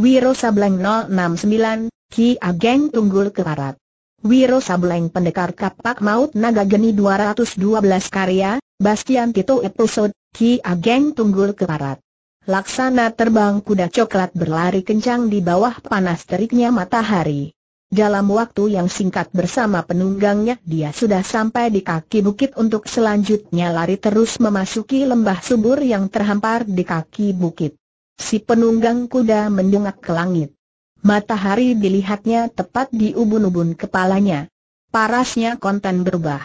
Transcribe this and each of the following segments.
Wiro Sableng 069, Ki Ageng Tunggul Keparat. Wiro Sableng Pendekar Kapak Maut Naga Geni 212 karya, Bastian Tito episode, Ki Ageng Tunggul Keparat. Laksana terbang kuda coklat berlari kencang di bawah panas teriknya matahari. Dalam waktu yang singkat bersama penunggangnya dia sudah sampai di kaki bukit untuk selanjutnya lari terus memasuki lembah subur yang terhampar di kaki bukit. Si penunggang kuda mendongak ke langit. Matahari dilihatnya tepat di ubun-ubun kepalanya. Parasnya konten berubah.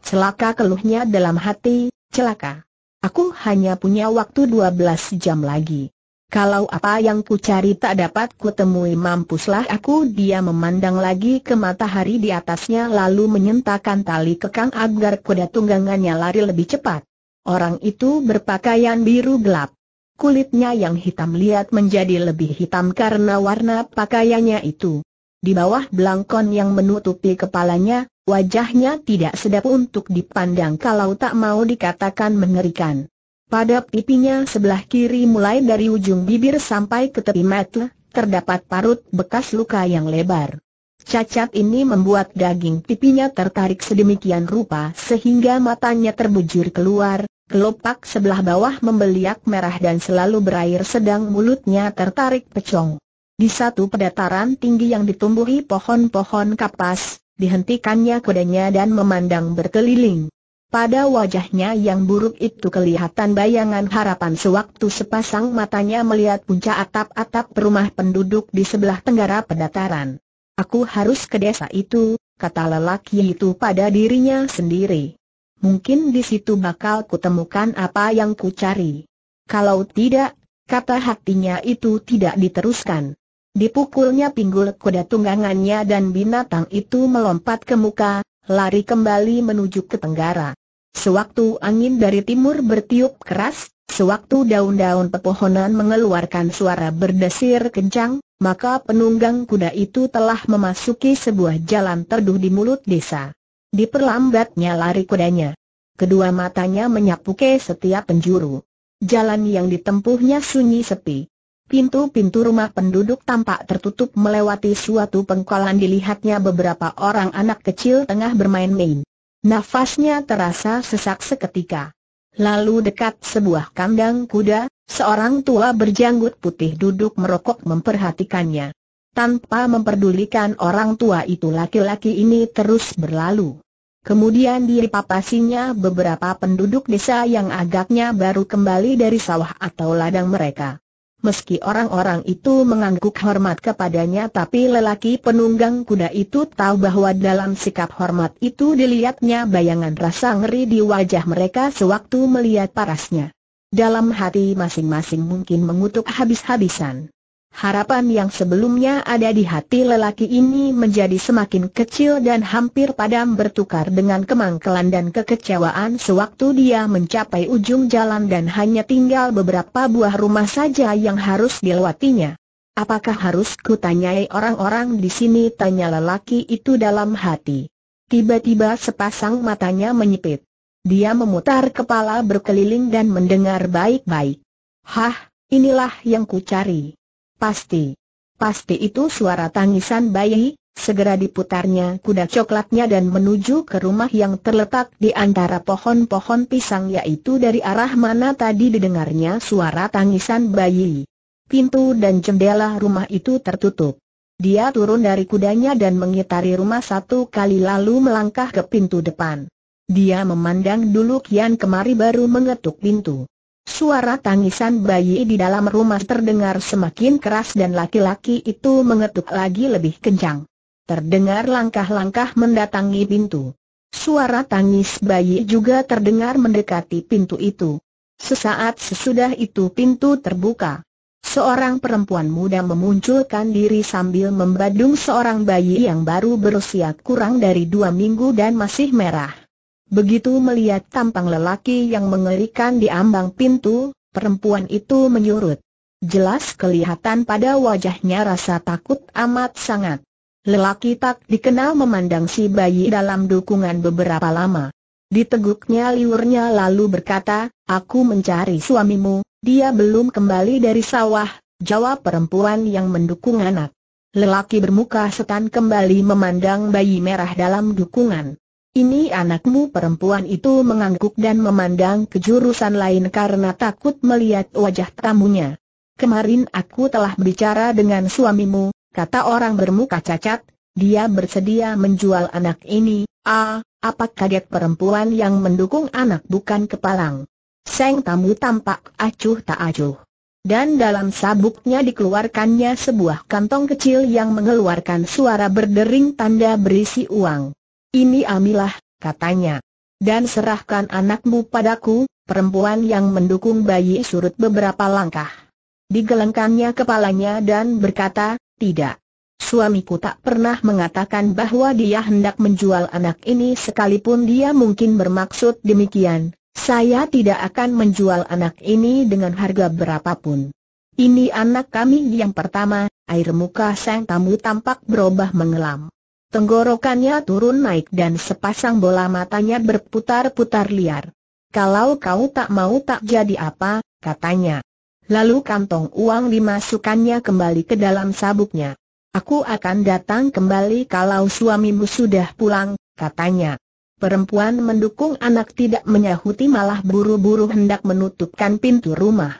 Celaka keluhnya dalam hati, celaka. Aku hanya punya waktu 12 jam lagi. Kalau apa yang ku cari tak dapat ku temui mampuslah aku dia memandang lagi ke matahari di atasnya lalu menyentakan tali kekang agar kuda tunggangannya lari lebih cepat. Orang itu berpakaian biru gelap kulitnya yang hitam liat menjadi lebih hitam karena warna pakaiannya itu. Di bawah belangkon yang menutupi kepalanya, wajahnya tidak sedap untuk dipandang kalau tak mau dikatakan mengerikan. Pada pipinya sebelah kiri mulai dari ujung bibir sampai ke tepi mata, terdapat parut bekas luka yang lebar. Cacat ini membuat daging pipinya tertarik sedemikian rupa sehingga matanya terbujur keluar, Kelopak sebelah bawah membeliak merah dan selalu berair sedang mulutnya tertarik pecong. Di satu pedataran tinggi yang ditumbuhi pohon-pohon kapas, dihentikannya kudanya dan memandang berkeliling. Pada wajahnya yang buruk itu kelihatan bayangan harapan sewaktu sepasang matanya melihat puncak atap-atap rumah penduduk di sebelah tenggara pedataran. Aku harus ke desa itu, kata lelaki itu pada dirinya sendiri. Mungkin di situ bakal kutemukan apa yang kucari. Kalau tidak, kata hatinya itu tidak diteruskan. Dipukulnya pinggul kuda tunggangannya dan binatang itu melompat ke muka, lari kembali menuju ke tenggara. Sewaktu angin dari timur bertiup keras, sewaktu daun-daun pepohonan mengeluarkan suara berdesir kencang, maka penunggang kuda itu telah memasuki sebuah jalan terduh di mulut desa. Diperlambatnya lari kudanya. Kedua matanya menyapu ke setiap penjuru. Jalan yang ditempuhnya sunyi sepi. Pintu-pintu rumah penduduk tampak tertutup melewati suatu pengkolan dilihatnya beberapa orang anak kecil tengah bermain-main. Nafasnya terasa sesak seketika. Lalu dekat sebuah kandang kuda, seorang tua berjanggut putih duduk merokok memperhatikannya. Tanpa memperdulikan orang tua itu laki-laki ini terus berlalu. Kemudian diripapasinya beberapa penduduk desa yang agaknya baru kembali dari sawah atau ladang mereka. Meski orang-orang itu mengangguk hormat kepadanya tapi lelaki penunggang kuda itu tahu bahwa dalam sikap hormat itu dilihatnya bayangan rasa ngeri di wajah mereka sewaktu melihat parasnya. Dalam hati masing-masing mungkin mengutuk habis-habisan. Harapan yang sebelumnya ada di hati lelaki ini menjadi semakin kecil dan hampir padam bertukar dengan kemangkelan dan kekecewaan sewaktu dia mencapai ujung jalan dan hanya tinggal beberapa buah rumah saja yang harus dilewatinya. Apakah harus kutanyai orang-orang di sini? Tanya lelaki itu dalam hati. Tiba-tiba sepasang matanya menyipit. Dia memutar kepala berkeliling dan mendengar baik-baik. Hah, inilah yang ku cari. Pasti. Pasti itu suara tangisan bayi, segera diputarnya kuda coklatnya dan menuju ke rumah yang terletak di antara pohon-pohon pisang yaitu dari arah mana tadi didengarnya suara tangisan bayi. Pintu dan jendela rumah itu tertutup. Dia turun dari kudanya dan mengitari rumah satu kali lalu melangkah ke pintu depan. Dia memandang dulu kian kemari baru mengetuk pintu. Suara tangisan bayi di dalam rumah terdengar semakin keras dan laki-laki itu mengetuk lagi lebih kencang. Terdengar langkah-langkah mendatangi pintu. Suara tangis bayi juga terdengar mendekati pintu itu. Sesaat sesudah itu pintu terbuka. Seorang perempuan muda memunculkan diri sambil membadung seorang bayi yang baru berusia kurang dari dua minggu dan masih merah. Begitu melihat tampang lelaki yang mengerikan di ambang pintu, perempuan itu menyurut. Jelas kelihatan pada wajahnya rasa takut amat sangat. Lelaki tak dikenal memandang si bayi dalam dukungan beberapa lama. Diteguknya liurnya lalu berkata, aku mencari suamimu, dia belum kembali dari sawah, jawab perempuan yang mendukung anak. Lelaki bermuka setan kembali memandang bayi merah dalam dukungan. Ini anakmu perempuan itu mengangguk dan memandang ke jurusan lain karena takut melihat wajah tamunya. Kemarin aku telah bicara dengan suamimu, kata orang bermuka cacat, dia bersedia menjual anak ini, ah, apa kaget perempuan yang mendukung anak bukan kepalang. Seng tamu tampak acuh tak acuh. Dan dalam sabuknya dikeluarkannya sebuah kantong kecil yang mengeluarkan suara berdering tanda berisi uang. Ini Amilah, katanya. Dan serahkan anakmu padaku, perempuan yang mendukung bayi surut beberapa langkah. Digelengkannya kepalanya dan berkata, tidak. Suamiku tak pernah mengatakan bahwa dia hendak menjual anak ini sekalipun dia mungkin bermaksud demikian. Saya tidak akan menjual anak ini dengan harga berapapun. Ini anak kami yang pertama, air muka sang tamu tampak berubah mengelam. Tenggorokannya turun naik dan sepasang bola matanya berputar-putar liar. Kalau kau tak mau tak jadi apa, katanya. Lalu kantong uang dimasukkannya kembali ke dalam sabuknya. Aku akan datang kembali kalau suamimu sudah pulang, katanya. Perempuan mendukung anak tidak menyahuti malah buru-buru hendak menutupkan pintu rumah.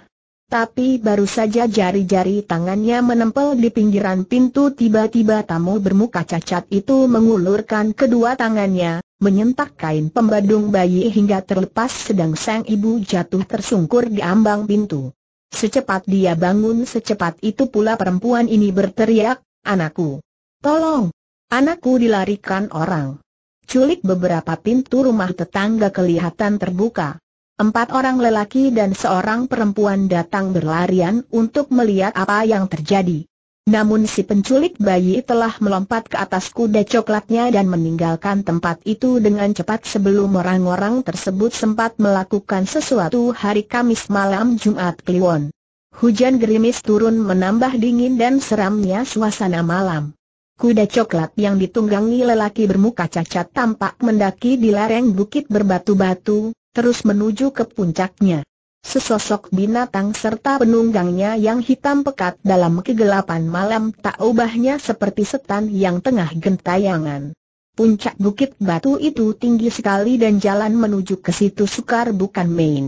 Tapi baru saja jari-jari tangannya menempel di pinggiran pintu tiba-tiba tamu bermuka cacat itu mengulurkan kedua tangannya, menyentak kain pembadung bayi hingga terlepas sedang sang ibu jatuh tersungkur di ambang pintu. Secepat dia bangun secepat itu pula perempuan ini berteriak, anakku, tolong, anakku dilarikan orang. Culik beberapa pintu rumah tetangga kelihatan terbuka. Empat orang lelaki dan seorang perempuan datang berlarian untuk melihat apa yang terjadi. Namun si penculik bayi telah melompat ke atas kuda coklatnya dan meninggalkan tempat itu dengan cepat sebelum orang-orang tersebut sempat melakukan sesuatu hari Kamis malam Jumat Kliwon. Hujan gerimis turun menambah dingin dan seramnya suasana malam. Kuda coklat yang ditunggangi lelaki bermuka cacat tampak mendaki di lereng bukit berbatu-batu, terus menuju ke puncaknya. Sesosok binatang serta penunggangnya yang hitam pekat dalam kegelapan malam tak ubahnya seperti setan yang tengah gentayangan. Puncak bukit batu itu tinggi sekali dan jalan menuju ke situ sukar bukan main.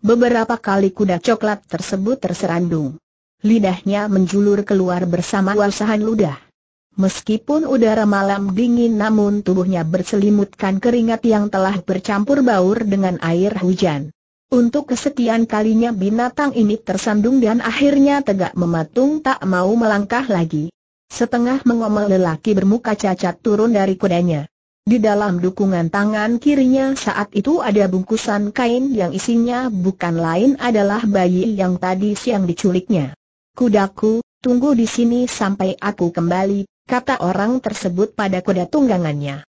Beberapa kali kuda coklat tersebut terserandung. Lidahnya menjulur keluar bersama wasahan ludah. Meskipun udara malam dingin namun tubuhnya berselimutkan keringat yang telah bercampur baur dengan air hujan. Untuk kesekian kalinya binatang ini tersandung dan akhirnya tegak mematung tak mau melangkah lagi. Setengah mengomel lelaki bermuka cacat turun dari kudanya. Di dalam dukungan tangan kirinya saat itu ada bungkusan kain yang isinya bukan lain adalah bayi yang tadi siang diculiknya. Kudaku, tunggu di sini sampai aku kembali, kata orang tersebut pada kuda tunggangannya.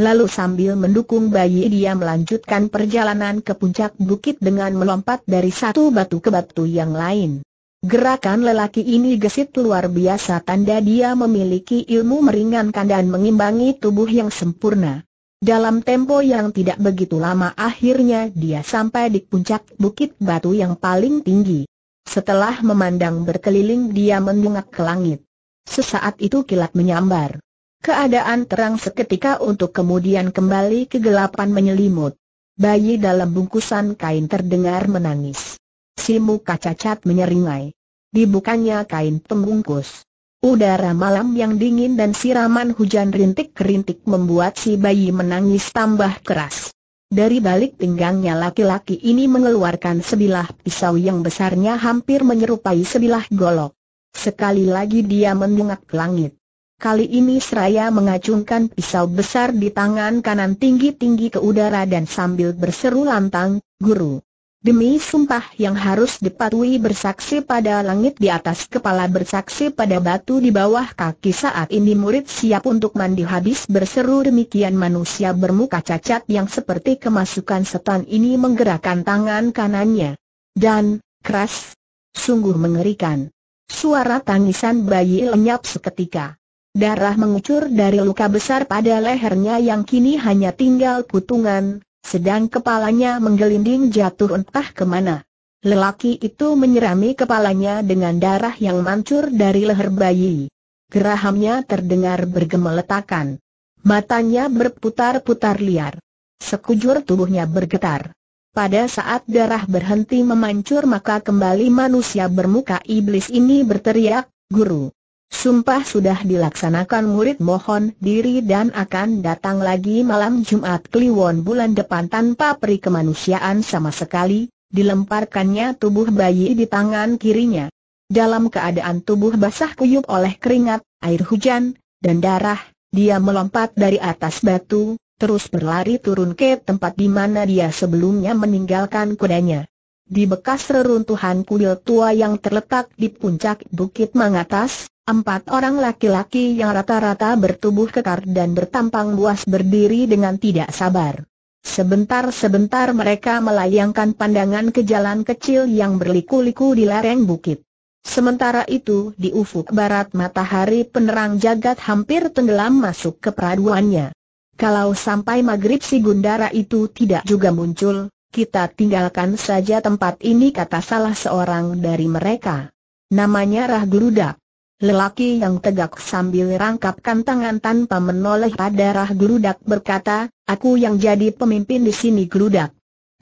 Lalu sambil mendukung bayi dia melanjutkan perjalanan ke puncak bukit dengan melompat dari satu batu ke batu yang lain. Gerakan lelaki ini gesit luar biasa tanda dia memiliki ilmu meringankan dan mengimbangi tubuh yang sempurna. Dalam tempo yang tidak begitu lama akhirnya dia sampai di puncak bukit batu yang paling tinggi. Setelah memandang berkeliling dia mendongak ke langit. Sesaat itu kilat menyambar. Keadaan terang seketika untuk kemudian kembali kegelapan menyelimut. Bayi dalam bungkusan kain terdengar menangis. Si muka cacat menyeringai. Dibukanya kain pembungkus. Udara malam yang dingin dan siraman hujan rintik-rintik membuat si bayi menangis tambah keras. Dari balik pinggangnya laki-laki ini mengeluarkan sebilah pisau yang besarnya hampir menyerupai sebilah golok. Sekali lagi dia menungak ke langit. Kali ini seraya mengacungkan pisau besar di tangan kanan tinggi-tinggi ke udara dan sambil berseru lantang, guru. Demi sumpah yang harus dipatuhi bersaksi pada langit di atas kepala bersaksi pada batu di bawah kaki saat ini murid siap untuk mandi habis berseru demikian manusia bermuka cacat yang seperti kemasukan setan ini menggerakkan tangan kanannya. Dan, keras, sungguh mengerikan. Suara tangisan bayi lenyap seketika. Darah mengucur dari luka besar pada lehernya yang kini hanya tinggal putungan, sedang kepalanya menggelinding jatuh entah kemana. Lelaki itu menyerami kepalanya dengan darah yang mancur dari leher bayi. Gerahamnya terdengar bergemeletakan. Matanya berputar-putar liar. Sekujur tubuhnya bergetar. Pada saat darah berhenti memancur maka kembali manusia bermuka iblis ini berteriak, Guru, sumpah sudah dilaksanakan murid mohon diri dan akan datang lagi malam Jumat Kliwon bulan depan tanpa peri kemanusiaan sama sekali, dilemparkannya tubuh bayi di tangan kirinya. Dalam keadaan tubuh basah kuyup oleh keringat, air hujan, dan darah, dia melompat dari atas batu, terus berlari turun ke tempat di mana dia sebelumnya meninggalkan kudanya. Di bekas reruntuhan kuil tua yang terletak di puncak Bukit Mangatas, Empat orang laki-laki yang rata-rata bertubuh kekar dan bertampang buas berdiri dengan tidak sabar. Sebentar-sebentar mereka melayangkan pandangan ke jalan kecil yang berliku-liku di lereng bukit. Sementara itu di ufuk barat matahari penerang jagat hampir tenggelam masuk ke peraduannya. Kalau sampai maghrib si Gundara itu tidak juga muncul, kita tinggalkan saja tempat ini kata salah seorang dari mereka. Namanya Rah Gurudak. Lelaki yang tegak sambil rangkapkan tangan tanpa menoleh pada Rah Gurudak berkata, aku yang jadi pemimpin di sini Gurudak.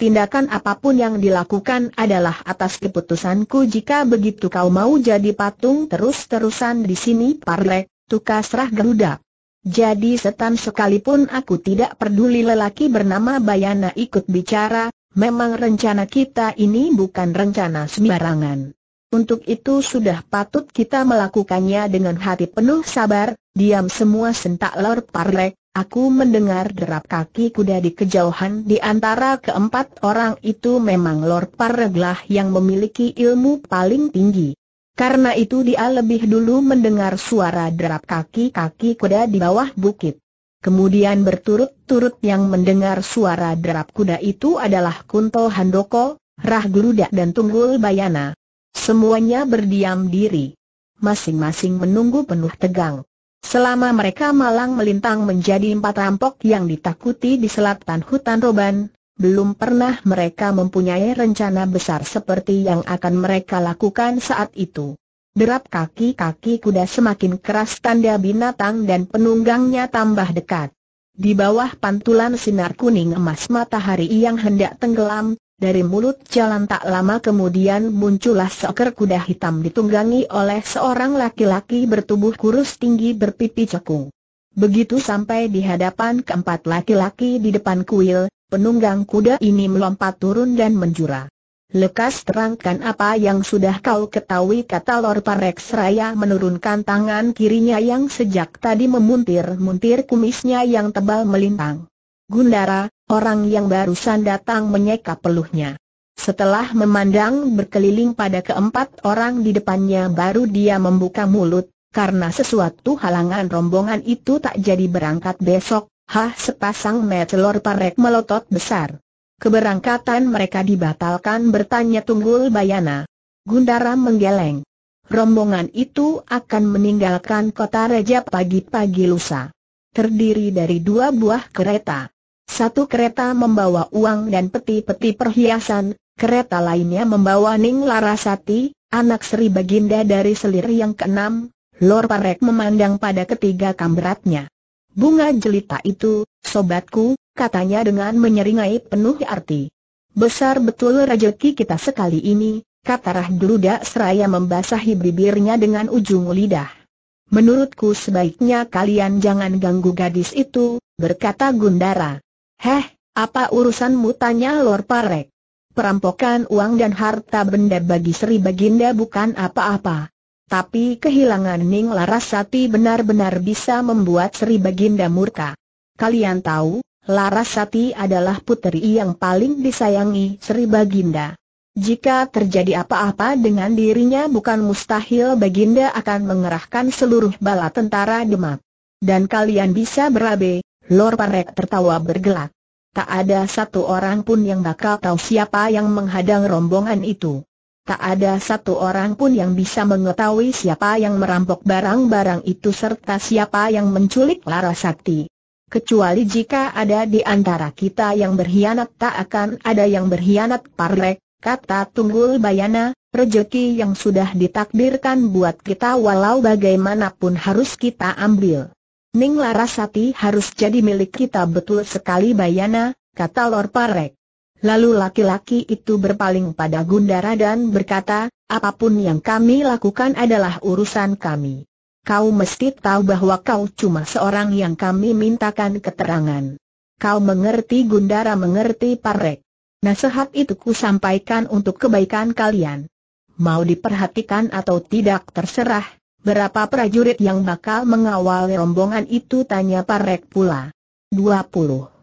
Tindakan apapun yang dilakukan adalah atas keputusanku jika begitu kau mau jadi patung terus-terusan di sini Parlek, tukas Rah Gurudak. Jadi setan sekalipun aku tidak peduli lelaki bernama Bayana ikut bicara, memang rencana kita ini bukan rencana sembarangan. Untuk itu sudah patut kita melakukannya dengan hati penuh sabar, diam semua sentak Lor Parlek, aku mendengar derap kaki kuda di kejauhan di antara keempat orang itu memang Lor Parleglah yang memiliki ilmu paling tinggi. Karena itu dia lebih dulu mendengar suara derap kaki-kaki kuda di bawah bukit. Kemudian berturut-turut yang mendengar suara derap kuda itu adalah Kunto Handoko, Rah Guruda dan Tunggul Bayana. Semuanya berdiam diri. Masing-masing menunggu penuh tegang. Selama mereka malang melintang menjadi empat rampok yang ditakuti di selatan hutan Roban, belum pernah mereka mempunyai rencana besar seperti yang akan mereka lakukan saat itu. Derap kaki-kaki kuda semakin keras tanda binatang dan penunggangnya tambah dekat. Di bawah pantulan sinar kuning emas matahari yang hendak tenggelam, dari mulut jalan tak lama kemudian muncullah seker kuda hitam ditunggangi oleh seorang laki-laki bertubuh kurus tinggi berpipi cekung. Begitu sampai di hadapan keempat laki-laki di depan kuil, penunggang kuda ini melompat turun dan menjura. Lekas terangkan apa yang sudah kau ketahui kata Lor Parek Seraya menurunkan tangan kirinya yang sejak tadi memuntir-muntir kumisnya yang tebal melintang. Gundara, orang yang barusan datang menyeka peluhnya. Setelah memandang berkeliling pada keempat orang di depannya baru dia membuka mulut, karena sesuatu halangan rombongan itu tak jadi berangkat besok, Hah sepasang metelor parek melotot besar. Keberangkatan mereka dibatalkan bertanya Tunggul Bayana. Gundara menggeleng. Rombongan itu akan meninggalkan kota Reja pagi-pagi lusa. Terdiri dari dua buah kereta. Satu kereta membawa uang dan peti-peti perhiasan, kereta lainnya membawa Ning Larasati, anak Sri Baginda dari selir yang keenam. Lor Parek memandang pada ketiga kamratnya. Bunga jelita itu, sobatku, katanya dengan menyeringai penuh arti. Besar betul rejeki kita sekali ini, kata Rahduluda seraya membasahi bibirnya dengan ujung lidah. Menurutku sebaiknya kalian jangan ganggu gadis itu, berkata Gundara. Heh, apa urusanmu tanya Lor Parek? Perampokan uang dan harta benda bagi Sri Baginda bukan apa-apa. Tapi kehilangan Ning Larasati benar-benar bisa membuat Sri Baginda murka. Kalian tahu, Larasati adalah puteri yang paling disayangi Sri Baginda. Jika terjadi apa-apa dengan dirinya bukan mustahil Baginda akan mengerahkan seluruh bala tentara Demak. Dan kalian bisa berabe, Lor Parek tertawa bergelak. Tak ada satu orang pun yang bakal tahu siapa yang menghadang rombongan itu. Tak ada satu orang pun yang bisa mengetahui siapa yang merampok barang-barang itu serta siapa yang menculik Lara Sakti. Kecuali jika ada di antara kita yang berkhianat tak akan ada yang berkhianat parlek, kata Tunggul Bayana, rejeki yang sudah ditakdirkan buat kita walau bagaimanapun harus kita ambil. Ning Larasati harus jadi milik kita betul sekali Bayana, kata Lor Parek. Lalu laki-laki itu berpaling pada Gundara dan berkata, apapun yang kami lakukan adalah urusan kami. Kau mesti tahu bahwa kau cuma seorang yang kami mintakan keterangan. Kau mengerti Gundara mengerti Parek. Nasihat itu ku sampaikan untuk kebaikan kalian. Mau diperhatikan atau tidak terserah, berapa prajurit yang bakal mengawal rombongan itu tanya Parek pula. 20.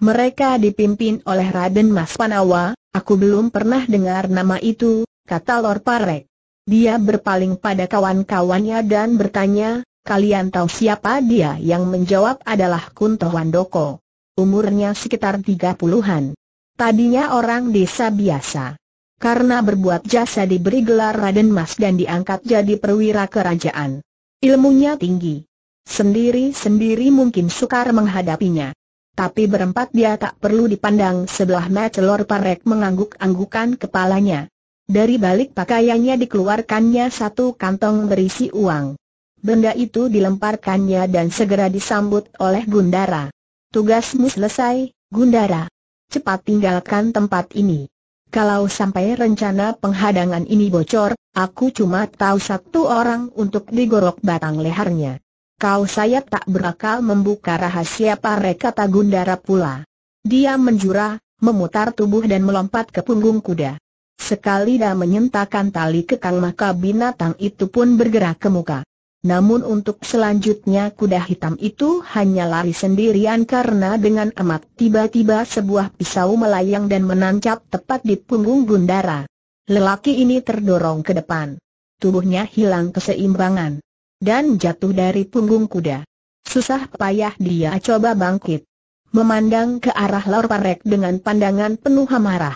Mereka dipimpin oleh Raden Mas Panawa, aku belum pernah dengar nama itu, kata Lor Parek. Dia berpaling pada kawan-kawannya dan bertanya, kalian tahu siapa dia yang menjawab adalah Kunto Wandoko. Umurnya sekitar 30-an. Tadinya orang desa biasa. Karena berbuat jasa diberi gelar Raden Mas dan diangkat jadi perwira kerajaan. Ilmunya tinggi. Sendiri-sendiri mungkin sukar menghadapinya. Tapi berempat dia tak perlu dipandang sebelah mata Parek mengangguk-anggukan kepalanya. Dari balik pakaiannya dikeluarkannya satu kantong berisi uang. Benda itu dilemparkannya dan segera disambut oleh Gundara. Tugasmu selesai, Gundara. Cepat tinggalkan tempat ini. Kalau sampai rencana penghadangan ini bocor, aku cuma tahu satu orang untuk digorok batang lehernya. Kau saya tak berakal membuka rahasia pare kata Gundara pula. Dia menjura, memutar tubuh dan melompat ke punggung kuda. Sekali dah menyentakkan tali kekang maka binatang itu pun bergerak ke muka. Namun untuk selanjutnya kuda hitam itu hanya lari sendirian karena dengan amat tiba-tiba sebuah pisau melayang dan menancap tepat di punggung Gundara. Lelaki ini terdorong ke depan. Tubuhnya hilang keseimbangan dan jatuh dari punggung kuda. Susah payah dia coba bangkit. Memandang ke arah Lor Parek dengan pandangan penuh amarah.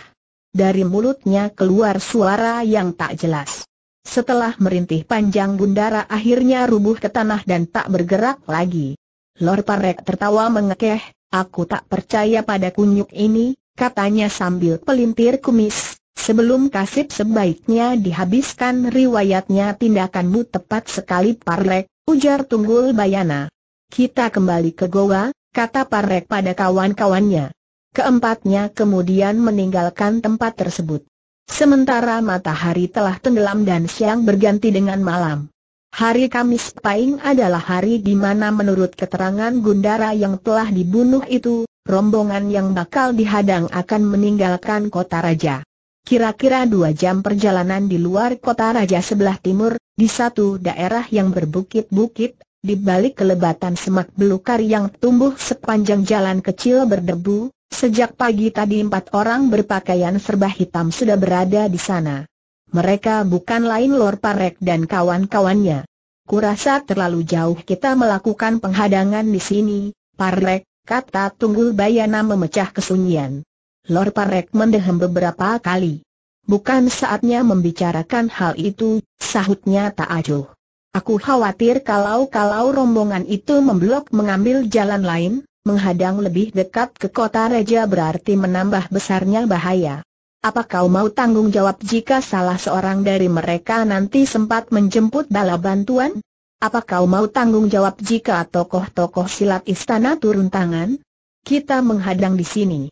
Dari mulutnya keluar suara yang tak jelas. Setelah merintih panjang bundara, akhirnya rubuh ke tanah dan tak bergerak lagi. Lor Parek tertawa mengekeh, aku tak percaya pada kunyuk ini, katanya sambil pelintir kumis, Sebelum kasib sebaiknya dihabiskan riwayatnya tindakanmu tepat sekali Parlek, ujar Tunggul Bayana. Kita kembali ke Goa, kata Parlek pada kawan-kawannya. Keempatnya kemudian meninggalkan tempat tersebut. Sementara matahari telah tenggelam dan siang berganti dengan malam. Hari Kamis Pahing adalah hari di mana menurut keterangan Gundara yang telah dibunuh itu, rombongan yang bakal dihadang akan meninggalkan kota raja. Kira-kira dua jam perjalanan di luar kota raja sebelah timur, di satu daerah yang berbukit-bukit, di balik kelebatan semak belukar yang tumbuh sepanjang jalan kecil berdebu, sejak pagi tadi empat orang berpakaian serba hitam sudah berada di sana. Mereka bukan lain Lor Parek dan kawan-kawannya. Kurasa terlalu jauh kita melakukan penghadangan di sini, Parek, kata Tunggul Bayana memecah kesunyian. Lord Parek mendehem beberapa kali. Bukan saatnya membicarakan hal itu, sahutnya tak acuh. Aku khawatir kalau-kalau rombongan itu memblok mengambil jalan lain, menghadang lebih dekat ke kota Raja berarti menambah besarnya bahaya. Apa kau mau tanggung jawab jika salah seorang dari mereka nanti sempat menjemput bala bantuan? Apa kau mau tanggung jawab jika tokoh-tokoh silat istana turun tangan? Kita menghadang di sini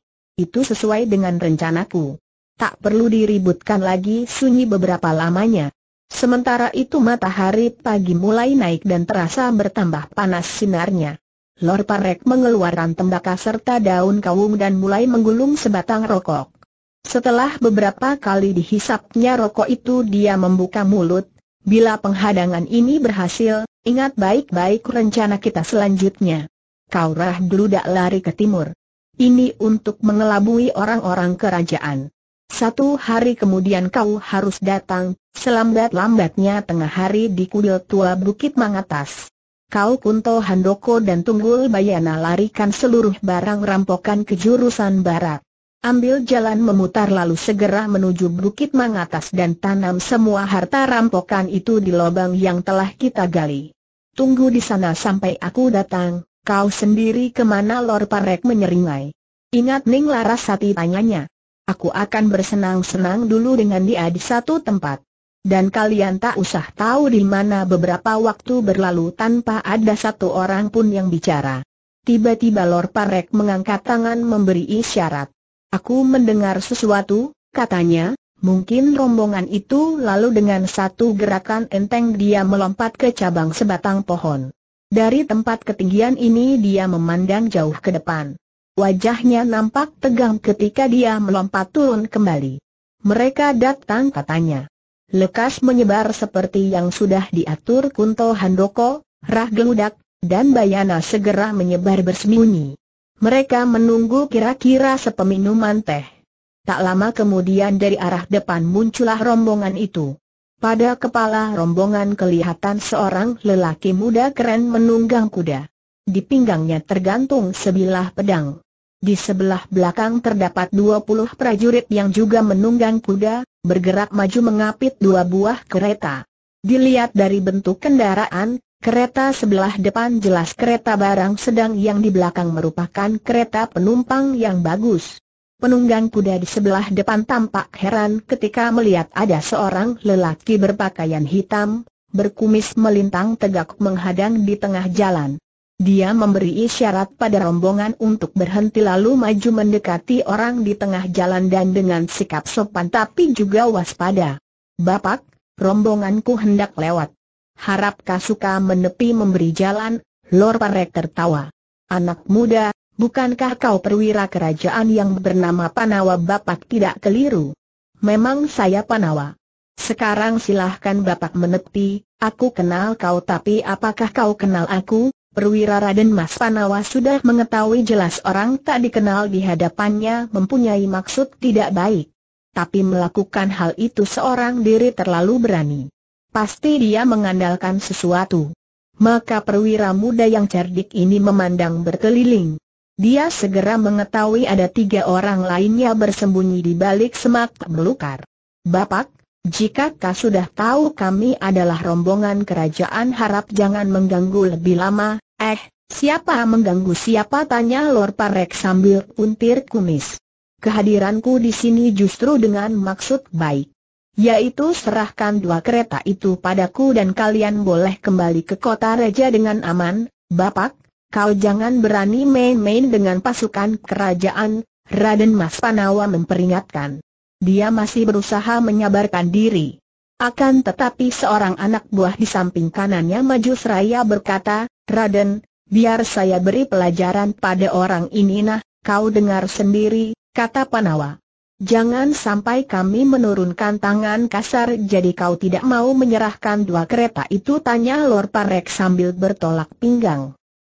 itu sesuai dengan rencanaku. Tak perlu diributkan lagi sunyi beberapa lamanya. Sementara itu matahari pagi mulai naik dan terasa bertambah panas sinarnya. Lor Parek mengeluarkan tembakau serta daun kawung dan mulai menggulung sebatang rokok. Setelah beberapa kali dihisapnya rokok itu dia membuka mulut, bila penghadangan ini berhasil, ingat baik-baik rencana kita selanjutnya. Kau rah geludak lari ke timur ini untuk mengelabui orang-orang kerajaan. Satu hari kemudian kau harus datang, selambat-lambatnya tengah hari di kuil tua Bukit Mangatas. Kau Kunto Handoko dan Tunggul Bayana larikan seluruh barang rampokan ke jurusan barat. Ambil jalan memutar lalu segera menuju Bukit Mangatas dan tanam semua harta rampokan itu di lubang yang telah kita gali. Tunggu di sana sampai aku datang, Kau sendiri kemana Lor Parek menyeringai? Ingat Ning Larasati tanyanya. Aku akan bersenang-senang dulu dengan dia di satu tempat. Dan kalian tak usah tahu di mana beberapa waktu berlalu tanpa ada satu orang pun yang bicara. Tiba-tiba Lor Parek mengangkat tangan memberi isyarat. Aku mendengar sesuatu, katanya, Mungkin rombongan itu lalu dengan satu gerakan enteng dia melompat ke cabang sebatang pohon. Dari tempat ketinggian ini dia memandang jauh ke depan. Wajahnya nampak tegang ketika dia melompat turun kembali. Mereka datang katanya. Lekas menyebar seperti yang sudah diatur Kunto Handoko, Rah Geludak, dan Bayana segera menyebar bersembunyi. Mereka menunggu kira-kira sepeminuman teh. Tak lama kemudian dari arah depan muncullah rombongan itu. Pada kepala rombongan kelihatan seorang lelaki muda keren menunggang kuda. Di pinggangnya tergantung sebilah pedang. Di sebelah belakang terdapat 20 prajurit yang juga menunggang kuda, bergerak maju mengapit dua buah kereta. Dilihat dari bentuk kendaraan, kereta sebelah depan jelas kereta barang sedang yang di belakang merupakan kereta penumpang yang bagus. Penunggang kuda di sebelah depan tampak heran ketika melihat ada seorang lelaki berpakaian hitam, berkumis melintang tegak menghadang di tengah jalan. Dia memberi isyarat pada rombongan untuk berhenti lalu maju mendekati orang di tengah jalan dan dengan sikap sopan tapi juga waspada. Bapak, rombonganku hendak lewat. Harap Kasuka menepi memberi jalan, Lor Parek tertawa. Anak muda, Bukankah kau perwira kerajaan yang bernama Panawa Bapak tidak keliru? Memang saya Panawa. Sekarang silahkan Bapak menepi, aku kenal kau tapi apakah kau kenal aku? Perwira Raden Mas Panawa sudah mengetahui jelas orang tak dikenal di hadapannya mempunyai maksud tidak baik. Tapi melakukan hal itu seorang diri terlalu berani. Pasti dia mengandalkan sesuatu. Maka perwira muda yang cerdik ini memandang berkeliling. Dia segera mengetahui ada tiga orang lainnya bersembunyi di balik semak belukar. Bapak, jika kau sudah tahu kami adalah rombongan kerajaan harap jangan mengganggu lebih lama, eh, siapa mengganggu siapa tanya Lor Parek sambil untir kumis. Kehadiranku di sini justru dengan maksud baik yaitu serahkan dua kereta itu padaku dan kalian boleh kembali ke kota raja dengan aman, Bapak, kau jangan berani main-main dengan pasukan kerajaan, Raden Mas Panawa memperingatkan. Dia masih berusaha menyabarkan diri. Akan tetapi seorang anak buah di samping kanannya maju seraya berkata, Raden, biar saya beri pelajaran pada orang ini nah, kau dengar sendiri, kata Panawa. Jangan sampai kami menurunkan tangan kasar jadi kau tidak mau menyerahkan dua kereta itu tanya Lord Parek sambil bertolak pinggang.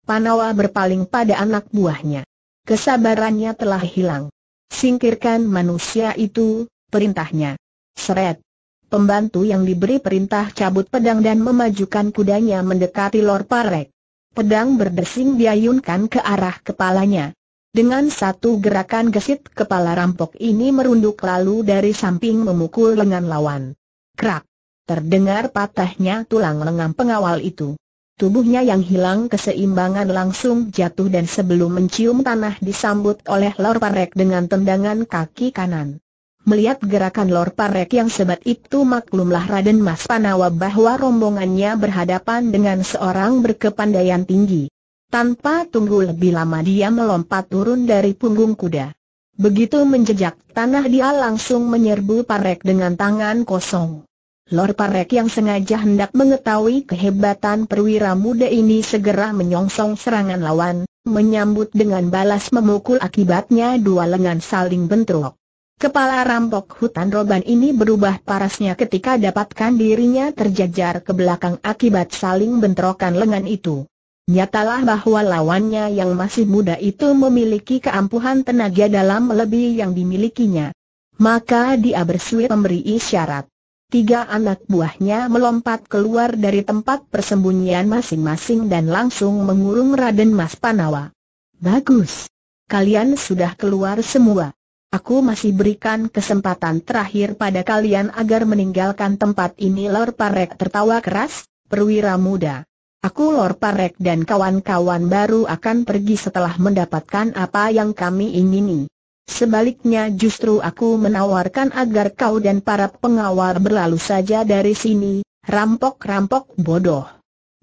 Panawa berpaling pada anak buahnya. Kesabarannya telah hilang. Singkirkan manusia itu, perintahnya. Seret. Pembantu yang diberi perintah cabut pedang dan memajukan kudanya mendekati Lord Parek. Pedang berdesing diayunkan ke arah kepalanya. Dengan satu gerakan gesit kepala rampok ini merunduk lalu dari samping memukul lengan lawan. Krak! Terdengar patahnya tulang lengan pengawal itu. Tubuhnya yang hilang keseimbangan langsung jatuh dan sebelum mencium tanah disambut oleh Lor Parek dengan tendangan kaki kanan. Melihat gerakan Lor Parek yang sebat itu maklumlah Raden Mas Panawa bahwa rombongannya berhadapan dengan seorang berkepandaian tinggi. Tanpa tunggu lebih lama dia melompat turun dari punggung kuda. Begitu menjejak tanah dia langsung menyerbu Parek dengan tangan kosong. Lor Parek yang sengaja hendak mengetahui kehebatan perwira muda ini segera menyongsong serangan lawan, menyambut dengan balas memukul akibatnya dua lengan saling bentrok. Kepala rampok hutan roban ini berubah parasnya ketika dapatkan dirinya terjajar ke belakang akibat saling bentrokan lengan itu. Nyatalah bahwa lawannya yang masih muda itu memiliki keampuhan tenaga dalam lebih yang dimilikinya. Maka dia bersuit memberi isyarat tiga anak buahnya melompat keluar dari tempat persembunyian masing-masing dan langsung mengurung Raden Mas Panawa. Bagus. Kalian sudah keluar semua. Aku masih berikan kesempatan terakhir pada kalian agar meninggalkan tempat ini Lor Parek tertawa keras, perwira muda. Aku Lor Parek dan kawan-kawan baru akan pergi setelah mendapatkan apa yang kami ingini. Sebaliknya justru aku menawarkan agar kau dan para pengawal berlalu saja dari sini, rampok-rampok bodoh.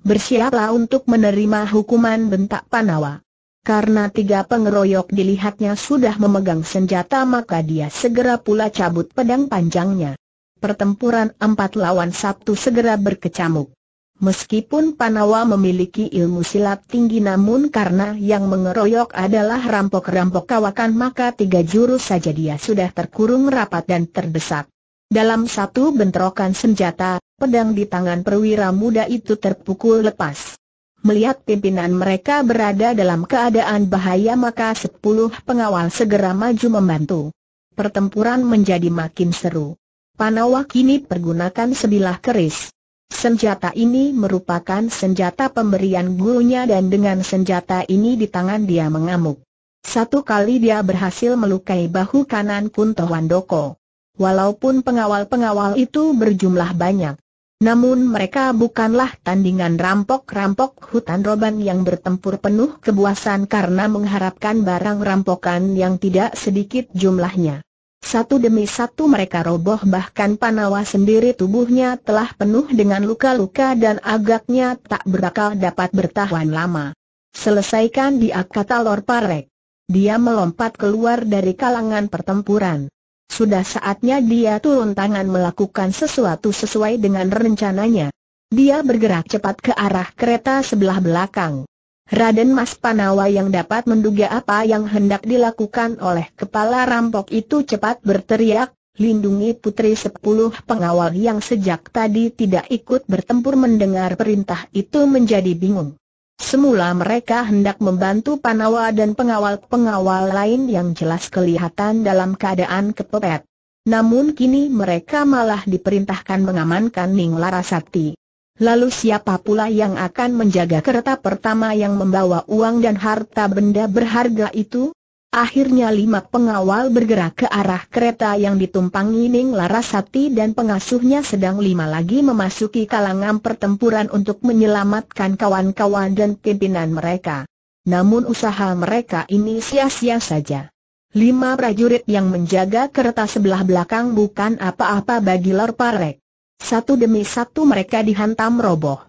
Bersiaplah untuk menerima hukuman bentak Panawa. Karena tiga pengeroyok dilihatnya sudah memegang senjata maka dia segera pula cabut pedang panjangnya. Pertempuran empat lawan satu segera berkecamuk. Meskipun Panawa memiliki ilmu silat tinggi namun karena yang mengeroyok adalah rampok-rampok kawakan maka tiga jurus saja dia sudah terkurung rapat dan terdesak. Dalam satu bentrokan senjata, pedang di tangan perwira muda itu terpukul lepas. Melihat pimpinan mereka berada dalam keadaan bahaya maka sepuluh pengawal segera maju membantu. Pertempuran menjadi makin seru. Panawa kini pergunakan sebilah keris. Senjata ini merupakan senjata pemberian gurunya dan dengan senjata ini di tangan dia mengamuk. Satu kali dia berhasil melukai bahu kanan Kunto Wandoko. Walaupun pengawal-pengawal itu berjumlah banyak. Namun mereka bukanlah tandingan rampok-rampok hutan roban yang bertempur penuh kebuasan karena mengharapkan barang rampokan yang tidak sedikit jumlahnya. Satu demi satu mereka roboh bahkan Panawa sendiri tubuhnya telah penuh dengan luka-luka dan agaknya tak berakal dapat bertahan lama. Selesaikan dia kata Lor Parek. Dia melompat keluar dari kalangan pertempuran. Sudah saatnya dia turun tangan melakukan sesuatu sesuai dengan rencananya. Dia bergerak cepat ke arah kereta sebelah belakang. Raden Mas Panawa yang dapat menduga apa yang hendak dilakukan oleh kepala rampok itu cepat berteriak, lindungi putri sepuluh pengawal yang sejak tadi tidak ikut bertempur mendengar perintah itu menjadi bingung. Semula mereka hendak membantu Panawa dan pengawal-pengawal lain yang jelas kelihatan dalam keadaan kepepet. Namun kini mereka malah diperintahkan mengamankan Ning Larasati. Lalu siapa pula yang akan menjaga kereta pertama yang membawa uang dan harta benda berharga itu? Akhirnya lima pengawal bergerak ke arah kereta yang ditumpangi Ning Larasati dan pengasuhnya sedang lima lagi memasuki kalangan pertempuran untuk menyelamatkan kawan-kawan dan pimpinan mereka. Namun usaha mereka ini sia-sia saja. Lima prajurit yang menjaga kereta sebelah belakang bukan apa-apa bagi Lor Parek. Satu demi satu mereka dihantam roboh.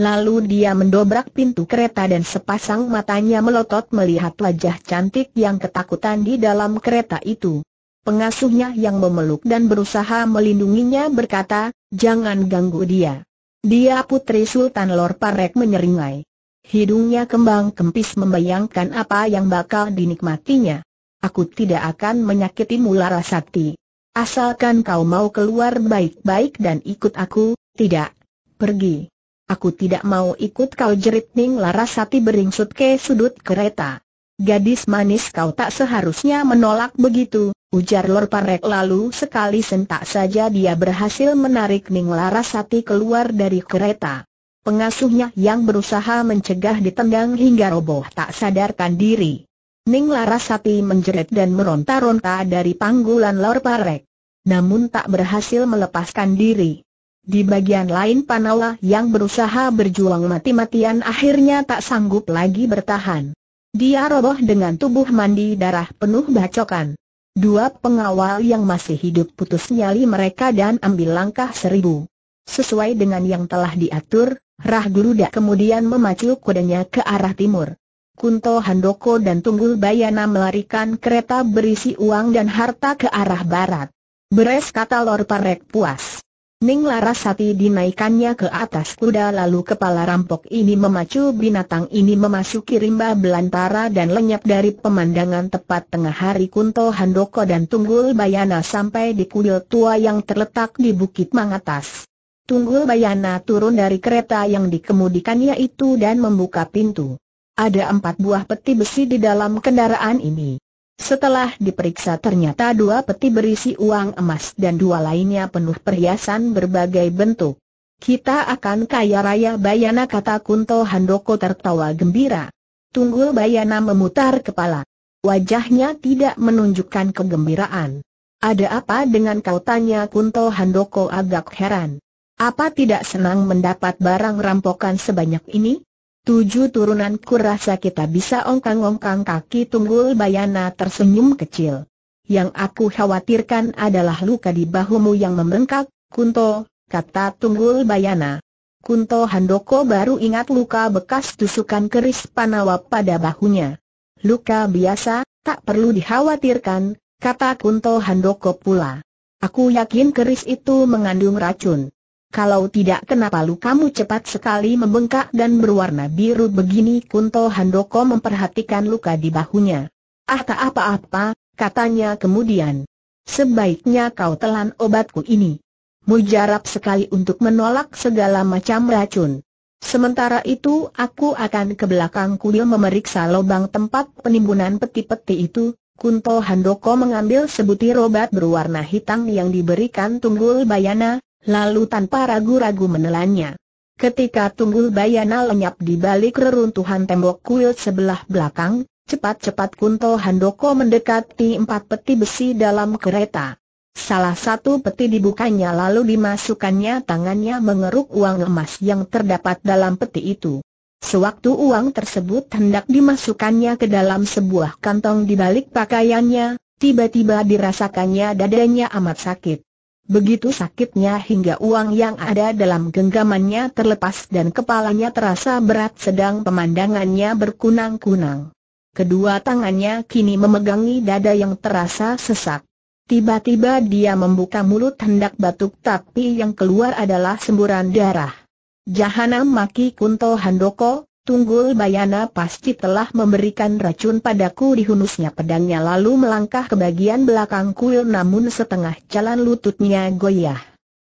Lalu dia mendobrak pintu kereta dan sepasang matanya melotot melihat wajah cantik yang ketakutan di dalam kereta itu. Pengasuhnya yang memeluk dan berusaha melindunginya berkata, jangan ganggu dia. Dia putri Sultan Lor Parek menyeringai. Hidungnya kembang kempis membayangkan apa yang bakal dinikmatinya. Aku tidak akan menyakitimu Larasati. Asalkan kau mau keluar baik-baik dan ikut aku, tidak. Pergi. Aku tidak mau ikut kau jerit Ning Larasati beringsut ke sudut kereta. Gadis manis kau tak seharusnya menolak begitu, ujar Lor Parek lalu sekali sentak saja dia berhasil menarik Ning Larasati keluar dari kereta. Pengasuhnya yang berusaha mencegah ditendang hingga roboh tak sadarkan diri. Ning Larasati menjerit dan meronta-ronta dari panggulan Lor Parek namun tak berhasil melepaskan diri. Di bagian lain Panawa yang berusaha berjuang mati-matian akhirnya tak sanggup lagi bertahan. Dia roboh dengan tubuh mandi darah penuh bacokan. Dua pengawal yang masih hidup putus nyali mereka dan ambil langkah seribu. Sesuai dengan yang telah diatur, Rah Guruda kemudian memacu kudanya ke arah timur. Kunto Handoko dan Tunggul Bayana melarikan kereta berisi uang dan harta ke arah barat. Beres kata Lor Parek puas. Ning Larasati dinaikannya ke atas kuda lalu kepala rampok ini memacu binatang ini memasuki rimba belantara dan lenyap dari pemandangan tepat tengah hari Kunto Handoko dan Tunggul Bayana sampai di kuil tua yang terletak di Bukit Mangatas. Tunggul Bayana turun dari kereta yang dikemudikannya itu dan membuka pintu. Ada empat buah peti besi di dalam kendaraan ini. Setelah diperiksa ternyata dua peti berisi uang emas dan dua lainnya penuh perhiasan berbagai bentuk. Kita akan kaya raya Bayana kata Kunto Handoko tertawa gembira. Tunggul Bayana memutar kepala. Wajahnya tidak menunjukkan kegembiraan. Ada apa dengan kau tanya Kunto Handoko agak heran. Apa tidak senang mendapat barang rampokan sebanyak ini? Tujuh ku rasa kita bisa ongkang-ongkang kaki tunggul Bayana tersenyum kecil. Yang aku khawatirkan adalah luka di bahumu yang membengkak, Kunto, kata tunggul Bayana. Kunto Handoko baru ingat luka bekas tusukan keris Panawa pada bahunya. Luka biasa, tak perlu dikhawatirkan, kata Kunto Handoko pula. Aku yakin keris itu mengandung racun. Kalau tidak kenapa kamu cepat sekali membengkak dan berwarna biru begini Kunto Handoko memperhatikan luka di bahunya. Ah tak apa-apa, katanya kemudian. Sebaiknya kau telan obatku ini. Mujarab sekali untuk menolak segala macam racun. Sementara itu aku akan ke belakang kuil memeriksa lubang tempat penimbunan peti-peti itu, Kunto Handoko mengambil sebutir obat berwarna hitam yang diberikan Tunggul Bayana, lalu tanpa ragu-ragu menelannya. Ketika Tunggul Bayana lenyap di balik reruntuhan tembok kuil sebelah belakang, cepat-cepat Kunto Handoko mendekati empat peti besi dalam kereta. Salah satu peti dibukanya lalu dimasukkannya tangannya mengeruk uang emas yang terdapat dalam peti itu. Sewaktu uang tersebut hendak dimasukkannya ke dalam sebuah kantong di balik pakaiannya, tiba-tiba dirasakannya dadanya amat sakit. Begitu sakitnya hingga uang yang ada dalam genggamannya terlepas dan kepalanya terasa berat sedang pemandangannya berkunang-kunang. Kedua tangannya kini memegangi dada yang terasa sesak. Tiba-tiba dia membuka mulut hendak batuk tapi yang keluar adalah semburan darah. Jahanam maki Kunto Handoko, Tunggul Bayana pasti telah memberikan racun padaku di hunusnya pedangnya lalu melangkah ke bagian belakang kuil namun setengah jalan lututnya goyah.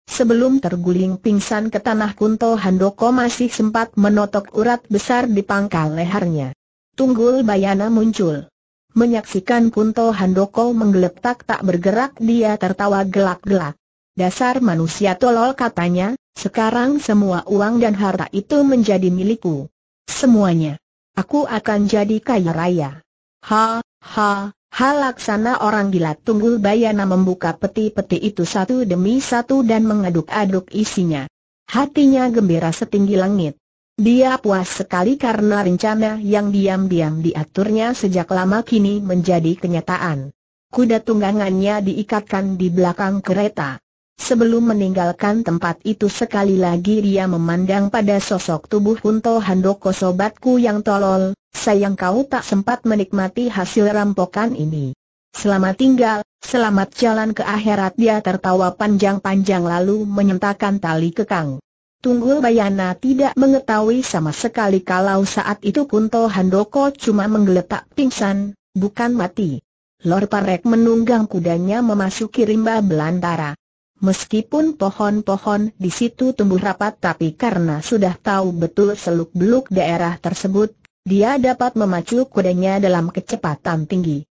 Sebelum terguling pingsan ke tanah Kunto Handoko masih sempat menotok urat besar di pangkal lehernya. Tunggul Bayana muncul. Menyaksikan Kunto Handoko menggeletak tak bergerak dia tertawa gelak-gelak. Dasar manusia tolol katanya, sekarang semua uang dan harta itu menjadi milikku. Semuanya. Aku akan jadi kaya raya. Ha, ha, ha laksana orang gila Tunggul Bayana membuka peti-peti itu satu demi satu dan mengaduk-aduk isinya. Hatinya gembira setinggi langit. Dia puas sekali karena rencana yang diam-diam diaturnya sejak lama kini menjadi kenyataan. Kuda tunggangannya diikatkan di belakang kereta. Sebelum meninggalkan tempat itu sekali lagi dia memandang pada sosok tubuh Hunto Handoko sobatku yang tolol, sayang kau tak sempat menikmati hasil rampokan ini. Selamat tinggal, selamat jalan ke akhirat dia tertawa panjang-panjang lalu menyentakan tali kekang. Tunggul Bayana tidak mengetahui sama sekali kalau saat itu Kunto Handoko cuma menggeletak pingsan, bukan mati. Lor Parek menunggang kudanya memasuki rimba belantara. Meskipun pohon-pohon di situ tumbuh rapat tapi karena sudah tahu betul seluk-beluk daerah tersebut, dia dapat memacu kudanya dalam kecepatan tinggi.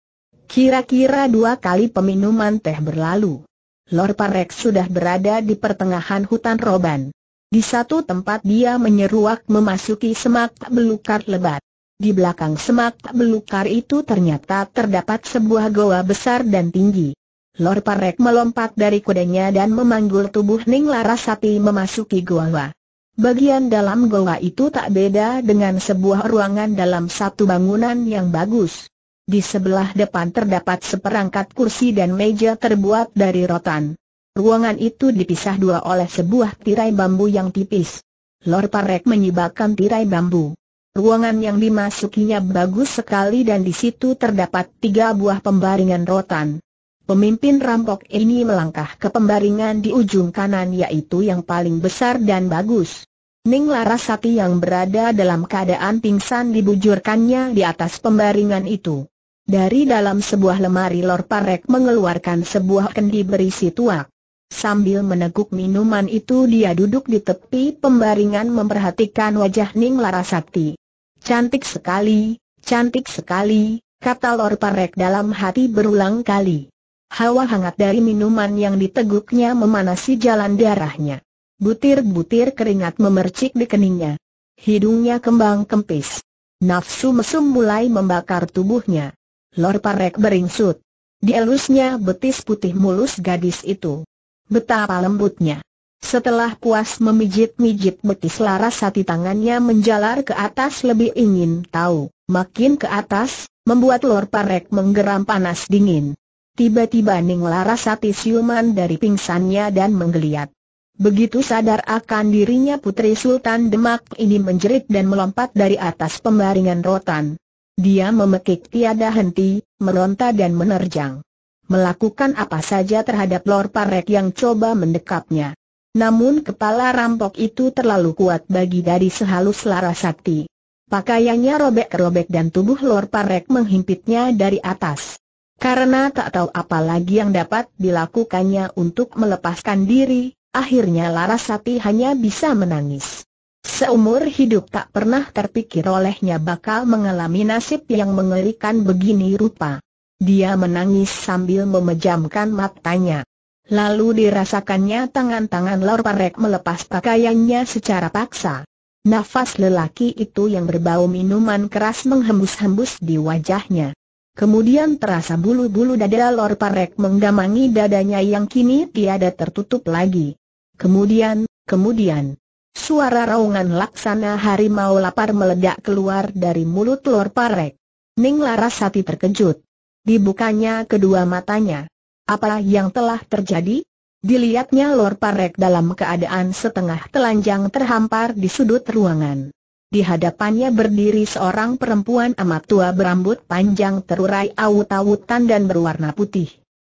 Kira-kira dua kali peminuman teh berlalu. Lor Parek sudah berada di pertengahan hutan roban. Di satu tempat dia menyeruak memasuki semak belukar lebat. Di belakang semak belukar itu ternyata terdapat sebuah goa besar dan tinggi. Lor Parek melompat dari kudanya dan memanggul tubuh Ning Larasati memasuki goa. Bagian dalam goa itu tak beda dengan sebuah ruangan dalam satu bangunan yang bagus. Di sebelah depan terdapat seperangkat kursi dan meja terbuat dari rotan. Ruangan itu dipisah dua oleh sebuah tirai bambu yang tipis. Lor Parek menyibakkan tirai bambu. Ruangan yang dimasukinya bagus sekali dan di situ terdapat tiga buah pembaringan rotan. Pemimpin rampok ini melangkah ke pembaringan di ujung kanan yaitu yang paling besar dan bagus. Ning Larasati yang berada dalam keadaan pingsan dibujurkannya di atas pembaringan itu. Dari dalam sebuah lemari Lor Parek mengeluarkan sebuah kendi berisi tuak. Sambil meneguk minuman itu dia duduk di tepi pembaringan memperhatikan wajah Ning Larasati. Cantik sekali, cantik sekali, kata Lor Parek dalam hati berulang kali. Hawa hangat dari minuman yang diteguknya memanasi jalan darahnya. Butir-butir keringat memercik di keningnya. Hidungnya kembang kempis. Nafsu mesum mulai membakar tubuhnya. Lor Parek beringsut. Dielusnya betis putih mulus gadis itu. Betapa lembutnya. Setelah puas memijit-mijit betis sati tangannya menjalar ke atas lebih ingin tahu. Makin ke atas, membuat Lor Parek menggeram panas dingin. Tiba-tiba Ning Larasati siuman dari pingsannya dan menggeliat. Begitu sadar akan dirinya Putri Sultan Demak ini menjerit dan melompat dari atas pembaringan rotan. Dia memekik tiada henti, meronta dan menerjang. Melakukan apa saja terhadap Lor Parek yang coba mendekapnya. Namun kepala rampok itu terlalu kuat bagi dari sehalus Larasati. Pakaiannya robek-robek dan tubuh Lor Parek menghimpitnya dari atas. Karena tak tahu apa lagi yang dapat dilakukannya untuk melepaskan diri, akhirnya Larasati hanya bisa menangis. Seumur hidup tak pernah terpikir olehnya bakal mengalami nasib yang mengerikan begini rupa. Dia menangis sambil memejamkan matanya. Lalu dirasakannya tangan-tangan Lor Parek melepas pakaiannya secara paksa. Nafas lelaki itu yang berbau minuman keras menghembus-hembus di wajahnya. Kemudian terasa bulu-bulu dada Lor Parek menggamangi dadanya yang kini tiada tertutup lagi. Kemudian, kemudian, suara raungan laksana harimau lapar meledak keluar dari mulut Lor Parek. Ning Laras terkejut. Dibukanya kedua matanya. Apa yang telah terjadi? Dilihatnya Lor Parek dalam keadaan setengah telanjang terhampar di sudut ruangan. Di hadapannya berdiri seorang perempuan amat tua berambut panjang terurai awut-awutan dan berwarna putih.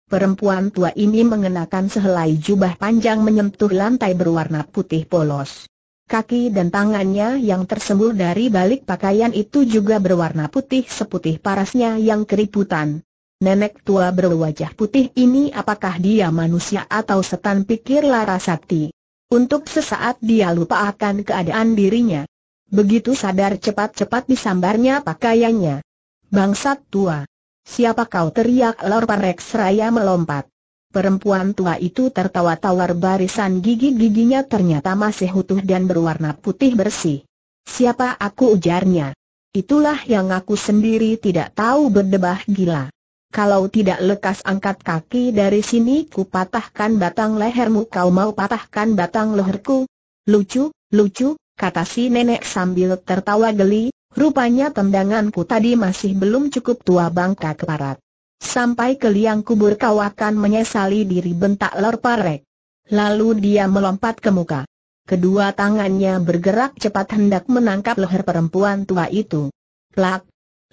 Perempuan tua ini mengenakan sehelai jubah panjang menyentuh lantai berwarna putih polos. Kaki dan tangannya yang tersembul dari balik pakaian itu juga berwarna putih seputih parasnya yang keriputan. Nenek tua berwajah putih ini apakah dia manusia atau setan pikir Larasati. Untuk sesaat dia lupa akan keadaan dirinya. Begitu sadar cepat-cepat disambarnya pakaiannya. Bangsat tua. Siapa kau teriak Lor Parek seraya melompat. Perempuan tua itu tertawa tawar barisan gigi-giginya ternyata masih utuh dan berwarna putih bersih. Siapa aku ujarnya? Itulah yang aku sendiri tidak tahu berdebah gila. Kalau tidak lekas angkat kaki dari sini ku patahkan batang lehermu kau mau patahkan batang leherku. Lucu, lucu, kata si nenek sambil tertawa geli, rupanya tendanganku tadi masih belum cukup tua bangka keparat. Sampai ke liang kubur kau akan menyesali diri bentak Lor Parek. Lalu dia melompat ke muka. Kedua tangannya bergerak cepat hendak menangkap leher perempuan tua itu. Plak!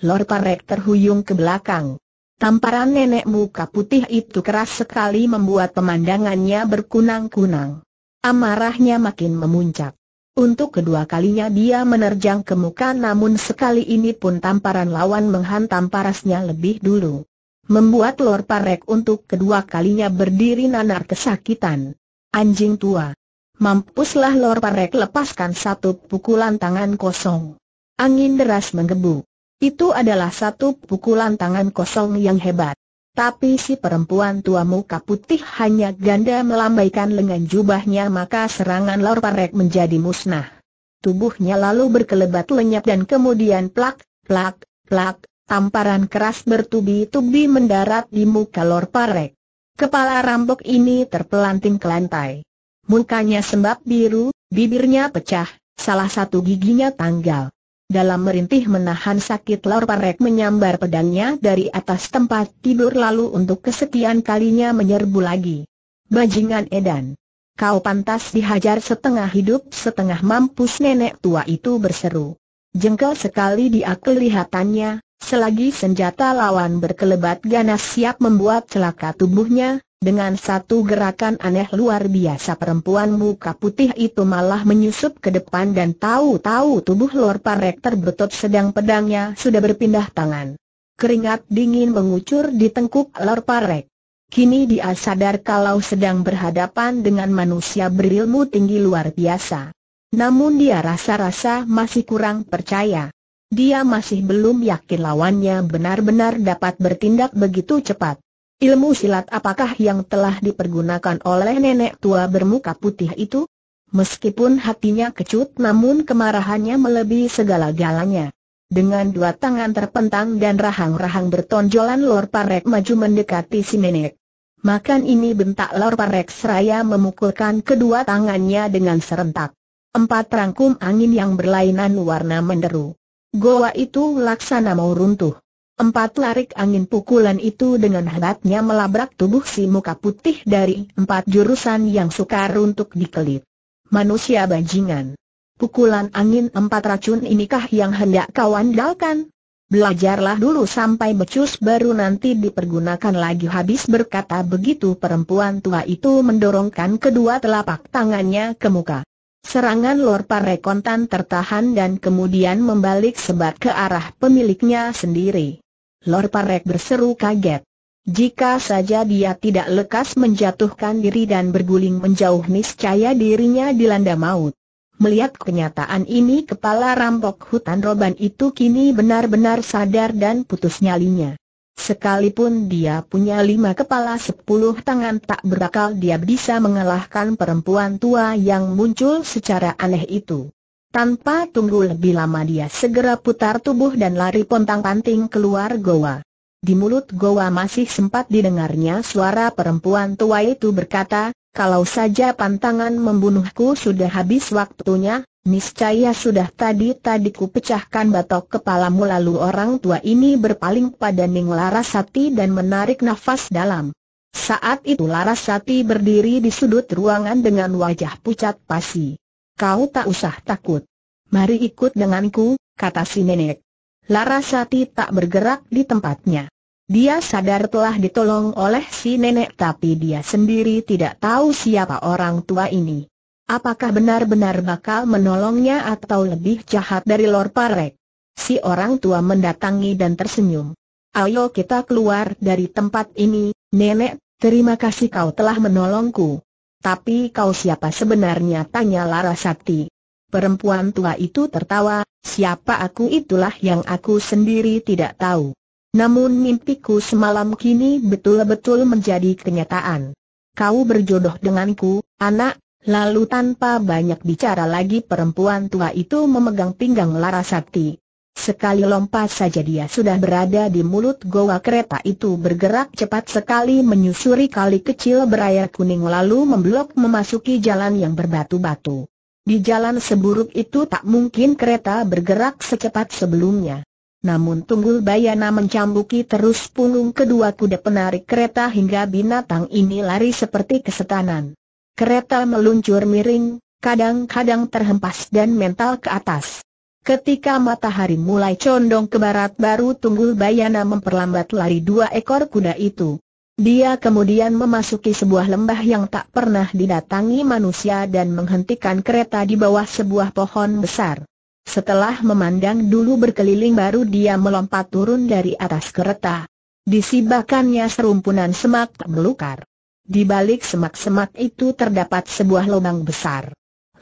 Lor Parek terhuyung ke belakang. Tamparan nenek muka putih itu keras sekali membuat pemandangannya berkunang-kunang. Amarahnya makin memuncak. Untuk kedua kalinya dia menerjang ke muka namun sekali ini pun tamparan lawan menghantam parasnya lebih dulu. Membuat Lor Parek untuk kedua kalinya berdiri nanar kesakitan. Anjing tua. Mampuslah Lor Parek lepaskan satu pukulan tangan kosong. Angin deras menggebu. Itu adalah satu pukulan tangan kosong yang hebat. Tapi si perempuan tua muka putih hanya ganda melambaikan lengan jubahnya maka serangan Lor Parek menjadi musnah. Tubuhnya lalu berkelebat lenyap dan kemudian plak, plak, plak, tamparan keras bertubi-tubi mendarat di muka Lor Parek. Kepala rambok ini terpelanting ke lantai. Mukanya sembab biru, bibirnya pecah, salah satu giginya tanggal. Dalam merintih menahan sakit Lor Parek menyambar pedangnya dari atas tempat tidur lalu untuk kesekian kalinya menyerbu lagi. Bajingan Edan. Kau pantas dihajar setengah hidup setengah mampus nenek tua itu berseru. Jengkel sekali dia kelihatannya, selagi senjata lawan berkelebat ganas siap membuat celaka tubuhnya, dengan satu gerakan aneh luar biasa perempuan muka putih itu malah menyusup ke depan dan tahu-tahu tubuh Lord Parek terbetot sedang pedangnya sudah berpindah tangan. Keringat dingin mengucur di tengkuk Lord Parek. Kini dia sadar kalau sedang berhadapan dengan manusia berilmu tinggi luar biasa. Namun dia rasa-rasa masih kurang percaya. Dia masih belum yakin lawannya benar-benar dapat bertindak begitu cepat. Ilmu silat apakah yang telah dipergunakan oleh nenek tua bermuka putih itu? Meskipun hatinya kecut namun kemarahannya melebihi segala-galanya. Dengan dua tangan terpentang dan rahang-rahang bertonjolan Lor Parek maju mendekati si nenek. Makan ini bentak Lor Parek seraya memukulkan kedua tangannya dengan serentak. Empat rangkum angin yang berlainan warna menderu. Goa itu laksana mau runtuh. Empat larik angin pukulan itu dengan hebatnya melabrak tubuh si muka putih dari empat jurusan yang sukar untuk dikelit. Manusia bajingan. Pukulan angin empat racun inikah yang hendak kau andalkan? Belajarlah dulu sampai becus baru nanti dipergunakan lagi habis berkata begitu perempuan tua itu mendorongkan kedua telapak tangannya ke muka. Serangan Lord Parekontan tertahan dan kemudian membalik sebat ke arah pemiliknya sendiri. Lord Parek berseru kaget. Jika saja dia tidak lekas menjatuhkan diri dan berguling menjauh niscaya dirinya dilanda maut. Melihat kenyataan ini kepala rampok hutan roban itu kini benar-benar sadar dan putus nyalinya. Sekalipun dia punya lima kepala sepuluh tangan tak berakal dia bisa mengalahkan perempuan tua yang muncul secara aneh itu. Tanpa tunggu lebih lama dia segera putar tubuh dan lari pontang-panting keluar goa. Di mulut goa masih sempat didengarnya suara perempuan tua itu berkata, kalau saja pantangan membunuhku sudah habis waktunya, niscaya sudah tadi-tadi ku pecahkan batok kepalamu lalu orang tua ini berpaling pada Ning Larasati dan menarik nafas dalam. Saat itu Larasati berdiri di sudut ruangan dengan wajah pucat pasi. Kau tak usah takut. Mari ikut denganku, kata si nenek. Larasati tak bergerak di tempatnya. Dia sadar telah ditolong oleh si nenek tapi dia sendiri tidak tahu siapa orang tua ini. Apakah benar-benar bakal menolongnya atau lebih jahat dari Lord Parek? Si orang tua mendatangi dan tersenyum. Ayo kita keluar dari tempat ini, nenek, terima kasih kau telah menolongku. Tapi kau siapa sebenarnya? Tanya Lara Sakti. Perempuan tua itu tertawa, siapa aku itulah yang aku sendiri tidak tahu. Namun mimpiku semalam kini betul-betul menjadi kenyataan. Kau berjodoh denganku, anak, lalu tanpa banyak bicara lagi perempuan tua itu memegang pinggang Lara Sakti. Sekali lompat saja dia sudah berada di mulut goa kereta itu bergerak cepat sekali menyusuri kali kecil berair kuning lalu memblok memasuki jalan yang berbatu-batu. Di jalan seburuk itu tak mungkin kereta bergerak secepat sebelumnya. Namun Tunggul Bayana mencambuki terus punggung kedua kuda penarik kereta hingga binatang ini lari seperti kesetanan. Kereta meluncur miring, kadang-kadang terhempas dan mental ke atas. Ketika matahari mulai condong ke barat baru Tunggul Bayana memperlambat lari dua ekor kuda itu. Dia kemudian memasuki sebuah lembah yang tak pernah didatangi manusia dan menghentikan kereta di bawah sebuah pohon besar. Setelah memandang dulu berkeliling baru dia melompat turun dari atas kereta. Disibakannya serumpunan semak melukar. Di balik semak-semak itu terdapat sebuah lubang besar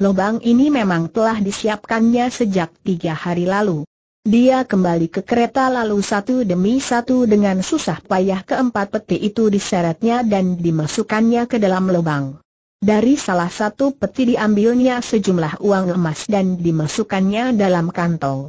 lobang ini memang telah disiapkannya sejak tiga hari lalu. Dia kembali ke kereta lalu satu demi satu dengan susah payah keempat peti itu diseretnya dan dimasukkannya ke dalam lobang. Dari salah satu peti diambilnya sejumlah uang emas dan dimasukkannya dalam kantong.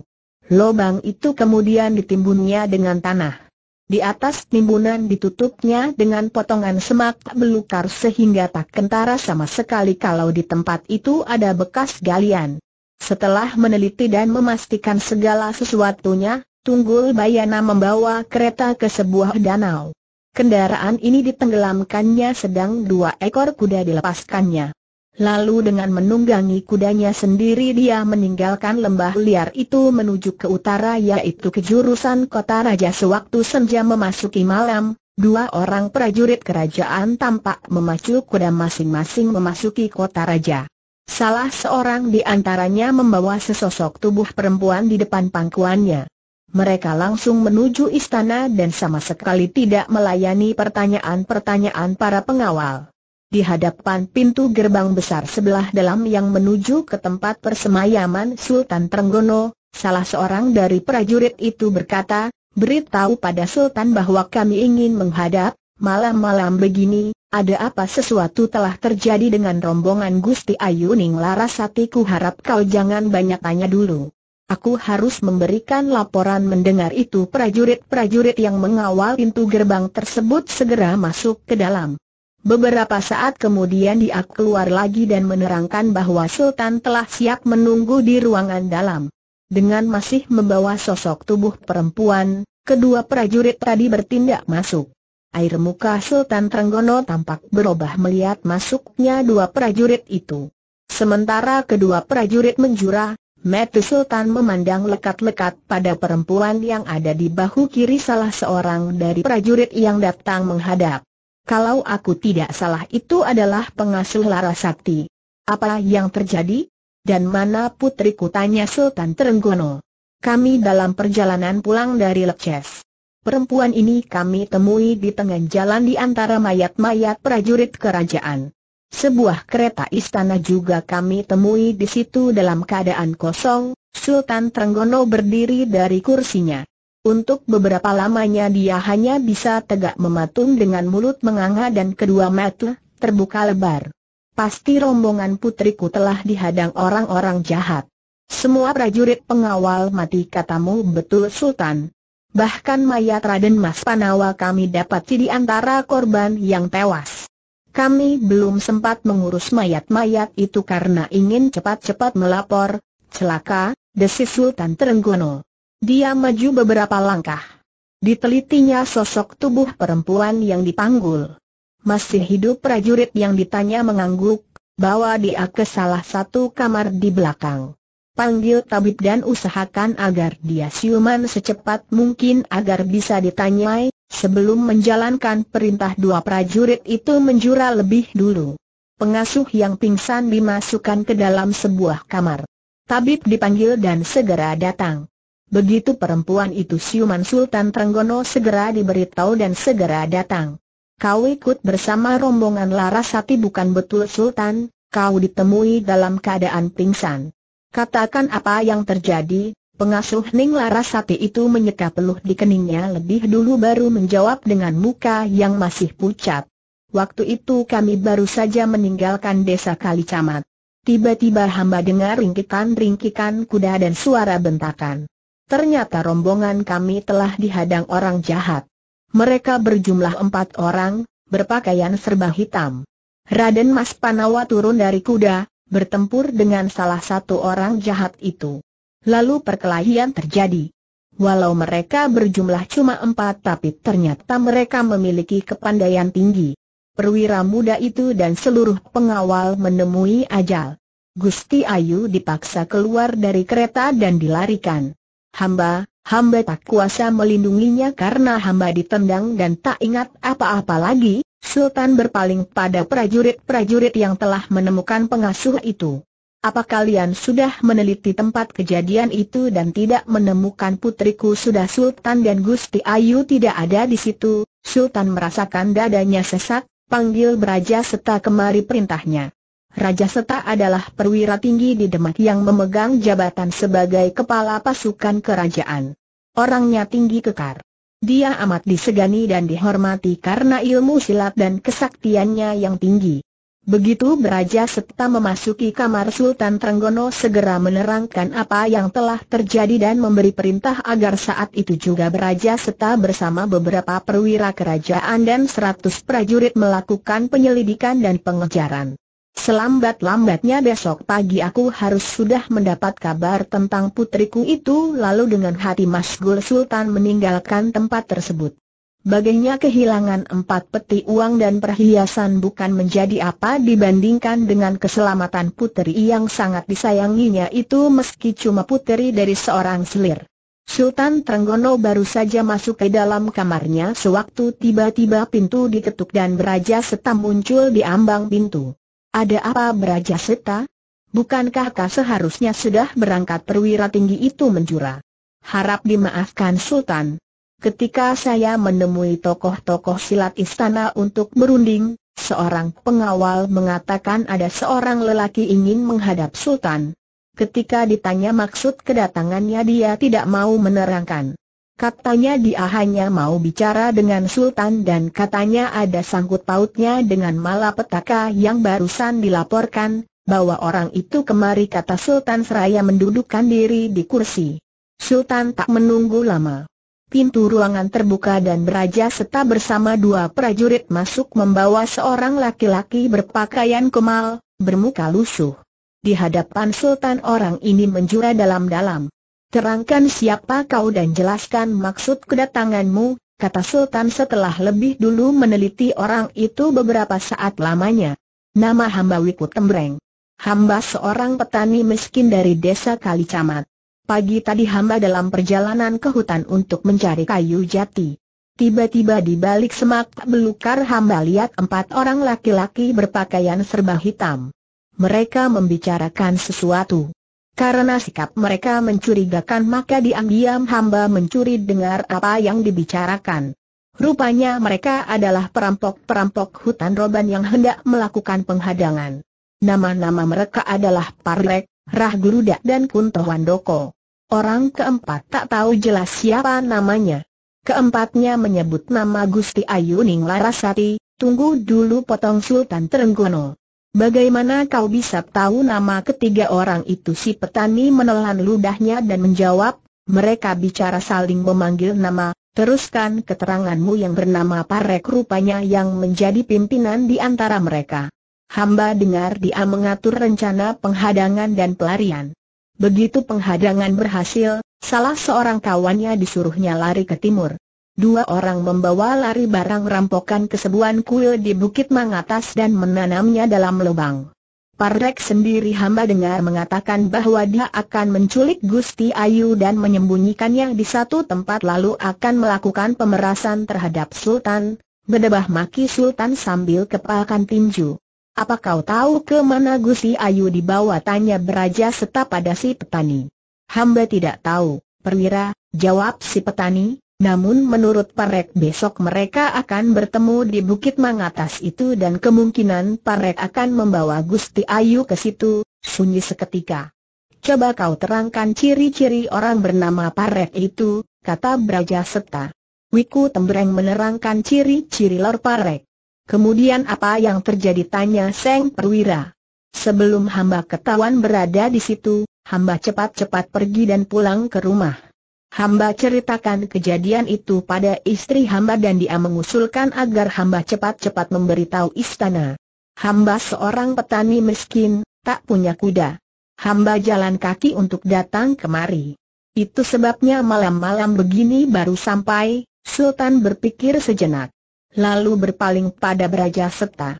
Lobang itu kemudian ditimbunnya dengan tanah. Di atas timbunan ditutupnya dengan potongan semak belukar sehingga tak kentara sama sekali kalau di tempat itu ada bekas galian. Setelah meneliti dan memastikan segala sesuatunya, Tunggul Bayana membawa kereta ke sebuah danau. Kendaraan ini ditenggelamkannya sedang dua ekor kuda dilepaskannya. Lalu dengan menunggangi kudanya sendiri dia meninggalkan lembah liar itu menuju ke utara yaitu ke jurusan kota raja sewaktu senja memasuki malam, dua orang prajurit kerajaan tampak memacu kuda masing-masing memasuki kota raja. Salah seorang di antaranya membawa sesosok tubuh perempuan di depan pangkuannya. Mereka langsung menuju istana dan sama sekali tidak melayani pertanyaan-pertanyaan para pengawal. Di hadapan pintu gerbang besar sebelah dalam yang menuju ke tempat persemayaman Sultan Trenggono, salah seorang dari prajurit itu berkata, beritahu pada Sultan bahwa kami ingin menghadap, malam-malam begini, ada apa sesuatu telah terjadi dengan rombongan Gusti Ayu Ning Larasati ku harap kau jangan banyak tanya dulu. Aku harus memberikan laporan mendengar itu prajurit-prajurit yang mengawal pintu gerbang tersebut segera masuk ke dalam. Beberapa saat kemudian dia keluar lagi dan menerangkan bahwa Sultan telah siap menunggu di ruangan dalam. Dengan masih membawa sosok tubuh perempuan, kedua prajurit tadi bertindak masuk. Air muka Sultan Trenggono tampak berubah melihat masuknya dua prajurit itu. Sementara kedua prajurit menjurah, Metu Sultan memandang lekat-lekat pada perempuan yang ada di bahu kiri salah seorang dari prajurit yang datang menghadap. Kalau aku tidak salah itu adalah pengasuh Lara Sakti. Apa yang terjadi? Dan mana putriku tanya Sultan Terenggono. Kami dalam perjalanan pulang dari Lepces. Perempuan ini kami temui di tengah jalan di antara mayat-mayat prajurit kerajaan. Sebuah kereta istana juga kami temui di situ dalam keadaan kosong, Sultan Trenggono berdiri dari kursinya. Untuk beberapa lamanya dia hanya bisa tegak mematung dengan mulut menganga dan kedua mata terbuka lebar. Pasti rombongan putriku telah dihadang orang-orang jahat. Semua prajurit pengawal mati katamu betul Sultan. Bahkan mayat Raden Mas Panawa kami dapat di antara korban yang tewas. Kami belum sempat mengurus mayat-mayat itu karena ingin cepat-cepat melapor. Celaka, desis Sultan Terenggono. Dia maju beberapa langkah. Ditelitinya sosok tubuh perempuan yang dipanggul. Masih hidup prajurit yang ditanya mengangguk, bawa dia ke salah satu kamar di belakang. Panggil tabib dan usahakan agar dia siuman secepat mungkin agar bisa ditanyai, sebelum menjalankan perintah dua prajurit itu menjura lebih dulu. Pengasuh yang pingsan dimasukkan ke dalam sebuah kamar. Tabib dipanggil dan segera datang. Begitu perempuan itu siuman Sultan Trenggono segera diberitahu dan segera datang. Kau ikut bersama rombongan Larasati bukan betul Sultan, kau ditemui dalam keadaan pingsan. Katakan apa yang terjadi, pengasuh Ning Larasati itu menyeka peluh di keningnya lebih dulu baru menjawab dengan muka yang masih pucat. Waktu itu kami baru saja meninggalkan desa Kalicamat. Tiba-tiba hamba dengar ringkikan-ringkikan kuda dan suara bentakan. Ternyata rombongan kami telah dihadang orang jahat. Mereka berjumlah empat orang, berpakaian serba hitam. Raden Mas Panawa turun dari kuda, bertempur dengan salah satu orang jahat itu. Lalu perkelahian terjadi. Walau mereka berjumlah cuma empat tapi ternyata mereka memiliki kepandaian tinggi. Perwira muda itu dan seluruh pengawal menemui ajal. Gusti Ayu dipaksa keluar dari kereta dan dilarikan hamba, hamba tak kuasa melindunginya karena hamba ditendang dan tak ingat apa-apa lagi, Sultan berpaling pada prajurit-prajurit yang telah menemukan pengasuh itu. Apa kalian sudah meneliti tempat kejadian itu dan tidak menemukan putriku sudah Sultan dan Gusti Ayu tidak ada di situ? Sultan merasakan dadanya sesak, panggil beraja serta kemari perintahnya. Raja Seta adalah perwira tinggi di Demak yang memegang jabatan sebagai kepala pasukan kerajaan. Orangnya tinggi kekar. Dia amat disegani dan dihormati karena ilmu silat dan kesaktiannya yang tinggi. Begitu Raja Seta memasuki kamar Sultan Trenggono segera menerangkan apa yang telah terjadi dan memberi perintah agar saat itu juga Raja Seta bersama beberapa perwira kerajaan dan 100 prajurit melakukan penyelidikan dan pengejaran. Selambat-lambatnya besok pagi aku harus sudah mendapat kabar tentang putriku itu lalu dengan hati Mas masgul Sultan meninggalkan tempat tersebut. Baginya kehilangan empat peti uang dan perhiasan bukan menjadi apa dibandingkan dengan keselamatan putri yang sangat disayanginya itu meski cuma putri dari seorang selir. Sultan Trenggono baru saja masuk ke dalam kamarnya sewaktu tiba-tiba pintu diketuk dan beraja setam muncul di ambang pintu. Ada apa Beraja Seta? Bukankah kau seharusnya sudah berangkat perwira tinggi itu menjura? Harap dimaafkan Sultan. Ketika saya menemui tokoh-tokoh silat istana untuk berunding, seorang pengawal mengatakan ada seorang lelaki ingin menghadap Sultan. Ketika ditanya maksud kedatangannya dia tidak mau menerangkan. Katanya dia hanya mau bicara dengan Sultan dan katanya ada sangkut pautnya dengan malapetaka yang barusan dilaporkan, bahwa orang itu kemari kata Sultan seraya mendudukkan diri di kursi. Sultan tak menunggu lama. Pintu ruangan terbuka dan beraja serta bersama dua prajurit masuk membawa seorang laki-laki berpakaian kemal, bermuka lusuh. Di hadapan Sultan orang ini menjura dalam-dalam terangkan siapa kau dan jelaskan maksud kedatanganmu, kata Sultan setelah lebih dulu meneliti orang itu beberapa saat lamanya. Nama hamba Wiku Tembreng. Hamba seorang petani miskin dari desa Kalicamat. Pagi tadi hamba dalam perjalanan ke hutan untuk mencari kayu jati. Tiba-tiba di balik semak belukar hamba lihat empat orang laki-laki berpakaian serba hitam. Mereka membicarakan sesuatu. Karena sikap mereka mencurigakan maka diam-diam hamba mencuri dengar apa yang dibicarakan. Rupanya mereka adalah perampok-perampok hutan roban yang hendak melakukan penghadangan. Nama-nama mereka adalah Parlek, Rah dan Kunto Wandoko. Orang keempat tak tahu jelas siapa namanya. Keempatnya menyebut nama Gusti Ayu Ning Larasati, tunggu dulu potong Sultan Terenggono. Bagaimana kau bisa tahu nama ketiga orang itu si petani menelan ludahnya dan menjawab, mereka bicara saling memanggil nama, teruskan keteranganmu yang bernama Parek rupanya yang menjadi pimpinan di antara mereka. Hamba dengar dia mengatur rencana penghadangan dan pelarian. Begitu penghadangan berhasil, salah seorang kawannya disuruhnya lari ke timur. Dua orang membawa lari barang rampokan ke sebuah kuil di Bukit Mangatas dan menanamnya dalam lubang. Parek sendiri hamba dengar mengatakan bahwa dia akan menculik Gusti Ayu dan menyembunyikannya di satu tempat lalu akan melakukan pemerasan terhadap Sultan, bedebah maki Sultan sambil kepalkan tinju. Apa kau tahu ke mana Gusti Ayu dibawa tanya beraja serta pada si petani? Hamba tidak tahu, perwira, jawab si petani, namun menurut Parek besok mereka akan bertemu di Bukit Mangatas itu dan kemungkinan Parek akan membawa Gusti Ayu ke situ, sunyi seketika. Coba kau terangkan ciri-ciri orang bernama Parek itu, kata Braja Seta. Wiku Tembreng menerangkan ciri-ciri Lor Parek. Kemudian apa yang terjadi tanya Seng Perwira. Sebelum hamba ketahuan berada di situ, hamba cepat-cepat pergi dan pulang ke rumah. Hamba ceritakan kejadian itu pada istri hamba dan dia mengusulkan agar hamba cepat-cepat memberitahu istana. Hamba seorang petani miskin, tak punya kuda. Hamba jalan kaki untuk datang kemari. Itu sebabnya malam-malam begini baru sampai, Sultan berpikir sejenak. Lalu berpaling pada Beraja Serta.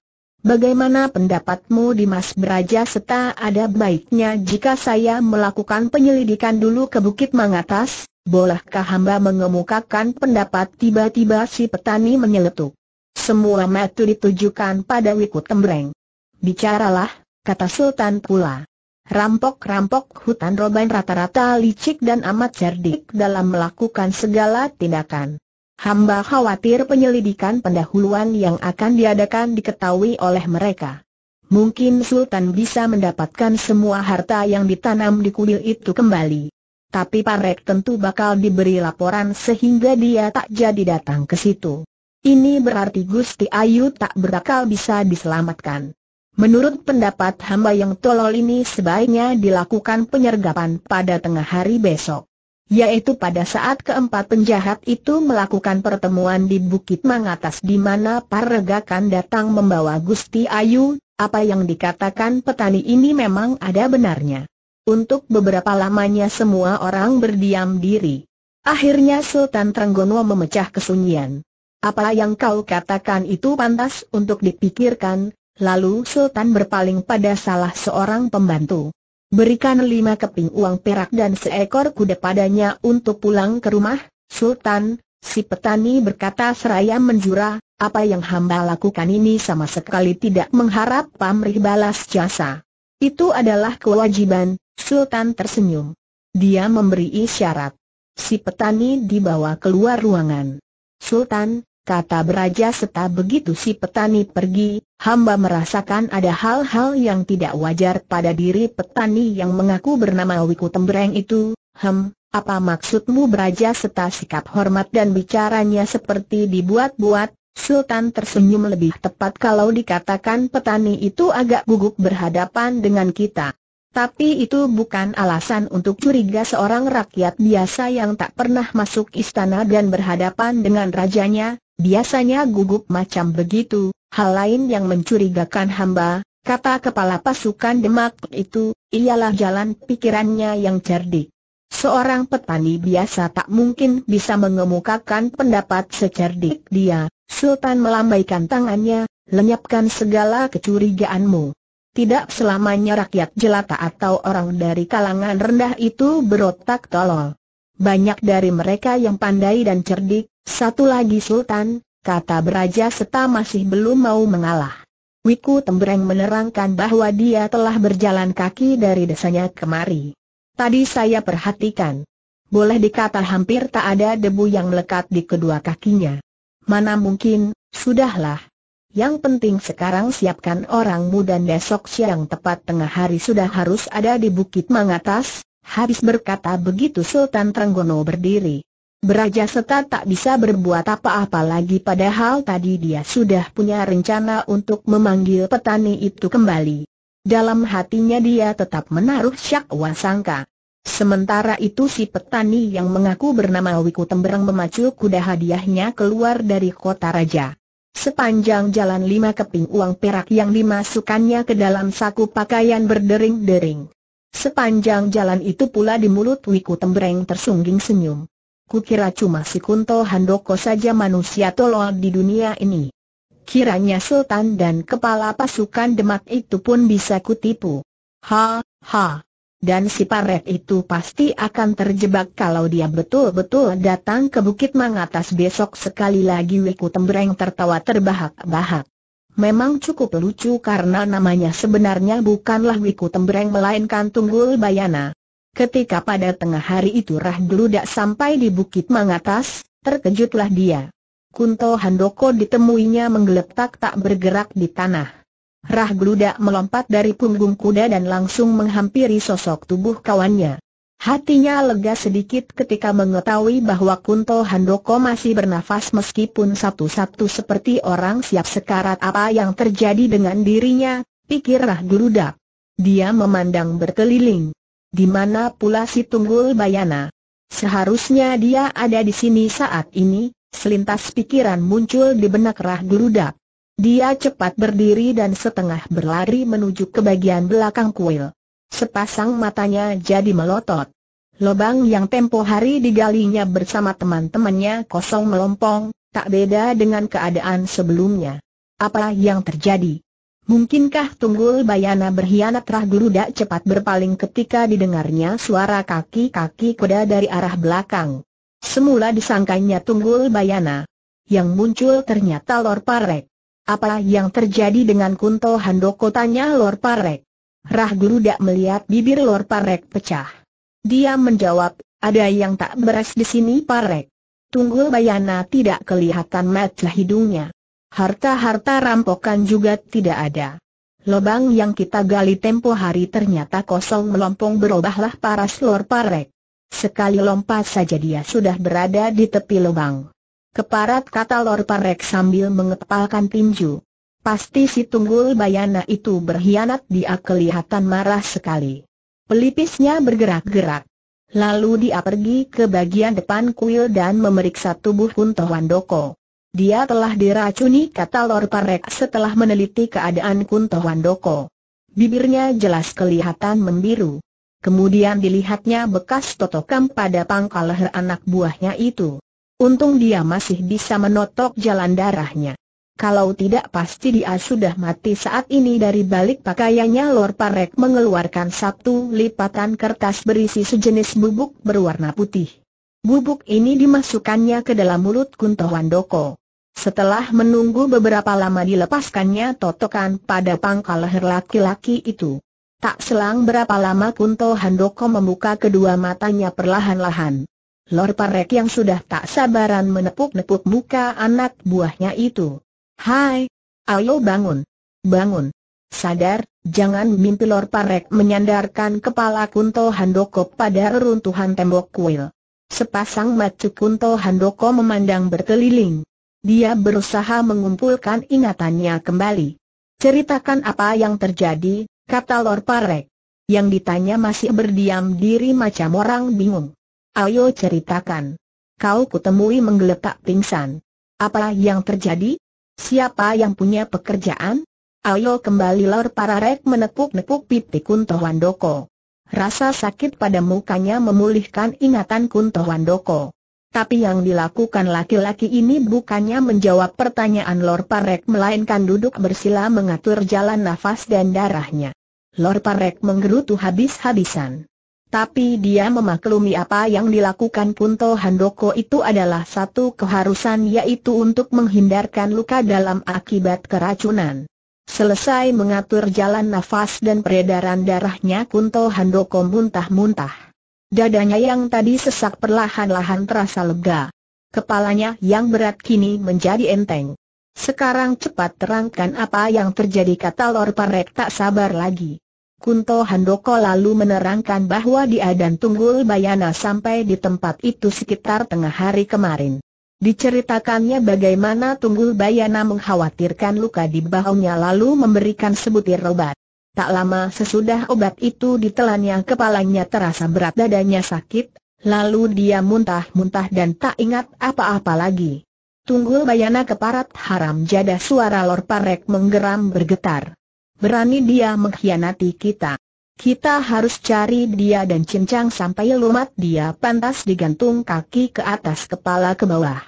Bagaimana pendapatmu di Mas Beraja Seta ada baiknya jika saya melakukan penyelidikan dulu ke Bukit Mangatas? Bolehkah hamba mengemukakan pendapat tiba-tiba si petani menyeletuk? Semua mata ditujukan pada Wiku Tembreng. Bicaralah, kata Sultan pula. Rampok-rampok hutan roban rata-rata licik dan amat cerdik dalam melakukan segala tindakan. Hamba khawatir penyelidikan pendahuluan yang akan diadakan diketahui oleh mereka. Mungkin Sultan bisa mendapatkan semua harta yang ditanam di kuil itu kembali. Tapi Parek tentu bakal diberi laporan sehingga dia tak jadi datang ke situ. Ini berarti Gusti Ayu tak berakal bisa diselamatkan. Menurut pendapat hamba yang tolol ini sebaiknya dilakukan penyergapan pada tengah hari besok yaitu pada saat keempat penjahat itu melakukan pertemuan di Bukit Mangatas di mana Paragakan datang membawa Gusti Ayu, apa yang dikatakan petani ini memang ada benarnya. Untuk beberapa lamanya semua orang berdiam diri. Akhirnya Sultan Trenggono memecah kesunyian. Apa yang kau katakan itu pantas untuk dipikirkan, lalu Sultan berpaling pada salah seorang pembantu. Berikan lima keping uang perak dan seekor kuda padanya untuk pulang ke rumah, Sultan, si petani berkata seraya menjura, apa yang hamba lakukan ini sama sekali tidak mengharap pamrih balas jasa. Itu adalah kewajiban, Sultan tersenyum. Dia memberi isyarat. Si petani dibawa keluar ruangan. Sultan, kata Beraja seta begitu si petani pergi, hamba merasakan ada hal-hal yang tidak wajar pada diri petani yang mengaku bernama Wiku Tembreng itu, hem, apa maksudmu Beraja seta sikap hormat dan bicaranya seperti dibuat-buat, Sultan tersenyum lebih tepat kalau dikatakan petani itu agak gugup berhadapan dengan kita. Tapi itu bukan alasan untuk curiga seorang rakyat biasa yang tak pernah masuk istana dan berhadapan dengan rajanya, Biasanya gugup macam begitu, hal lain yang mencurigakan hamba, kata kepala pasukan demak itu, ialah jalan pikirannya yang cerdik. Seorang petani biasa tak mungkin bisa mengemukakan pendapat secerdik dia. Sultan melambaikan tangannya, lenyapkan segala kecurigaanmu. Tidak selamanya rakyat jelata atau orang dari kalangan rendah itu berotak tolol. Banyak dari mereka yang pandai dan cerdik, satu lagi Sultan, kata beraja Seta masih belum mau mengalah. Wiku Tembreng menerangkan bahwa dia telah berjalan kaki dari desanya kemari. Tadi saya perhatikan. Boleh dikata hampir tak ada debu yang melekat di kedua kakinya. Mana mungkin, sudahlah. Yang penting sekarang siapkan orangmu dan besok siang tepat tengah hari sudah harus ada di Bukit Mangatas, habis berkata begitu Sultan Trenggono berdiri. Beraja Seta tak bisa berbuat apa-apa lagi padahal tadi dia sudah punya rencana untuk memanggil petani itu kembali. Dalam hatinya dia tetap menaruh syak wasangka. Sementara itu si petani yang mengaku bernama Wiku Tembrang memacu kuda hadiahnya keluar dari kota raja. Sepanjang jalan lima keping uang perak yang dimasukkannya ke dalam saku pakaian berdering-dering. Sepanjang jalan itu pula di mulut Wiku Tembereng tersungging senyum. Kukira cuma si Kunto Handoko saja manusia tolol di dunia ini. Kiranya Sultan dan kepala pasukan Demak itu pun bisa kutipu. Ha, ha. Dan si Paret itu pasti akan terjebak kalau dia betul-betul datang ke Bukit Mangatas besok sekali lagi Wiku Tembreng tertawa terbahak-bahak. Memang cukup lucu karena namanya sebenarnya bukanlah Wiku Tembreng melainkan Tunggul Bayana. Ketika pada tengah hari itu Rah Geludak sampai di Bukit Mangatas, terkejutlah dia. Kunto Handoko ditemuinya menggeletak tak bergerak di tanah. Rah Geludak melompat dari punggung kuda dan langsung menghampiri sosok tubuh kawannya. Hatinya lega sedikit ketika mengetahui bahwa Kunto Handoko masih bernafas meskipun satu-satu seperti orang siap sekarat apa yang terjadi dengan dirinya, pikir Rah Geludak. Dia memandang berkeliling. Di mana pula si Tunggul Bayana? Seharusnya dia ada di sini saat ini, selintas pikiran muncul di benak Rah Durudak. Dia cepat berdiri dan setengah berlari menuju ke bagian belakang kuil. Sepasang matanya jadi melotot. Lobang yang tempo hari digalinya bersama teman-temannya kosong melompong, tak beda dengan keadaan sebelumnya. Apa yang terjadi? Mungkinkah Tunggul Bayana berkhianat Rah Guruda cepat berpaling ketika didengarnya suara kaki-kaki kuda dari arah belakang. Semula disangkanya Tunggul Bayana. Yang muncul ternyata Lor Parek. Apa yang terjadi dengan Kunto Handoko tanya Lor Parek. Rah Guruda melihat bibir Lor Parek pecah. Dia menjawab, ada yang tak beres di sini Parek. Tunggul Bayana tidak kelihatan mata hidungnya. Harta-harta rampokan juga tidak ada. Lobang yang kita gali tempo hari ternyata kosong melompong berubahlah para selor parek. Sekali lompat saja dia sudah berada di tepi lubang. Keparat kata Lor Parek sambil mengepalkan tinju. Pasti si Tunggul Bayana itu berkhianat dia kelihatan marah sekali. Pelipisnya bergerak-gerak. Lalu dia pergi ke bagian depan kuil dan memeriksa tubuh Kunto Wandoko. Dia telah diracuni kata Lor Parek setelah meneliti keadaan Kunto Wandoko. Bibirnya jelas kelihatan membiru. Kemudian dilihatnya bekas totokan pada pangkal leher anak buahnya itu. Untung dia masih bisa menotok jalan darahnya. Kalau tidak pasti dia sudah mati saat ini dari balik pakaiannya Lor Parek mengeluarkan satu lipatan kertas berisi sejenis bubuk berwarna putih. Bubuk ini dimasukkannya ke dalam mulut Kunto Wandoko. Setelah menunggu beberapa lama dilepaskannya totokan pada pangkal leher laki-laki itu. Tak selang berapa lama Kunto Handoko membuka kedua matanya perlahan-lahan. Lor Parek yang sudah tak sabaran menepuk-nepuk muka anak buahnya itu. Hai, ayo bangun, bangun. Sadar, jangan mimpi Lor Parek menyandarkan kepala Kunto Handoko pada reruntuhan tembok kuil. Sepasang mata Kunto Handoko memandang berkeliling. Dia berusaha mengumpulkan ingatannya kembali. Ceritakan apa yang terjadi, kata Lord Parek. Yang ditanya masih berdiam diri macam orang bingung. Ayo ceritakan. Kau kutemui menggeletak pingsan. Apa yang terjadi? Siapa yang punya pekerjaan? Ayo kembali Lord Parek menepuk-nepuk pipi Kunto Wandoko. Rasa sakit pada mukanya memulihkan ingatan Kunto Wandoko. Tapi yang dilakukan laki-laki ini bukannya menjawab pertanyaan Lord Parek melainkan duduk bersila mengatur jalan nafas dan darahnya. Lord Parek menggerutu habis-habisan. Tapi dia memaklumi apa yang dilakukan Punto Handoko itu adalah satu keharusan yaitu untuk menghindarkan luka dalam akibat keracunan. Selesai mengatur jalan nafas dan peredaran darahnya Kunto Handoko muntah-muntah. Dadanya yang tadi sesak perlahan-lahan terasa lega. Kepalanya yang berat kini menjadi enteng. Sekarang cepat terangkan apa yang terjadi kata Lor Parek tak sabar lagi. Kunto Handoko lalu menerangkan bahwa dia dan Tunggul Bayana sampai di tempat itu sekitar tengah hari kemarin. Diceritakannya bagaimana Tunggul Bayana mengkhawatirkan luka di bahunya lalu memberikan sebutir obat. Tak lama sesudah obat itu ditelannya kepalanya terasa berat dadanya sakit, lalu dia muntah-muntah dan tak ingat apa-apa lagi. Tunggul bayana keparat haram jada suara Lor Parek menggeram bergetar. Berani dia mengkhianati kita. Kita harus cari dia dan cincang sampai lumat dia pantas digantung kaki ke atas kepala ke bawah.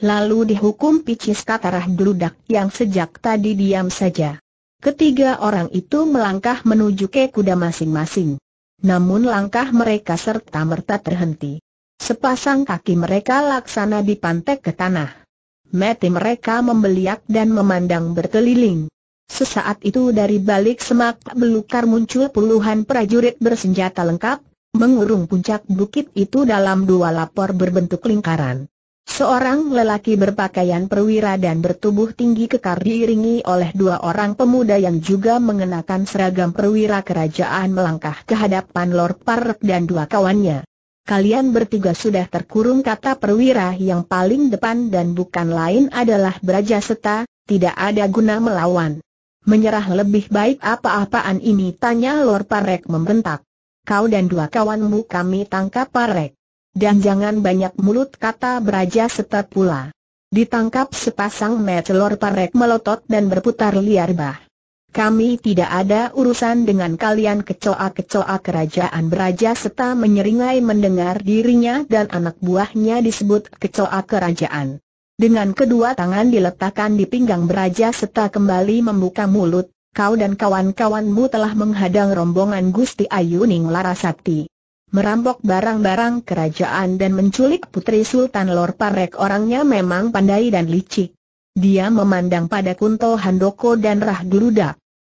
Lalu dihukum picis katarah geludak yang sejak tadi diam saja. Ketiga orang itu melangkah menuju ke kuda masing-masing. Namun langkah mereka serta-merta terhenti. Sepasang kaki mereka laksana dipantek ke tanah. Mati mereka membeliak dan memandang berkeliling. Sesaat itu dari balik semak belukar muncul puluhan prajurit bersenjata lengkap, mengurung puncak bukit itu dalam dua lapor berbentuk lingkaran. Seorang lelaki berpakaian perwira dan bertubuh tinggi kekar diiringi oleh dua orang pemuda yang juga mengenakan seragam perwira kerajaan melangkah ke hadapan Lord Park dan dua kawannya. Kalian bertiga sudah terkurung kata perwira yang paling depan dan bukan lain adalah Braja Seta, tidak ada guna melawan. Menyerah lebih baik apa-apaan ini tanya Lord Parek membentak. Kau dan dua kawanmu kami tangkap Parek. Dan jangan banyak mulut kata beraja setat pula. Ditangkap sepasang metelor parek melotot dan berputar liar bah. Kami tidak ada urusan dengan kalian kecoa-kecoa kerajaan beraja serta menyeringai mendengar dirinya dan anak buahnya disebut kecoa kerajaan. Dengan kedua tangan diletakkan di pinggang beraja serta kembali membuka mulut, kau dan kawan-kawanmu telah menghadang rombongan Gusti Ayu Ning Larasati merampok barang-barang kerajaan dan menculik putri Sultan Lor Parek orangnya memang pandai dan licik. Dia memandang pada Kunto Handoko dan Rah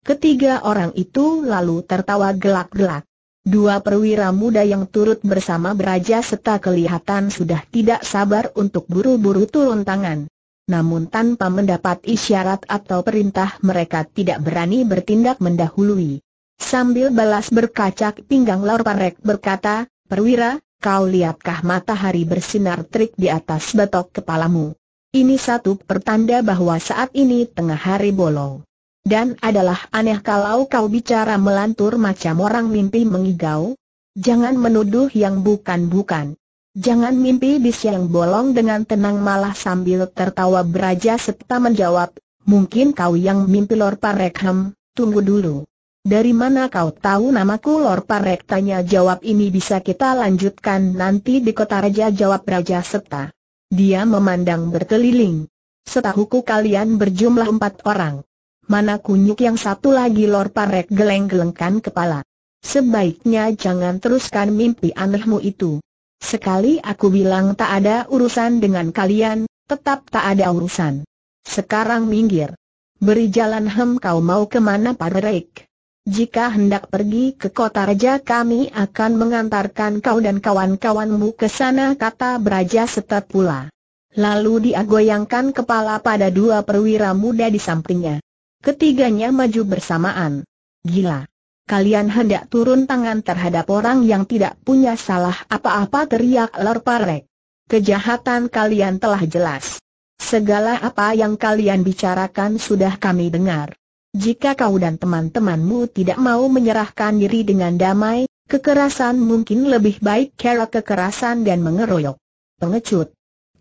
Ketiga orang itu lalu tertawa gelak-gelak. Dua perwira muda yang turut bersama beraja serta kelihatan sudah tidak sabar untuk buru-buru turun tangan. Namun tanpa mendapat isyarat atau perintah mereka tidak berani bertindak mendahului. Sambil balas berkacak pinggang Lor Parek berkata, Perwira, kau lihatkah matahari bersinar terik di atas batok kepalamu? Ini satu pertanda bahwa saat ini tengah hari bolong. Dan adalah aneh kalau kau bicara melantur macam orang mimpi mengigau. Jangan menuduh yang bukan-bukan. Jangan mimpi di siang bolong dengan tenang malah sambil tertawa beraja serta menjawab, mungkin kau yang mimpi Lor Parekham, tunggu dulu. Dari mana kau tahu namaku Lor Parek? Tanya jawab ini bisa kita lanjutkan nanti di kota raja jawab Raja Seta. Dia memandang berkeliling. Setahuku kalian berjumlah empat orang. Mana kunyuk yang satu lagi Lor Parek geleng-gelengkan kepala. Sebaiknya jangan teruskan mimpi anehmu itu. Sekali aku bilang tak ada urusan dengan kalian, tetap tak ada urusan. Sekarang minggir. Beri jalan hem kau mau kemana Parek? Jika hendak pergi ke kota raja kami akan mengantarkan kau dan kawan-kawanmu ke sana kata beraja setat pula. Lalu dia goyangkan kepala pada dua perwira muda di sampingnya. Ketiganya maju bersamaan. Gila. Kalian hendak turun tangan terhadap orang yang tidak punya salah apa-apa teriak Lor Parek. Kejahatan kalian telah jelas. Segala apa yang kalian bicarakan sudah kami dengar. Jika kau dan teman-temanmu tidak mau menyerahkan diri dengan damai, kekerasan mungkin lebih baik kera kekerasan dan mengeroyok. Pengecut.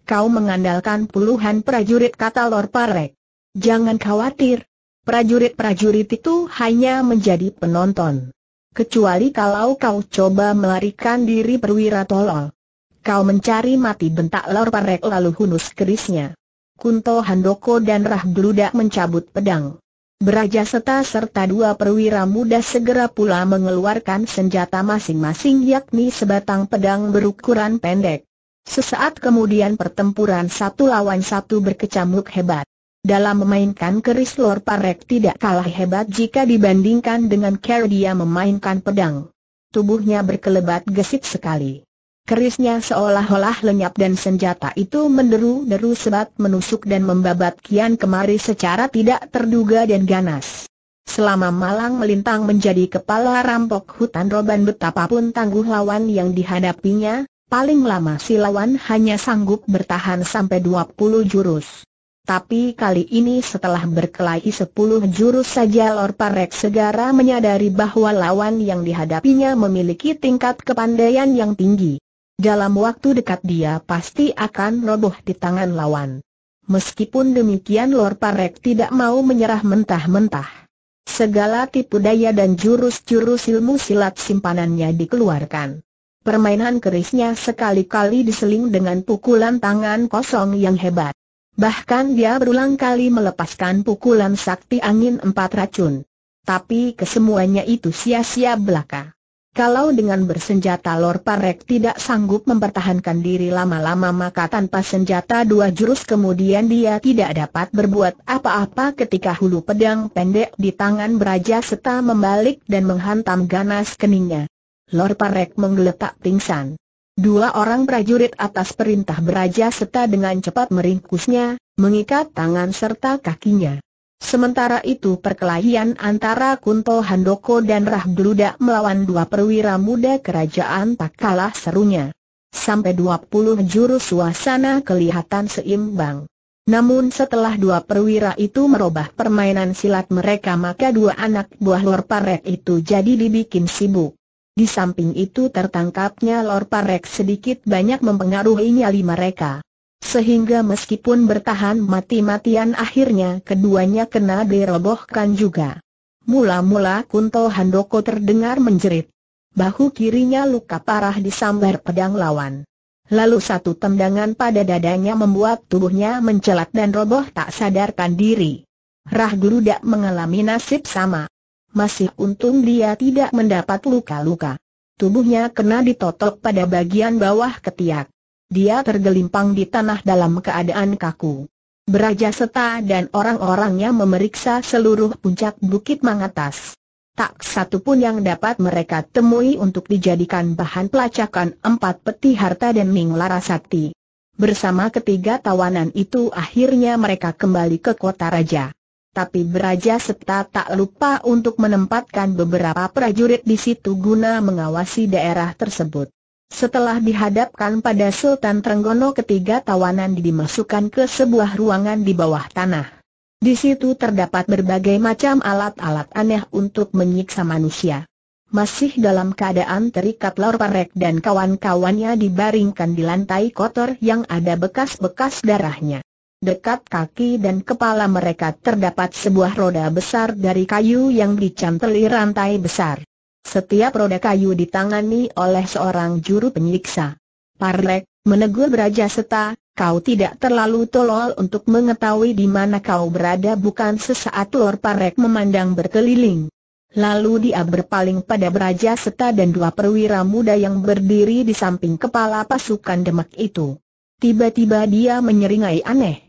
Kau mengandalkan puluhan prajurit kata Lord Parek. Jangan khawatir. Prajurit-prajurit itu hanya menjadi penonton. Kecuali kalau kau coba melarikan diri perwira tolol. Kau mencari mati bentak Lord Parek lalu hunus kerisnya. Kunto Handoko dan Rah mencabut pedang. Beraja Seta serta dua perwira muda segera pula mengeluarkan senjata masing-masing yakni sebatang pedang berukuran pendek. Sesaat kemudian pertempuran satu lawan satu berkecamuk hebat. Dalam memainkan keris Lord Parek tidak kalah hebat jika dibandingkan dengan cara memainkan pedang. Tubuhnya berkelebat gesit sekali. Kerisnya seolah-olah lenyap dan senjata itu menderu-deru sebat menusuk dan membabat kian kemari secara tidak terduga dan ganas. Selama Malang melintang menjadi kepala rampok hutan Roban betapapun tangguh lawan yang dihadapinya, paling lama si lawan hanya sanggup bertahan sampai 20 jurus. Tapi kali ini setelah berkelahi 10 jurus saja Lor Parek segera menyadari bahwa lawan yang dihadapinya memiliki tingkat kepandaian yang tinggi. Dalam waktu dekat dia pasti akan roboh di tangan lawan. Meskipun demikian Lor Parek tidak mau menyerah mentah-mentah. Segala tipu daya dan jurus-jurus ilmu silat simpanannya dikeluarkan. Permainan kerisnya sekali-kali diseling dengan pukulan tangan kosong yang hebat. Bahkan dia berulang kali melepaskan pukulan sakti angin empat racun. Tapi kesemuanya itu sia-sia belaka. Kalau dengan bersenjata Lor Parek tidak sanggup mempertahankan diri lama-lama maka tanpa senjata dua jurus kemudian dia tidak dapat berbuat apa-apa ketika hulu pedang pendek di tangan beraja serta membalik dan menghantam ganas keningnya. Lor Parek menggeletak pingsan. Dua orang prajurit atas perintah beraja serta dengan cepat meringkusnya, mengikat tangan serta kakinya. Sementara itu perkelahian antara Kunto Handoko dan Rah melawan dua perwira muda kerajaan tak kalah serunya. Sampai 20 jurus suasana kelihatan seimbang. Namun setelah dua perwira itu merubah permainan silat mereka maka dua anak buah Lor Parek itu jadi dibikin sibuk. Di samping itu tertangkapnya Lor Parek sedikit banyak mempengaruhi nyali mereka. Sehingga meskipun bertahan mati-matian akhirnya keduanya kena dirobohkan juga. Mula-mula Kunto Handoko terdengar menjerit. Bahu kirinya luka parah disambar pedang lawan. Lalu satu tendangan pada dadanya membuat tubuhnya mencelat dan roboh tak sadarkan diri. Rah Guru tak mengalami nasib sama. Masih untung dia tidak mendapat luka-luka. Tubuhnya kena ditotok pada bagian bawah ketiak dia tergelimpang di tanah dalam keadaan kaku. Beraja Seta dan orang-orangnya memeriksa seluruh puncak Bukit Mangatas. Tak satu pun yang dapat mereka temui untuk dijadikan bahan pelacakan empat peti harta dan Ming Larasati. Bersama ketiga tawanan itu akhirnya mereka kembali ke kota raja. Tapi Beraja Seta tak lupa untuk menempatkan beberapa prajurit di situ guna mengawasi daerah tersebut. Setelah dihadapkan pada Sultan Trenggono ketiga tawanan dimasukkan ke sebuah ruangan di bawah tanah. Di situ terdapat berbagai macam alat-alat aneh untuk menyiksa manusia. Masih dalam keadaan terikat Lor Parek dan kawan-kawannya dibaringkan di lantai kotor yang ada bekas-bekas darahnya. Dekat kaki dan kepala mereka terdapat sebuah roda besar dari kayu yang dicanteli rantai besar. Setiap roda kayu ditangani oleh seorang juru penyiksa. Parlek, menegur Braja Seta, kau tidak terlalu tolol untuk mengetahui di mana kau berada bukan sesaat Lor Parlek memandang berkeliling. Lalu dia berpaling pada Braja Seta dan dua perwira muda yang berdiri di samping kepala pasukan demak itu. Tiba-tiba dia menyeringai aneh.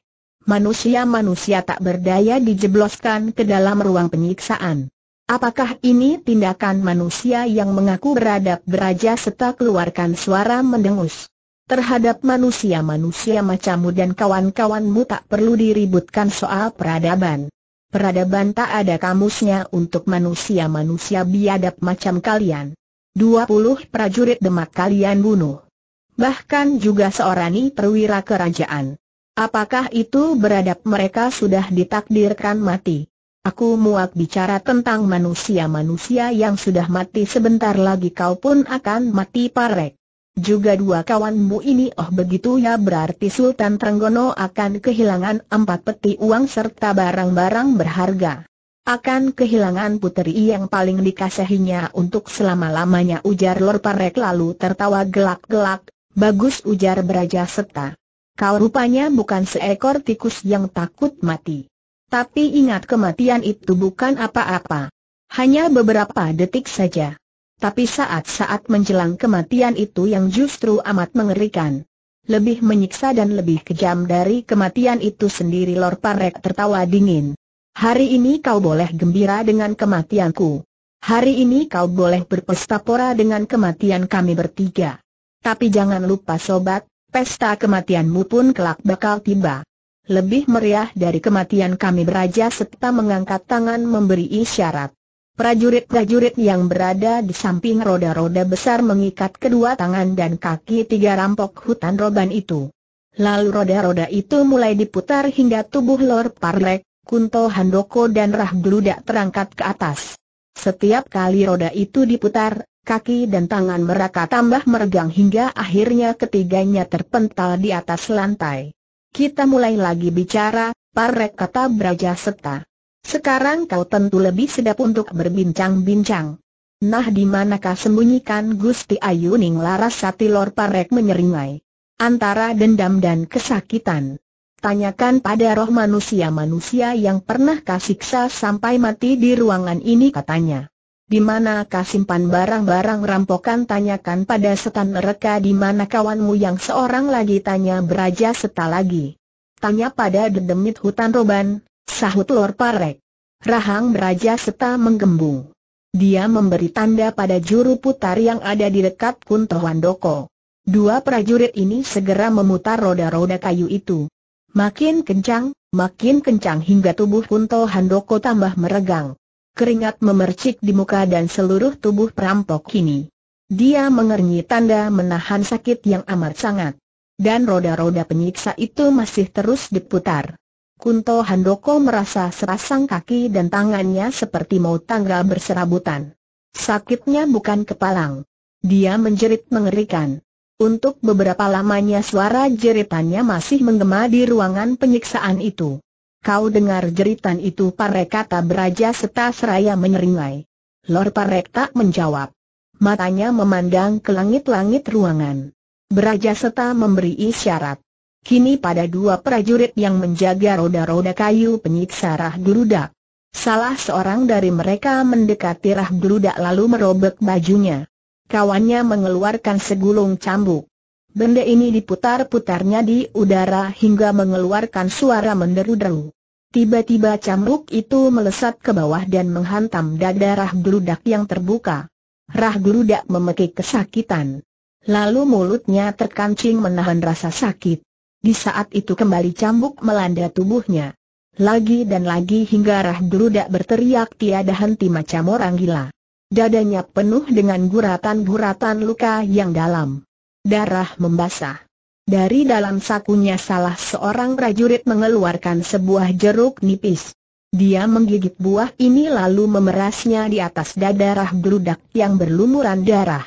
Manusia-manusia tak berdaya dijebloskan ke dalam ruang penyiksaan. Apakah ini tindakan manusia yang mengaku beradab beraja serta keluarkan suara mendengus? Terhadap manusia-manusia macammu dan kawan-kawanmu tak perlu diributkan soal peradaban. Peradaban tak ada kamusnya untuk manusia-manusia biadab macam kalian. 20 prajurit demak kalian bunuh. Bahkan juga seorang perwira kerajaan. Apakah itu beradab mereka sudah ditakdirkan mati? Aku muak bicara tentang manusia-manusia yang sudah mati sebentar lagi kau pun akan mati parek. Juga dua kawanmu ini oh begitu ya berarti Sultan Trenggono akan kehilangan empat peti uang serta barang-barang berharga. Akan kehilangan puteri yang paling dikasihinya untuk selama-lamanya ujar Lor Parek lalu tertawa gelak-gelak, bagus ujar Beraja serta. Kau rupanya bukan seekor tikus yang takut mati. Tapi ingat kematian itu bukan apa-apa. Hanya beberapa detik saja. Tapi saat-saat menjelang kematian itu yang justru amat mengerikan. Lebih menyiksa dan lebih kejam dari kematian itu sendiri Lor Parek tertawa dingin. Hari ini kau boleh gembira dengan kematianku. Hari ini kau boleh berpesta pora dengan kematian kami bertiga. Tapi jangan lupa sobat, pesta kematianmu pun kelak bakal tiba lebih meriah dari kematian kami beraja serta mengangkat tangan memberi isyarat. Prajurit-prajurit yang berada di samping roda-roda besar mengikat kedua tangan dan kaki tiga rampok hutan roban itu. Lalu roda-roda itu mulai diputar hingga tubuh Lord Parlek, Kunto Handoko dan Rah Gludak terangkat ke atas. Setiap kali roda itu diputar, kaki dan tangan mereka tambah meregang hingga akhirnya ketiganya terpental di atas lantai. Kita mulai lagi bicara, parek kata Braja Seta. Sekarang kau tentu lebih sedap untuk berbincang-bincang. Nah di manakah sembunyikan Gusti Ayu Ning Laras Satilor Parek menyeringai? Antara dendam dan kesakitan. Tanyakan pada roh manusia-manusia yang pernah kasiksa sampai mati di ruangan ini katanya. Di manakah simpan barang-barang rampokan tanyakan pada setan mereka di mana kawanmu yang seorang lagi tanya beraja seta lagi. Tanya pada dedemit hutan roban, sahut Lor Parek. Rahang beraja seta menggembung. Dia memberi tanda pada juru putar yang ada di dekat kunto Wandoko. Dua prajurit ini segera memutar roda-roda kayu itu. Makin kencang, makin kencang hingga tubuh Kunto Handoko tambah meregang keringat memercik di muka dan seluruh tubuh perampok kini. Dia mengernyit tanda menahan sakit yang amat sangat. Dan roda-roda penyiksa itu masih terus diputar. Kunto Handoko merasa serasang kaki dan tangannya seperti mau tangga berserabutan. Sakitnya bukan kepalang. Dia menjerit mengerikan. Untuk beberapa lamanya suara jeritannya masih menggema di ruangan penyiksaan itu. Kau dengar jeritan itu Parek kata beraja serta raya menyeringai. Lord Parek tak menjawab. Matanya memandang ke langit-langit ruangan. Beraja serta memberi isyarat. Kini pada dua prajurit yang menjaga roda-roda kayu penyiksa rah geludak. Salah seorang dari mereka mendekati rah geludak lalu merobek bajunya. Kawannya mengeluarkan segulung cambuk. Benda ini diputar-putarnya di udara hingga mengeluarkan suara menderu-deru. Tiba-tiba cambuk itu melesat ke bawah dan menghantam dada rah geludak yang terbuka. Rah geludak memekik kesakitan. Lalu mulutnya terkancing menahan rasa sakit. Di saat itu kembali cambuk melanda tubuhnya. Lagi dan lagi hingga rah geludak berteriak tiada henti macam orang gila. Dadanya penuh dengan guratan-guratan luka yang dalam. Darah membasah. Dari dalam sakunya salah seorang prajurit mengeluarkan sebuah jeruk nipis. Dia menggigit buah ini lalu memerasnya di atas dada rah yang berlumuran darah.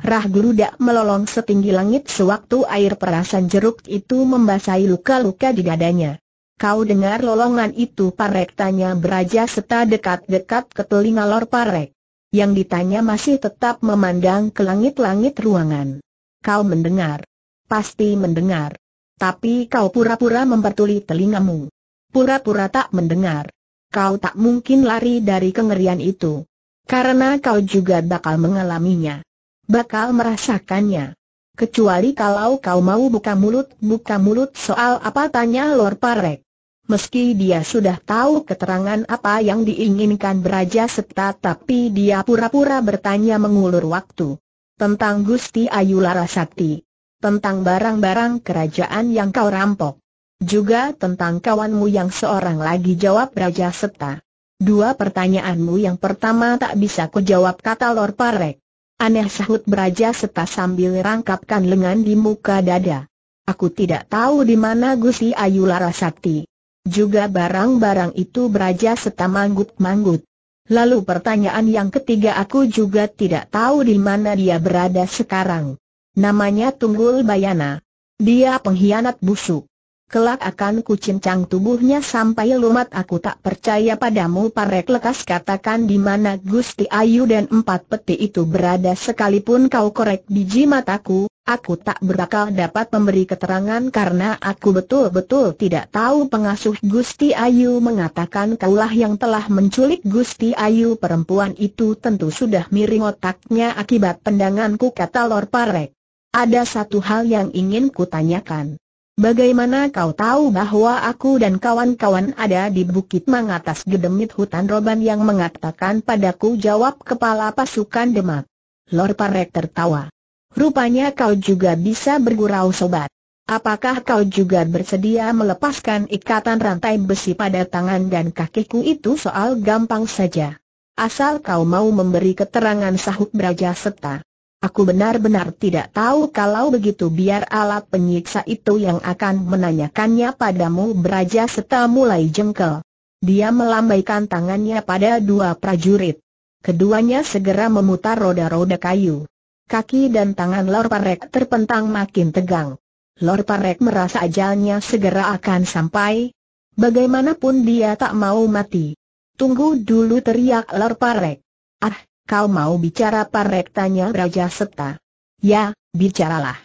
Rah gludak melolong setinggi langit sewaktu air perasan jeruk itu membasahi luka-luka di dadanya. Kau dengar lolongan itu parek tanya beraja seta dekat-dekat ke telinga lor parek. Yang ditanya masih tetap memandang ke langit-langit ruangan. Kau mendengar. Pasti mendengar. Tapi kau pura-pura mempertuli telingamu. Pura-pura tak mendengar. Kau tak mungkin lari dari kengerian itu. Karena kau juga bakal mengalaminya. Bakal merasakannya. Kecuali kalau kau mau buka mulut, buka mulut soal apa tanya Lord Parek. Meski dia sudah tahu keterangan apa yang diinginkan beraja Seta, tapi dia pura-pura bertanya mengulur waktu tentang Gusti Ayu Larasati, tentang barang-barang kerajaan yang kau rampok, juga tentang kawanmu yang seorang lagi jawab Raja Seta. Dua pertanyaanmu yang pertama tak bisa kujawab kata Lor Parek. Aneh sahut Raja Seta sambil rangkapkan lengan di muka dada. Aku tidak tahu di mana Gusti Ayu Larasati. Juga barang-barang itu Raja Seta manggut-manggut. Lalu pertanyaan yang ketiga aku juga tidak tahu di mana dia berada sekarang. Namanya Tunggul Bayana. Dia pengkhianat busuk. Kelak akan kucincang tubuhnya sampai lumat aku tak percaya padamu parek lekas katakan di mana Gusti Ayu dan empat peti itu berada sekalipun kau korek biji mataku, Aku tak berakal dapat memberi keterangan karena aku betul-betul tidak tahu pengasuh Gusti Ayu mengatakan kaulah yang telah menculik Gusti Ayu perempuan itu tentu sudah miring otaknya akibat pendanganku kata Lor Parek. Ada satu hal yang ingin kutanyakan. Bagaimana kau tahu bahwa aku dan kawan-kawan ada di Bukit Mangatas gedemit hutan roban yang mengatakan padaku jawab kepala pasukan Demak? Lor Parek tertawa. Rupanya kau juga bisa bergurau sobat. Apakah kau juga bersedia melepaskan ikatan rantai besi pada tangan dan kakiku itu soal gampang saja. Asal kau mau memberi keterangan sahut Braja Seta. Aku benar-benar tidak tahu kalau begitu biar alat penyiksa itu yang akan menanyakannya padamu Braja Seta mulai jengkel. Dia melambaikan tangannya pada dua prajurit. Keduanya segera memutar roda-roda kayu kaki dan tangan Lor Parek terpentang makin tegang. Lor Parek merasa ajalnya segera akan sampai. Bagaimanapun dia tak mau mati. Tunggu dulu teriak Lor Parek. Ah, kau mau bicara Parek tanya Raja Seta. Ya, bicaralah.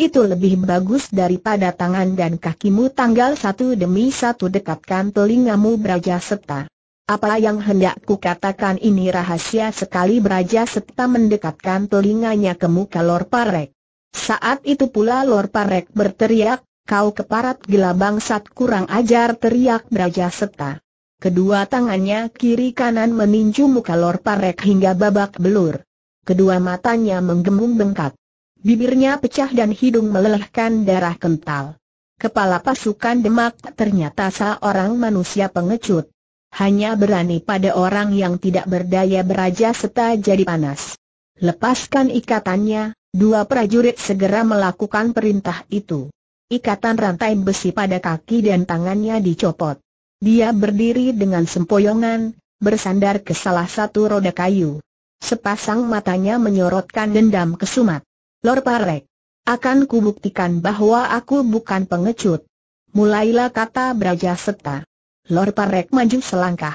Itu lebih bagus daripada tangan dan kakimu tanggal satu demi satu dekatkan telingamu Braja Seta. Apa yang hendak katakan ini rahasia sekali beraja serta mendekatkan telinganya ke muka Lor Parek. Saat itu pula Lor Parek berteriak, kau keparat gila bangsat kurang ajar teriak beraja serta. Kedua tangannya kiri kanan meninju muka Lor Parek hingga babak belur. Kedua matanya menggembung bengkak. Bibirnya pecah dan hidung melelehkan darah kental. Kepala pasukan Demak ternyata seorang manusia pengecut hanya berani pada orang yang tidak berdaya beraja serta jadi panas. Lepaskan ikatannya, dua prajurit segera melakukan perintah itu. Ikatan rantai besi pada kaki dan tangannya dicopot. Dia berdiri dengan sempoyongan, bersandar ke salah satu roda kayu. Sepasang matanya menyorotkan dendam kesumat. Sumat. Lor Parek, akan kubuktikan bahwa aku bukan pengecut. Mulailah kata Braja Seta. Lorparek Parek maju selangkah.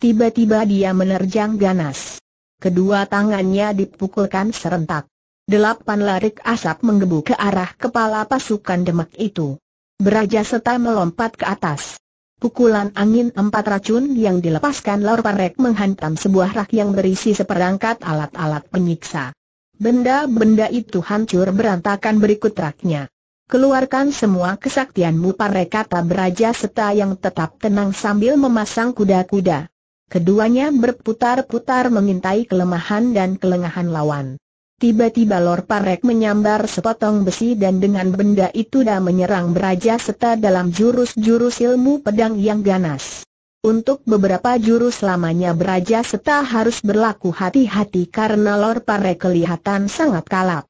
Tiba-tiba dia menerjang ganas. Kedua tangannya dipukulkan serentak. Delapan larik asap menggebu ke arah kepala pasukan demak itu. Beraja seta melompat ke atas. Pukulan angin empat racun yang dilepaskan Lorparek Parek menghantam sebuah rak yang berisi seperangkat alat-alat penyiksa. Benda-benda itu hancur berantakan berikut raknya. Keluarkan semua kesaktianmu parekata kata beraja Seta yang tetap tenang sambil memasang kuda-kuda. Keduanya berputar-putar mengintai kelemahan dan kelengahan lawan. Tiba-tiba Lor Parek menyambar sepotong besi dan dengan benda itu dah menyerang beraja Seta dalam jurus-jurus ilmu pedang yang ganas. Untuk beberapa jurus lamanya beraja Seta harus berlaku hati-hati karena Lor Parek kelihatan sangat kalap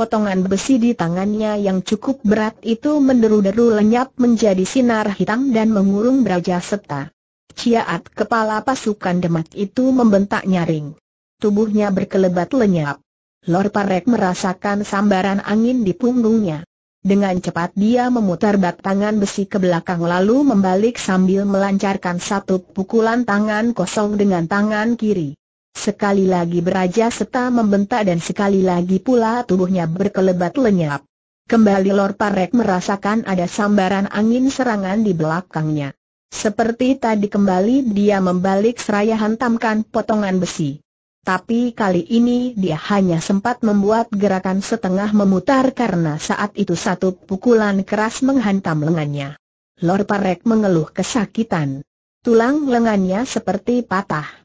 potongan besi di tangannya yang cukup berat itu menderu-deru lenyap menjadi sinar hitam dan mengurung beraja serta. Ciaat kepala pasukan demak itu membentak nyaring. Tubuhnya berkelebat lenyap. Lor Parek merasakan sambaran angin di punggungnya. Dengan cepat dia memutar batangan besi ke belakang lalu membalik sambil melancarkan satu pukulan tangan kosong dengan tangan kiri. Sekali lagi beraja seta membentak dan sekali lagi pula tubuhnya berkelebat lenyap. Kembali Lord Parek merasakan ada sambaran angin serangan di belakangnya. Seperti tadi kembali dia membalik seraya hantamkan potongan besi. Tapi kali ini dia hanya sempat membuat gerakan setengah memutar karena saat itu satu pukulan keras menghantam lengannya. Lord Parek mengeluh kesakitan. Tulang lengannya seperti patah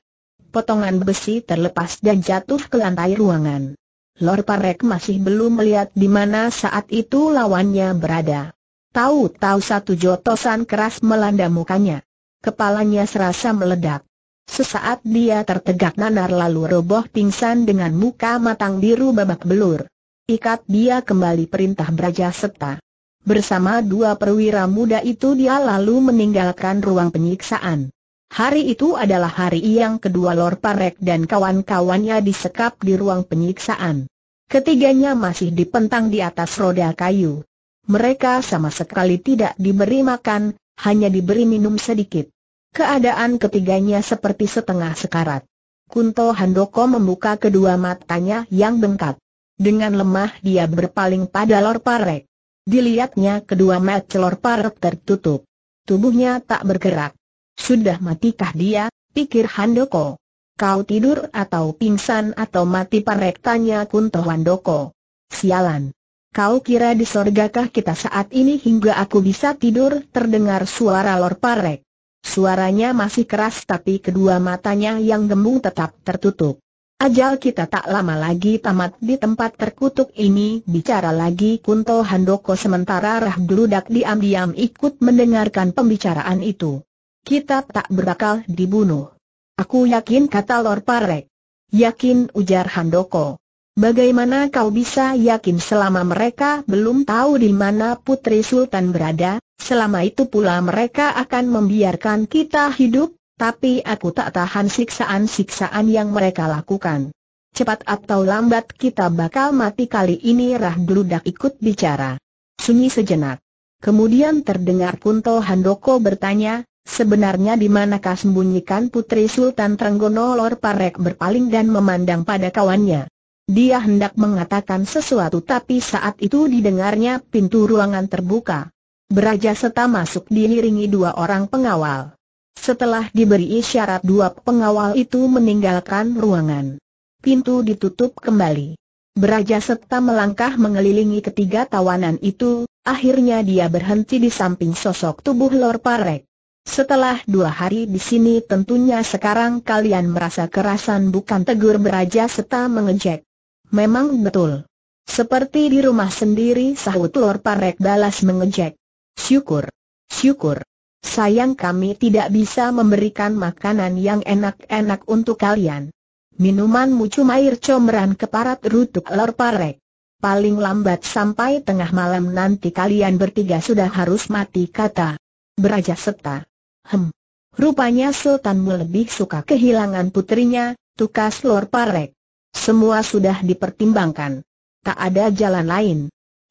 potongan besi terlepas dan jatuh ke lantai ruangan. Lord Parek masih belum melihat di mana saat itu lawannya berada. Tahu-tahu satu jotosan keras melanda mukanya. Kepalanya serasa meledak. Sesaat dia tertegak nanar lalu roboh pingsan dengan muka matang biru babak belur. Ikat dia kembali perintah beraja serta. Bersama dua perwira muda itu dia lalu meninggalkan ruang penyiksaan. Hari itu adalah hari yang kedua Lor Parek dan kawan-kawannya disekap di ruang penyiksaan. Ketiganya masih dipentang di atas roda kayu. Mereka sama sekali tidak diberi makan, hanya diberi minum sedikit. Keadaan ketiganya seperti setengah sekarat. Kunto Handoko membuka kedua matanya yang bengkak. Dengan lemah dia berpaling pada Lor Parek. Dilihatnya kedua mata Lor Parek tertutup. Tubuhnya tak bergerak. Sudah matikah dia, pikir Handoko. Kau tidur atau pingsan atau mati parek tanya Kunto Handoko. Sialan. Kau kira di sorgakah kita saat ini hingga aku bisa tidur terdengar suara lor parek. Suaranya masih keras tapi kedua matanya yang gembung tetap tertutup. Ajal kita tak lama lagi tamat di tempat terkutuk ini Bicara lagi Kunto Handoko sementara Rah diam-diam ikut mendengarkan pembicaraan itu kita tak berakal dibunuh. Aku yakin kata Lor Parek. Yakin ujar Handoko. Bagaimana kau bisa yakin selama mereka belum tahu di mana Putri Sultan berada, selama itu pula mereka akan membiarkan kita hidup, tapi aku tak tahan siksaan-siksaan yang mereka lakukan. Cepat atau lambat kita bakal mati kali ini Rah Gludak ikut bicara. Sunyi sejenak. Kemudian terdengar Kunto Handoko bertanya, Sebenarnya di manakah sembunyikan putri Sultan Trenggono Lor Parek berpaling dan memandang pada kawannya. Dia hendak mengatakan sesuatu tapi saat itu didengarnya pintu ruangan terbuka. Beraja Seta masuk diiringi dua orang pengawal. Setelah diberi isyarat dua pengawal itu meninggalkan ruangan. Pintu ditutup kembali. Beraja Seta melangkah mengelilingi ketiga tawanan itu, akhirnya dia berhenti di samping sosok tubuh Lor Parek. Setelah dua hari di sini tentunya sekarang kalian merasa kerasan bukan tegur beraja serta mengejek. Memang betul. Seperti di rumah sendiri sahut Lor Parek balas mengejek. Syukur. Syukur. Sayang kami tidak bisa memberikan makanan yang enak-enak untuk kalian. Minuman cuma air comeran keparat rutuk Lor Parek. Paling lambat sampai tengah malam nanti kalian bertiga sudah harus mati kata. Beraja serta. Hem. Rupanya Sultanmu lebih suka kehilangan putrinya, tukas Lord Parek. Semua sudah dipertimbangkan. Tak ada jalan lain.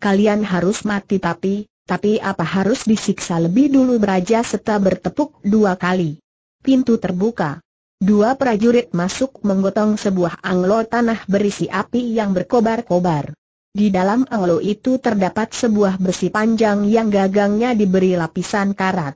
Kalian harus mati tapi, tapi apa harus disiksa lebih dulu beraja serta bertepuk dua kali. Pintu terbuka. Dua prajurit masuk menggotong sebuah anglo tanah berisi api yang berkobar-kobar. Di dalam anglo itu terdapat sebuah besi panjang yang gagangnya diberi lapisan karat.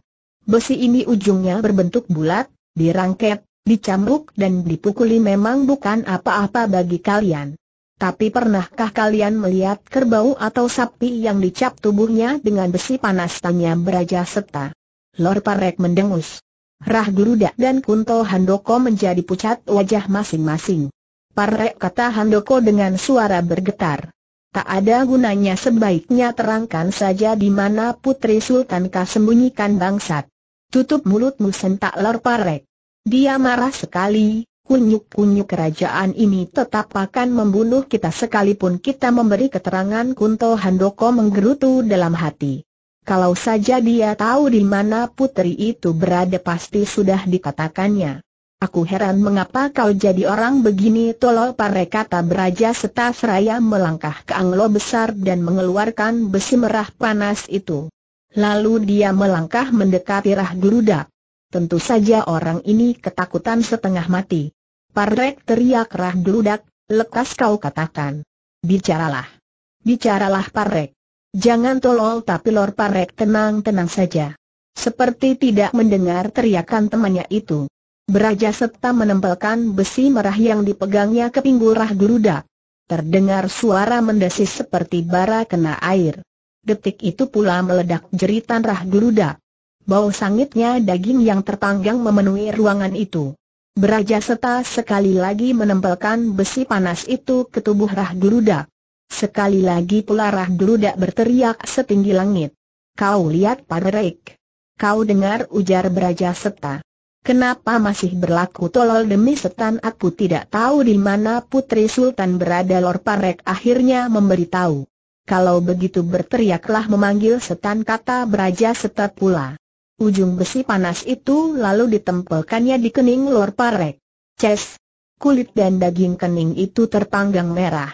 Besi ini ujungnya berbentuk bulat, dirangket, dicambuk dan dipukuli memang bukan apa-apa bagi kalian. Tapi pernahkah kalian melihat kerbau atau sapi yang dicap tubuhnya dengan besi panas tanya beraja seta? Lor Parek mendengus. Rah Dak dan Kunto Handoko menjadi pucat wajah masing-masing. Parek kata Handoko dengan suara bergetar. Tak ada gunanya sebaiknya terangkan saja di mana Putri Sultan Kasembunyikan bangsat. Tutup mulutmu sentak lor parek. Dia marah sekali, kunyuk-kunyuk kerajaan ini tetap akan membunuh kita sekalipun kita memberi keterangan Kunto Handoko menggerutu dalam hati. Kalau saja dia tahu di mana putri itu berada pasti sudah dikatakannya. Aku heran mengapa kau jadi orang begini tolol pare kata beraja setas raya melangkah ke anglo besar dan mengeluarkan besi merah panas itu. Lalu dia melangkah mendekati Rah Gludak. Tentu saja orang ini ketakutan setengah mati. Parek teriak Rah Gludak, lekas kau katakan. Bicaralah. Bicaralah Parek. Jangan tolol tapi Lor Parek tenang-tenang saja. Seperti tidak mendengar teriakan temannya itu. Beraja serta menempelkan besi merah yang dipegangnya ke pinggul Rah Gludak. Terdengar suara mendesis seperti bara kena air. Detik itu pula meledak jeritan rah geludak. Bau sangitnya daging yang terpanggang memenuhi ruangan itu. Beraja serta sekali lagi menempelkan besi panas itu ke tubuh rah geludak. Sekali lagi pula rah geludak berteriak setinggi langit. Kau lihat Paderek. Kau dengar ujar beraja serta. Kenapa masih berlaku tolol demi setan aku tidak tahu di mana putri sultan berada Lor Parek akhirnya memberitahu. Kalau begitu berteriaklah memanggil setan kata beraja setat pula. Ujung besi panas itu lalu ditempelkannya di kening Lor Parek. Ces! Kulit dan daging kening itu terpanggang merah.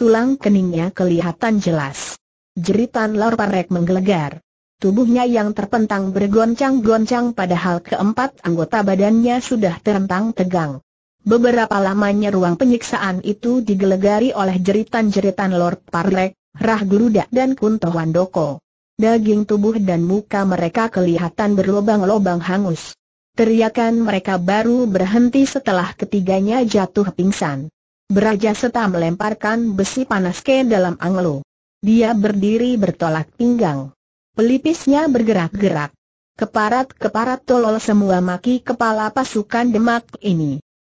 Tulang keningnya kelihatan jelas. Jeritan Lor Parek menggelegar. Tubuhnya yang terpentang bergoncang-goncang padahal keempat anggota badannya sudah terentang tegang. Beberapa lamanya ruang penyiksaan itu digelegari oleh jeritan-jeritan Lord Parek. Rah Gluda dan Kunto Wandoko. Daging tubuh dan muka mereka kelihatan berlobang-lobang hangus. Teriakan mereka baru berhenti setelah ketiganya jatuh pingsan. Beraja setam melemparkan besi panas ke dalam anglo. Dia berdiri bertolak pinggang. Pelipisnya bergerak-gerak. Keparat-keparat tolol semua maki kepala pasukan demak ini.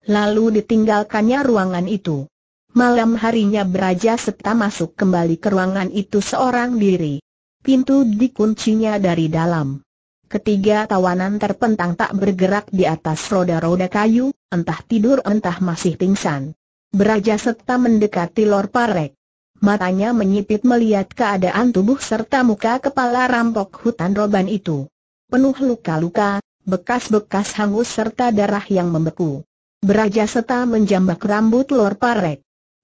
Lalu ditinggalkannya ruangan itu. Malam harinya beraja serta masuk kembali ke ruangan itu seorang diri. Pintu dikuncinya dari dalam. Ketiga tawanan terpentang tak bergerak di atas roda-roda kayu, entah tidur entah masih pingsan. Beraja serta mendekati Lor Parek. Matanya menyipit melihat keadaan tubuh serta muka kepala rampok hutan roban itu. Penuh luka-luka, bekas-bekas hangus serta darah yang membeku. Beraja serta menjambak rambut Lor Parek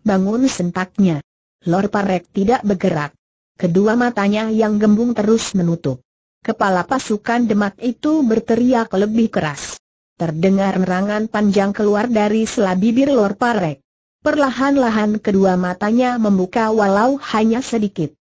bangun sentaknya. Lor Parek tidak bergerak. Kedua matanya yang gembung terus menutup. Kepala pasukan demak itu berteriak lebih keras. Terdengar nerangan panjang keluar dari sela bibir Lor Parek. Perlahan-lahan kedua matanya membuka walau hanya sedikit.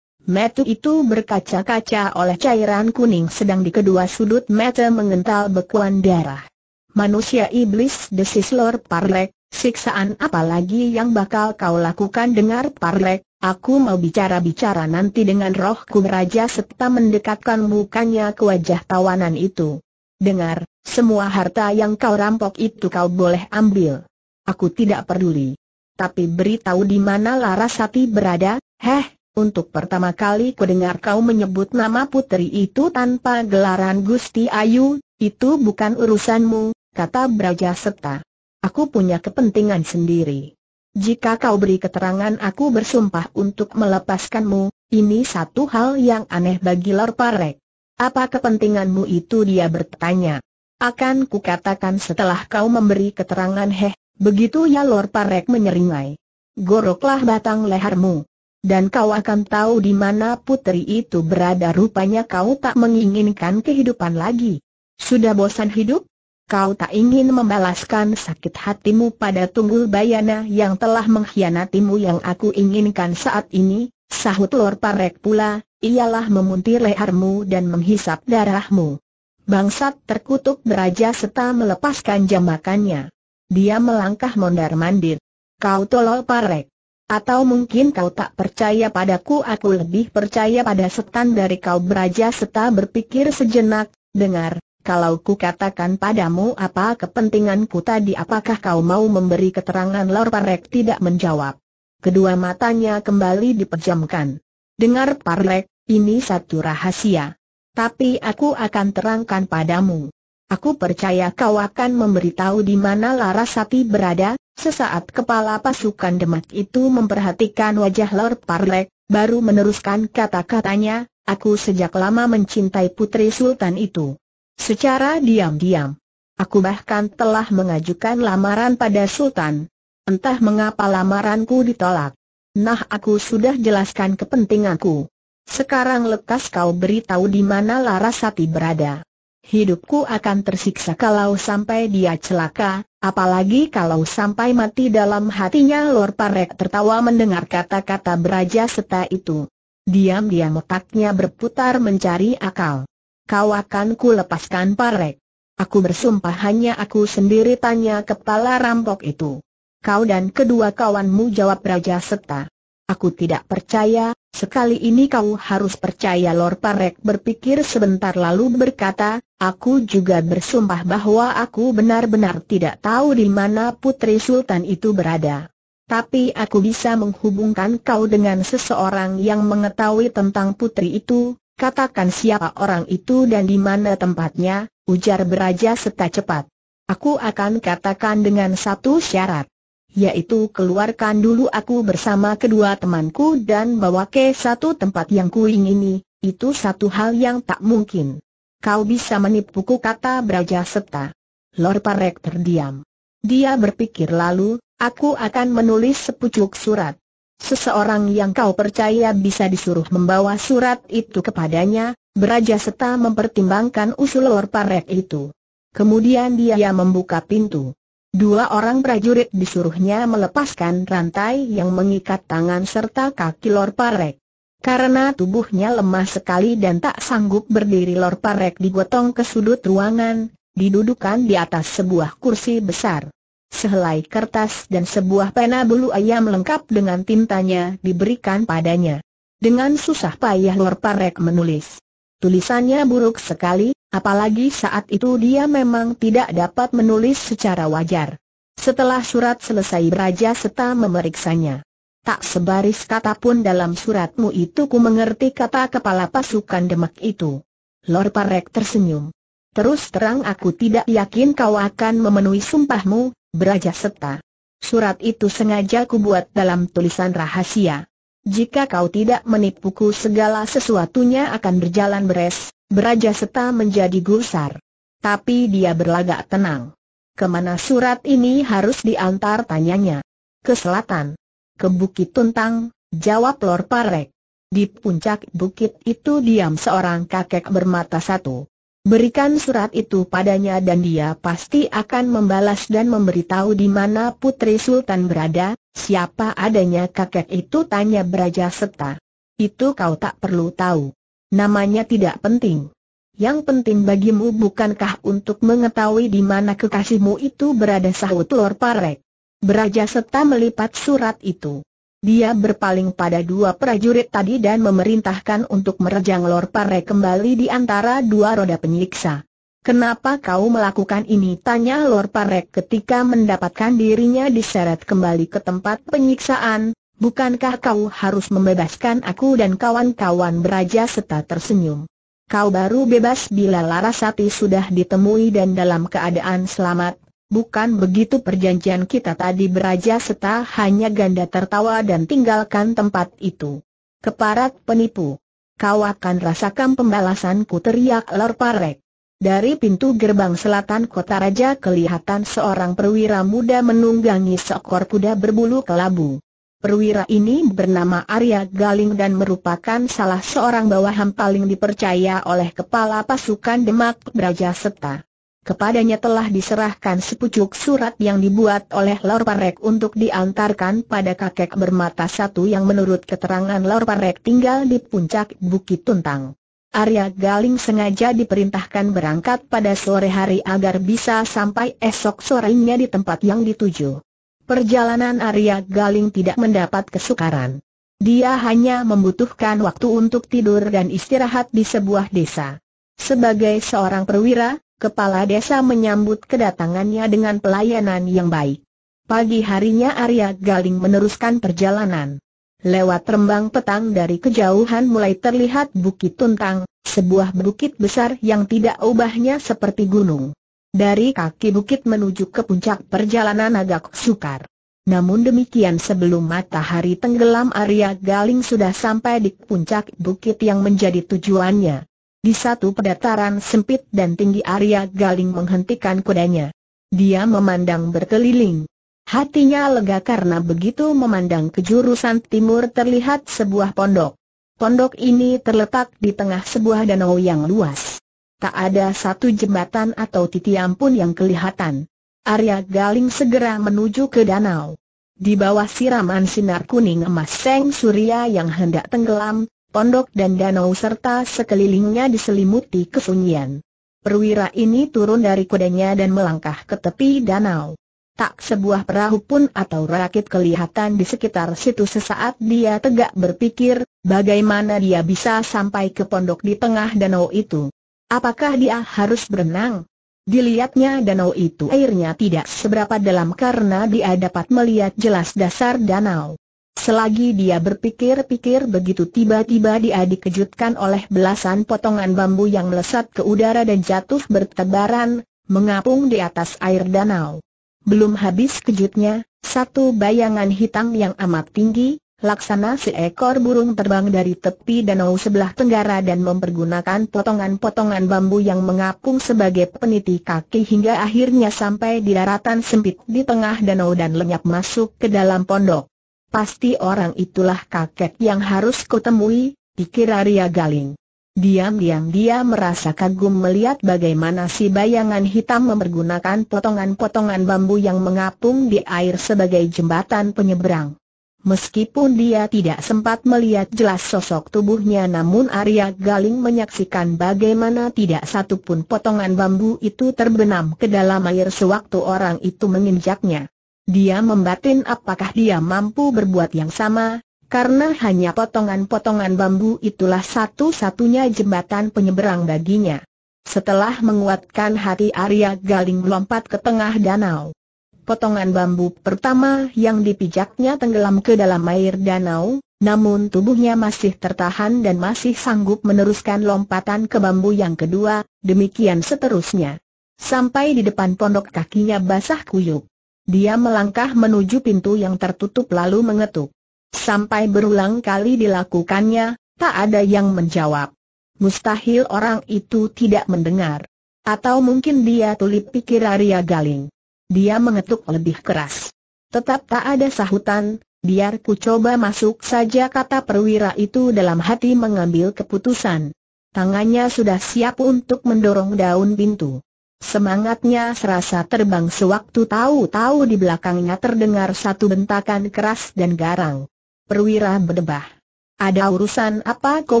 Metu itu berkaca-kaca oleh cairan kuning sedang di kedua sudut mata mengental bekuan darah. Manusia iblis desis Lor Parek, Siksaan apa lagi yang bakal kau lakukan dengar Parlek, aku mau bicara-bicara nanti dengan rohku raja serta mendekatkan mukanya ke wajah tawanan itu. Dengar, semua harta yang kau rampok itu kau boleh ambil. Aku tidak peduli. Tapi beritahu di mana Larasati berada, heh, untuk pertama kali dengar kau menyebut nama putri itu tanpa gelaran Gusti Ayu, itu bukan urusanmu, kata Braja Seta. Aku punya kepentingan sendiri. Jika kau beri keterangan aku bersumpah untuk melepaskanmu, ini satu hal yang aneh bagi Lor Parek. Apa kepentinganmu itu dia bertanya. Akan kukatakan setelah kau memberi keterangan heh, begitu ya Lor Parek menyeringai. Goroklah batang lehermu. Dan kau akan tahu di mana putri itu berada rupanya kau tak menginginkan kehidupan lagi. Sudah bosan hidup? kau tak ingin membalaskan sakit hatimu pada Tunggul Bayana yang telah mengkhianatimu yang aku inginkan saat ini, sahut Lord Parek pula, ialah memuntir lehermu dan menghisap darahmu. Bangsat terkutuk beraja serta melepaskan jamakannya. Dia melangkah mondar-mandir. Kau tolol Parek. Atau mungkin kau tak percaya padaku aku lebih percaya pada setan dari kau beraja serta berpikir sejenak, dengar, kalau ku katakan padamu apa kepentinganku tadi apakah kau mau memberi keterangan Lor Parek tidak menjawab. Kedua matanya kembali dipejamkan. Dengar Parek, ini satu rahasia. Tapi aku akan terangkan padamu. Aku percaya kau akan memberitahu di mana Larasati berada, sesaat kepala pasukan demak itu memperhatikan wajah Lor Parek, baru meneruskan kata-katanya, aku sejak lama mencintai putri sultan itu. Secara diam-diam. Aku bahkan telah mengajukan lamaran pada Sultan. Entah mengapa lamaranku ditolak. Nah aku sudah jelaskan kepentinganku. Sekarang lekas kau beritahu di mana Larasati berada. Hidupku akan tersiksa kalau sampai dia celaka, apalagi kalau sampai mati dalam hatinya Lor Parek tertawa mendengar kata-kata beraja seta itu. Diam-diam otaknya berputar mencari akal kau akan ku lepaskan parek. Aku bersumpah hanya aku sendiri tanya kepala rampok itu. Kau dan kedua kawanmu jawab Raja Seta. Aku tidak percaya, sekali ini kau harus percaya Lor Parek berpikir sebentar lalu berkata, aku juga bersumpah bahwa aku benar-benar tidak tahu di mana putri sultan itu berada. Tapi aku bisa menghubungkan kau dengan seseorang yang mengetahui tentang putri itu, Katakan siapa orang itu dan di mana tempatnya, ujar beraja serta cepat. Aku akan katakan dengan satu syarat. Yaitu keluarkan dulu aku bersama kedua temanku dan bawa ke satu tempat yang ku kuingini, itu satu hal yang tak mungkin. Kau bisa menipuku kata beraja serta. Lord Parek terdiam. Dia berpikir lalu, aku akan menulis sepucuk surat. Seseorang yang kau percaya bisa disuruh membawa surat itu kepadanya, beraja serta mempertimbangkan usul Lor Parek itu. Kemudian dia membuka pintu. Dua orang prajurit disuruhnya melepaskan rantai yang mengikat tangan serta kaki Lor Parek. Karena tubuhnya lemah sekali dan tak sanggup berdiri Lor Parek digotong ke sudut ruangan, didudukan di atas sebuah kursi besar sehelai kertas dan sebuah pena bulu ayam lengkap dengan tintanya diberikan padanya. Dengan susah payah Lor Parek menulis. Tulisannya buruk sekali, apalagi saat itu dia memang tidak dapat menulis secara wajar. Setelah surat selesai Raja Seta memeriksanya. Tak sebaris kata pun dalam suratmu itu ku mengerti kata kepala pasukan demak itu. Lor Parek tersenyum. Terus terang aku tidak yakin kau akan memenuhi sumpahmu, Beraja Seta. Surat itu sengaja kubuat dalam tulisan rahasia. Jika kau tidak menipuku segala sesuatunya akan berjalan beres, Beraja Seta menjadi gusar. Tapi dia berlagak tenang. Kemana surat ini harus diantar tanyanya? Ke selatan. Ke Bukit Tuntang, jawab Lor Parek. Di puncak bukit itu diam seorang kakek bermata satu. Berikan surat itu padanya dan dia pasti akan membalas dan memberitahu di mana putri sultan berada, siapa adanya kakek itu tanya Braja Serta. Itu kau tak perlu tahu. Namanya tidak penting. Yang penting bagimu bukankah untuk mengetahui di mana kekasihmu itu berada sahut Lor Parek. Braja Serta melipat surat itu. Dia berpaling pada dua prajurit tadi dan memerintahkan untuk merejang Lor Pare kembali di antara dua roda penyiksa. Kenapa kau melakukan ini? Tanya Lor Parek ketika mendapatkan dirinya diseret kembali ke tempat penyiksaan. Bukankah kau harus membebaskan aku dan kawan-kawan beraja serta tersenyum? Kau baru bebas bila Larasati sudah ditemui dan dalam keadaan selamat, Bukan begitu perjanjian kita tadi beraja Seta hanya ganda tertawa dan tinggalkan tempat itu. Keparat penipu. Kau akan rasakan pembalasanku teriak Lor Parek. Dari pintu gerbang selatan kota raja kelihatan seorang perwira muda menunggangi seekor kuda berbulu kelabu. Perwira ini bernama Arya Galing dan merupakan salah seorang bawahan paling dipercaya oleh kepala pasukan Demak Beraja Seta. Kepadanya telah diserahkan sepucuk surat yang dibuat oleh Lor Parek untuk diantarkan pada kakek bermata satu yang menurut keterangan Lor Parek tinggal di puncak Bukit Tuntang. Arya Galing sengaja diperintahkan berangkat pada sore hari agar bisa sampai esok sorenya di tempat yang dituju. Perjalanan Arya Galing tidak mendapat kesukaran. Dia hanya membutuhkan waktu untuk tidur dan istirahat di sebuah desa. Sebagai seorang perwira, Kepala desa menyambut kedatangannya dengan pelayanan yang baik. Pagi harinya Arya Galing meneruskan perjalanan. Lewat rembang petang dari kejauhan mulai terlihat Bukit Tuntang, sebuah bukit besar yang tidak ubahnya seperti gunung. Dari kaki bukit menuju ke puncak perjalanan agak sukar. Namun demikian sebelum matahari tenggelam Arya Galing sudah sampai di puncak bukit yang menjadi tujuannya. Di satu pedataran sempit dan tinggi Arya Galing menghentikan kudanya. Dia memandang berkeliling. Hatinya lega karena begitu memandang ke jurusan timur terlihat sebuah pondok. Pondok ini terletak di tengah sebuah danau yang luas. Tak ada satu jembatan atau titian pun yang kelihatan. Arya Galing segera menuju ke danau. Di bawah siraman sinar kuning emas Seng Surya yang hendak tenggelam, pondok dan danau serta sekelilingnya diselimuti kesunyian. Perwira ini turun dari kudanya dan melangkah ke tepi danau. Tak sebuah perahu pun atau rakit kelihatan di sekitar situ sesaat dia tegak berpikir, bagaimana dia bisa sampai ke pondok di tengah danau itu. Apakah dia harus berenang? Dilihatnya danau itu airnya tidak seberapa dalam karena dia dapat melihat jelas dasar danau. Selagi dia berpikir-pikir begitu tiba-tiba dia dikejutkan oleh belasan potongan bambu yang melesat ke udara dan jatuh bertebaran, mengapung di atas air danau. Belum habis kejutnya, satu bayangan hitam yang amat tinggi, laksana seekor burung terbang dari tepi danau sebelah tenggara dan mempergunakan potongan-potongan bambu yang mengapung sebagai peniti kaki hingga akhirnya sampai di daratan sempit di tengah danau dan lenyap masuk ke dalam pondok. Pasti orang itulah kakek yang harus kutemui, pikir Arya Galing. Diam-diam dia merasa kagum melihat bagaimana si bayangan hitam mempergunakan potongan-potongan bambu yang mengapung di air sebagai jembatan penyeberang. Meskipun dia tidak sempat melihat jelas sosok tubuhnya namun Arya Galing menyaksikan bagaimana tidak satupun potongan bambu itu terbenam ke dalam air sewaktu orang itu menginjaknya. Dia membatin apakah dia mampu berbuat yang sama, karena hanya potongan-potongan bambu itulah satu-satunya jembatan penyeberang baginya. Setelah menguatkan hati Arya Galing melompat ke tengah danau. Potongan bambu pertama yang dipijaknya tenggelam ke dalam air danau, namun tubuhnya masih tertahan dan masih sanggup meneruskan lompatan ke bambu yang kedua, demikian seterusnya. Sampai di depan pondok kakinya basah kuyuk. Dia melangkah menuju pintu yang tertutup lalu mengetuk. Sampai berulang kali dilakukannya, tak ada yang menjawab. Mustahil orang itu tidak mendengar. Atau mungkin dia tulip pikir Arya Galing. Dia mengetuk lebih keras. Tetap tak ada sahutan, biar ku coba masuk saja kata perwira itu dalam hati mengambil keputusan. Tangannya sudah siap untuk mendorong daun pintu. Semangatnya serasa terbang sewaktu tahu-tahu di belakangnya terdengar satu bentakan keras dan garang. Perwira berdebah. Ada urusan apa kau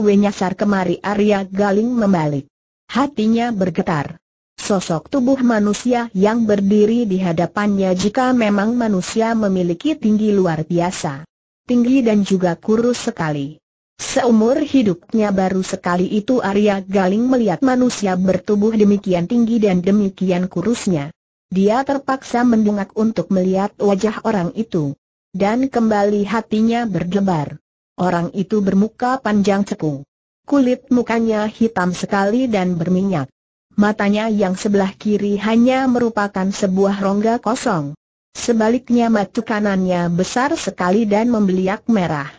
nyasar kemari Arya Galing membalik. Hatinya bergetar. Sosok tubuh manusia yang berdiri di hadapannya jika memang manusia memiliki tinggi luar biasa. Tinggi dan juga kurus sekali. Seumur hidupnya baru sekali itu Arya Galing melihat manusia bertubuh demikian tinggi dan demikian kurusnya. Dia terpaksa mendongak untuk melihat wajah orang itu. Dan kembali hatinya berdebar. Orang itu bermuka panjang cekung. Kulit mukanya hitam sekali dan berminyak. Matanya yang sebelah kiri hanya merupakan sebuah rongga kosong. Sebaliknya mata kanannya besar sekali dan membeliak merah.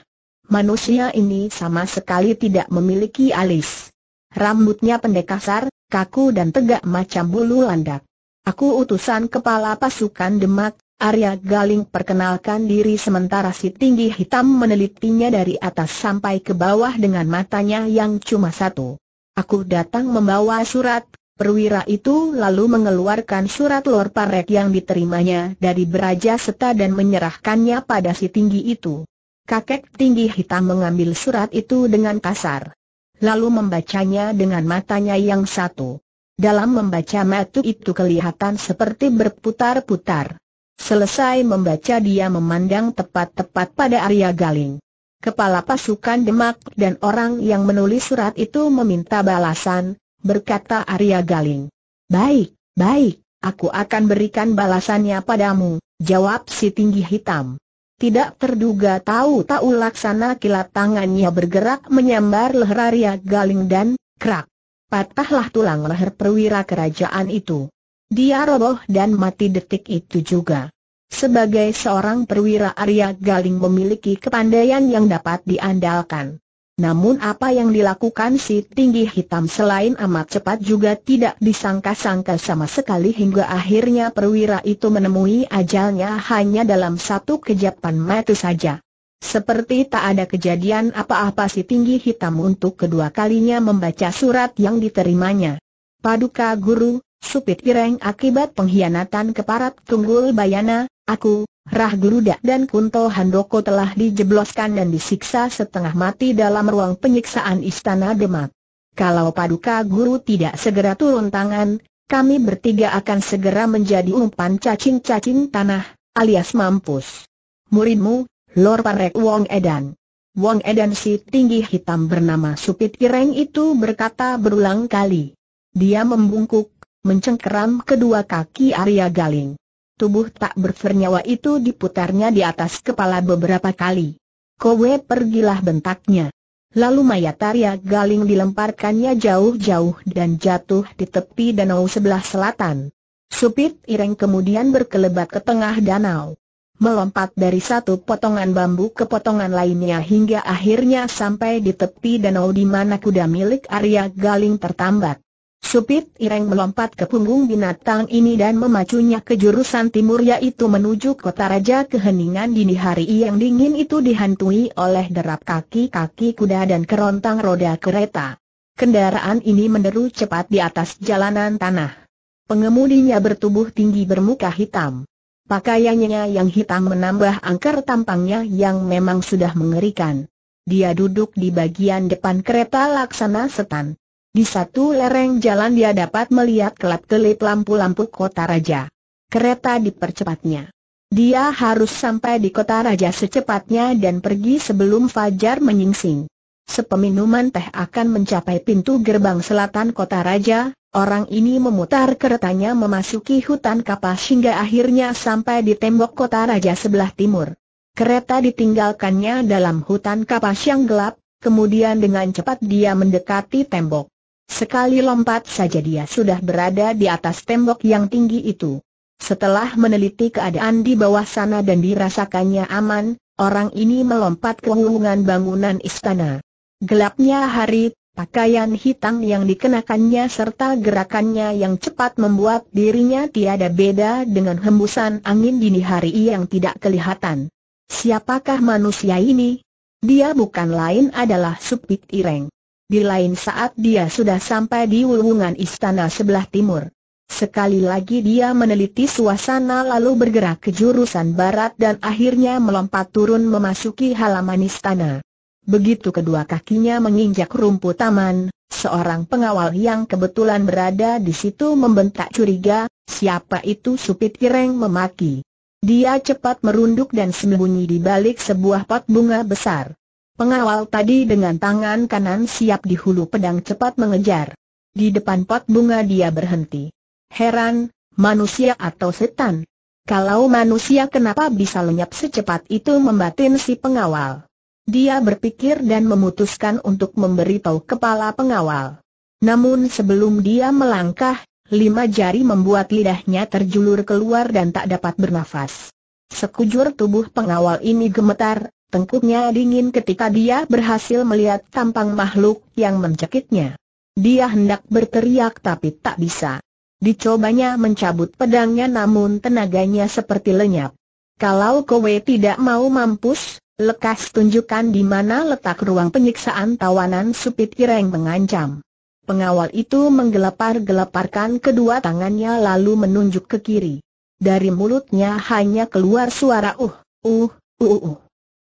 Manusia ini sama sekali tidak memiliki alis. Rambutnya pendek kasar, kaku dan tegak macam bulu landak. Aku utusan kepala pasukan Demak, Arya Galing perkenalkan diri sementara si tinggi hitam menelitinya dari atas sampai ke bawah dengan matanya yang cuma satu. Aku datang membawa surat, perwira itu lalu mengeluarkan surat Lor Parek yang diterimanya dari Beraja Seta dan menyerahkannya pada si tinggi itu. Kakek tinggi hitam mengambil surat itu dengan kasar. Lalu membacanya dengan matanya yang satu. Dalam membaca matu itu kelihatan seperti berputar-putar. Selesai membaca dia memandang tepat-tepat pada Arya Galing. Kepala pasukan Demak dan orang yang menulis surat itu meminta balasan, berkata Arya Galing. Baik, baik, aku akan berikan balasannya padamu, jawab si tinggi hitam. Tidak terduga tahu-tahu laksana kilat tangannya bergerak menyambar leher Arya Galing dan, krak, patahlah tulang leher perwira kerajaan itu. Dia roboh dan mati detik itu juga. Sebagai seorang perwira Arya Galing memiliki kepandaian yang dapat diandalkan. Namun apa yang dilakukan si tinggi hitam selain amat cepat juga tidak disangka-sangka sama sekali hingga akhirnya perwira itu menemui ajalnya hanya dalam satu kejapan mata saja. Seperti tak ada kejadian apa-apa si tinggi hitam untuk kedua kalinya membaca surat yang diterimanya. Paduka guru, supit pireng akibat pengkhianatan keparat tunggul bayana, Aku, Rah Geludak dan Kunto Handoko telah dijebloskan dan disiksa setengah mati dalam ruang penyiksaan Istana Demak. Kalau Paduka Guru tidak segera turun tangan, kami bertiga akan segera menjadi umpan cacing-cacing tanah, alias mampus. Muridmu, Lor Parek Wong Edan. Wong Edan si tinggi hitam bernama Supit Kireng itu berkata berulang kali. Dia membungkuk, mencengkeram kedua kaki Arya Galing tubuh tak bernyawa itu diputarnya di atas kepala beberapa kali. Kowe pergilah bentaknya. Lalu Mayat Arya Galing dilemparkannya jauh-jauh dan jatuh di tepi danau sebelah selatan. Supit Ireng kemudian berkelebat ke tengah danau. Melompat dari satu potongan bambu ke potongan lainnya hingga akhirnya sampai di tepi danau di mana kuda milik Arya Galing tertambat. Supit Ireng melompat ke punggung binatang ini dan memacunya ke jurusan timur yaitu menuju kota raja keheningan dini hari yang dingin itu dihantui oleh derap kaki-kaki kuda dan kerontang roda kereta. Kendaraan ini menderu cepat di atas jalanan tanah. Pengemudinya bertubuh tinggi bermuka hitam. Pakaiannya yang hitam menambah angker tampangnya yang memang sudah mengerikan. Dia duduk di bagian depan kereta laksana setan. Di satu lereng jalan dia dapat melihat kelap-kelip lampu-lampu kota raja. Kereta dipercepatnya. Dia harus sampai di kota raja secepatnya dan pergi sebelum fajar menyingsing. Sepeminuman teh akan mencapai pintu gerbang selatan kota raja, orang ini memutar keretanya memasuki hutan kapas hingga akhirnya sampai di tembok kota raja sebelah timur. Kereta ditinggalkannya dalam hutan kapas yang gelap, kemudian dengan cepat dia mendekati tembok. Sekali lompat saja dia sudah berada di atas tembok yang tinggi itu. Setelah meneliti keadaan di bawah sana dan dirasakannya aman, orang ini melompat ke hubungan bangunan istana. Gelapnya hari, pakaian hitam yang dikenakannya serta gerakannya yang cepat membuat dirinya tiada beda dengan hembusan angin dini hari yang tidak kelihatan. Siapakah manusia ini? Dia bukan lain adalah Supit Ireng. Di lain saat dia sudah sampai di wulungan istana sebelah timur. Sekali lagi dia meneliti suasana lalu bergerak ke jurusan barat dan akhirnya melompat turun memasuki halaman istana. Begitu kedua kakinya menginjak rumput taman, seorang pengawal yang kebetulan berada di situ membentak curiga, siapa itu supit ireng memaki. Dia cepat merunduk dan sembunyi di balik sebuah pot bunga besar. Pengawal tadi dengan tangan kanan siap di hulu pedang cepat mengejar. Di depan pot bunga dia berhenti. Heran, manusia atau setan? Kalau manusia kenapa bisa lenyap secepat itu membatin si pengawal. Dia berpikir dan memutuskan untuk memberitahu kepala pengawal. Namun sebelum dia melangkah, lima jari membuat lidahnya terjulur keluar dan tak dapat bernafas. Sekujur tubuh pengawal ini gemetar, Tengkuknya dingin ketika dia berhasil melihat tampang makhluk yang mencekiknya. Dia hendak berteriak tapi tak bisa. Dicobanya mencabut pedangnya namun tenaganya seperti lenyap. Kalau kowe tidak mau mampus, lekas tunjukkan di mana letak ruang penyiksaan tawanan supit ireng mengancam. Pengawal itu menggelepar-geleparkan kedua tangannya lalu menunjuk ke kiri. Dari mulutnya hanya keluar suara uh, uh, uh, uh.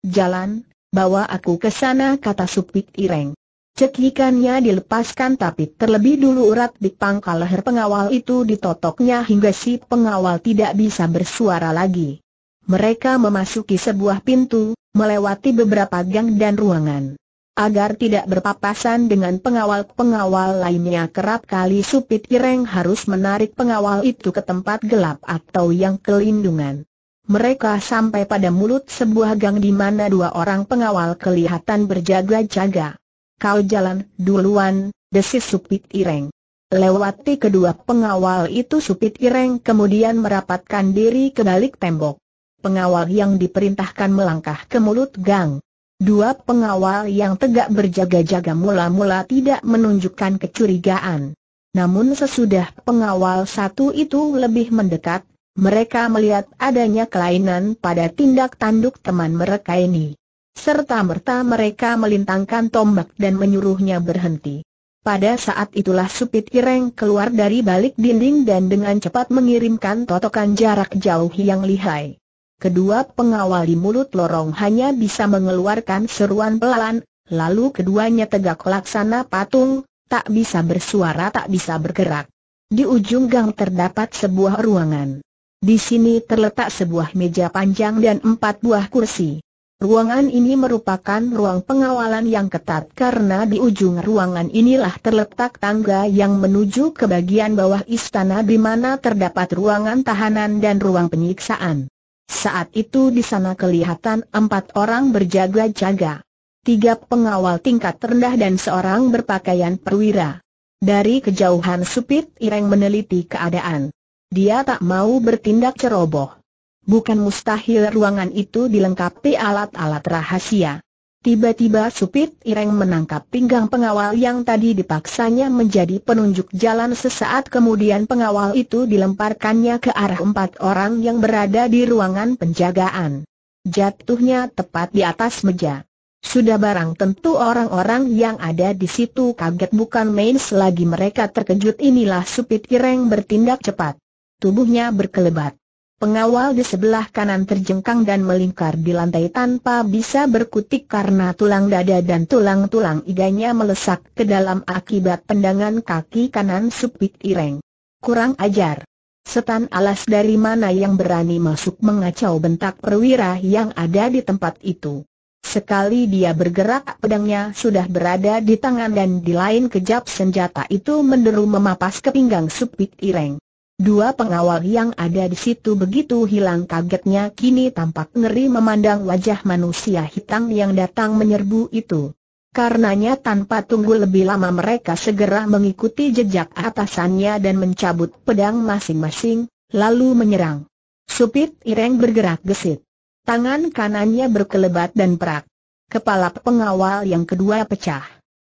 Jalan, bawa aku ke sana kata Supik Ireng. Cekikannya dilepaskan tapi terlebih dulu urat di pangkal leher pengawal itu ditotoknya hingga si pengawal tidak bisa bersuara lagi. Mereka memasuki sebuah pintu, melewati beberapa gang dan ruangan. Agar tidak berpapasan dengan pengawal-pengawal lainnya kerap kali Supit Ireng harus menarik pengawal itu ke tempat gelap atau yang kelindungan. Mereka sampai pada mulut sebuah gang di mana dua orang pengawal kelihatan berjaga-jaga. Kau jalan duluan, desis Supit Ireng. Lewati kedua pengawal itu Supit Ireng kemudian merapatkan diri ke balik tembok. Pengawal yang diperintahkan melangkah ke mulut gang. Dua pengawal yang tegak berjaga-jaga mula-mula tidak menunjukkan kecurigaan. Namun sesudah pengawal satu itu lebih mendekat mereka melihat adanya kelainan pada tindak tanduk teman mereka ini. Serta merta mereka melintangkan tombak dan menyuruhnya berhenti. Pada saat itulah Supit Ireng keluar dari balik dinding dan dengan cepat mengirimkan totokan jarak jauh yang lihai. Kedua pengawal di mulut lorong hanya bisa mengeluarkan seruan pelan, lalu keduanya tegak laksana patung, tak bisa bersuara tak bisa bergerak. Di ujung gang terdapat sebuah ruangan. Di sini terletak sebuah meja panjang dan empat buah kursi. Ruangan ini merupakan ruang pengawalan yang ketat karena di ujung ruangan inilah terletak tangga yang menuju ke bagian bawah istana di mana terdapat ruangan tahanan dan ruang penyiksaan. Saat itu di sana kelihatan empat orang berjaga-jaga. Tiga pengawal tingkat rendah dan seorang berpakaian perwira. Dari kejauhan Supit Ireng meneliti keadaan. Dia tak mau bertindak ceroboh. Bukan mustahil ruangan itu dilengkapi alat-alat rahasia. Tiba-tiba Supit Ireng menangkap pinggang pengawal yang tadi dipaksanya menjadi penunjuk jalan sesaat kemudian pengawal itu dilemparkannya ke arah empat orang yang berada di ruangan penjagaan. Jatuhnya tepat di atas meja. Sudah barang tentu orang-orang yang ada di situ kaget bukan main selagi mereka terkejut inilah Supit Ireng bertindak cepat. Tubuhnya berkelebat. Pengawal di sebelah kanan terjengkang dan melingkar di lantai tanpa bisa berkutik karena tulang dada dan tulang-tulang iganya melesak ke dalam akibat pendangan kaki kanan Supit Ireng. Kurang ajar. Setan alas dari mana yang berani masuk mengacau bentak perwira yang ada di tempat itu. Sekali dia bergerak pedangnya sudah berada di tangan dan di lain kejap senjata itu menderu memapas ke pinggang Supit Ireng. Dua pengawal yang ada di situ begitu hilang kagetnya kini tampak ngeri memandang wajah manusia hitam yang datang menyerbu itu. Karenanya tanpa tunggu lebih lama mereka segera mengikuti jejak atasannya dan mencabut pedang masing-masing, lalu menyerang. Supit Ireng bergerak gesit. Tangan kanannya berkelebat dan perak. Kepala pengawal yang kedua pecah.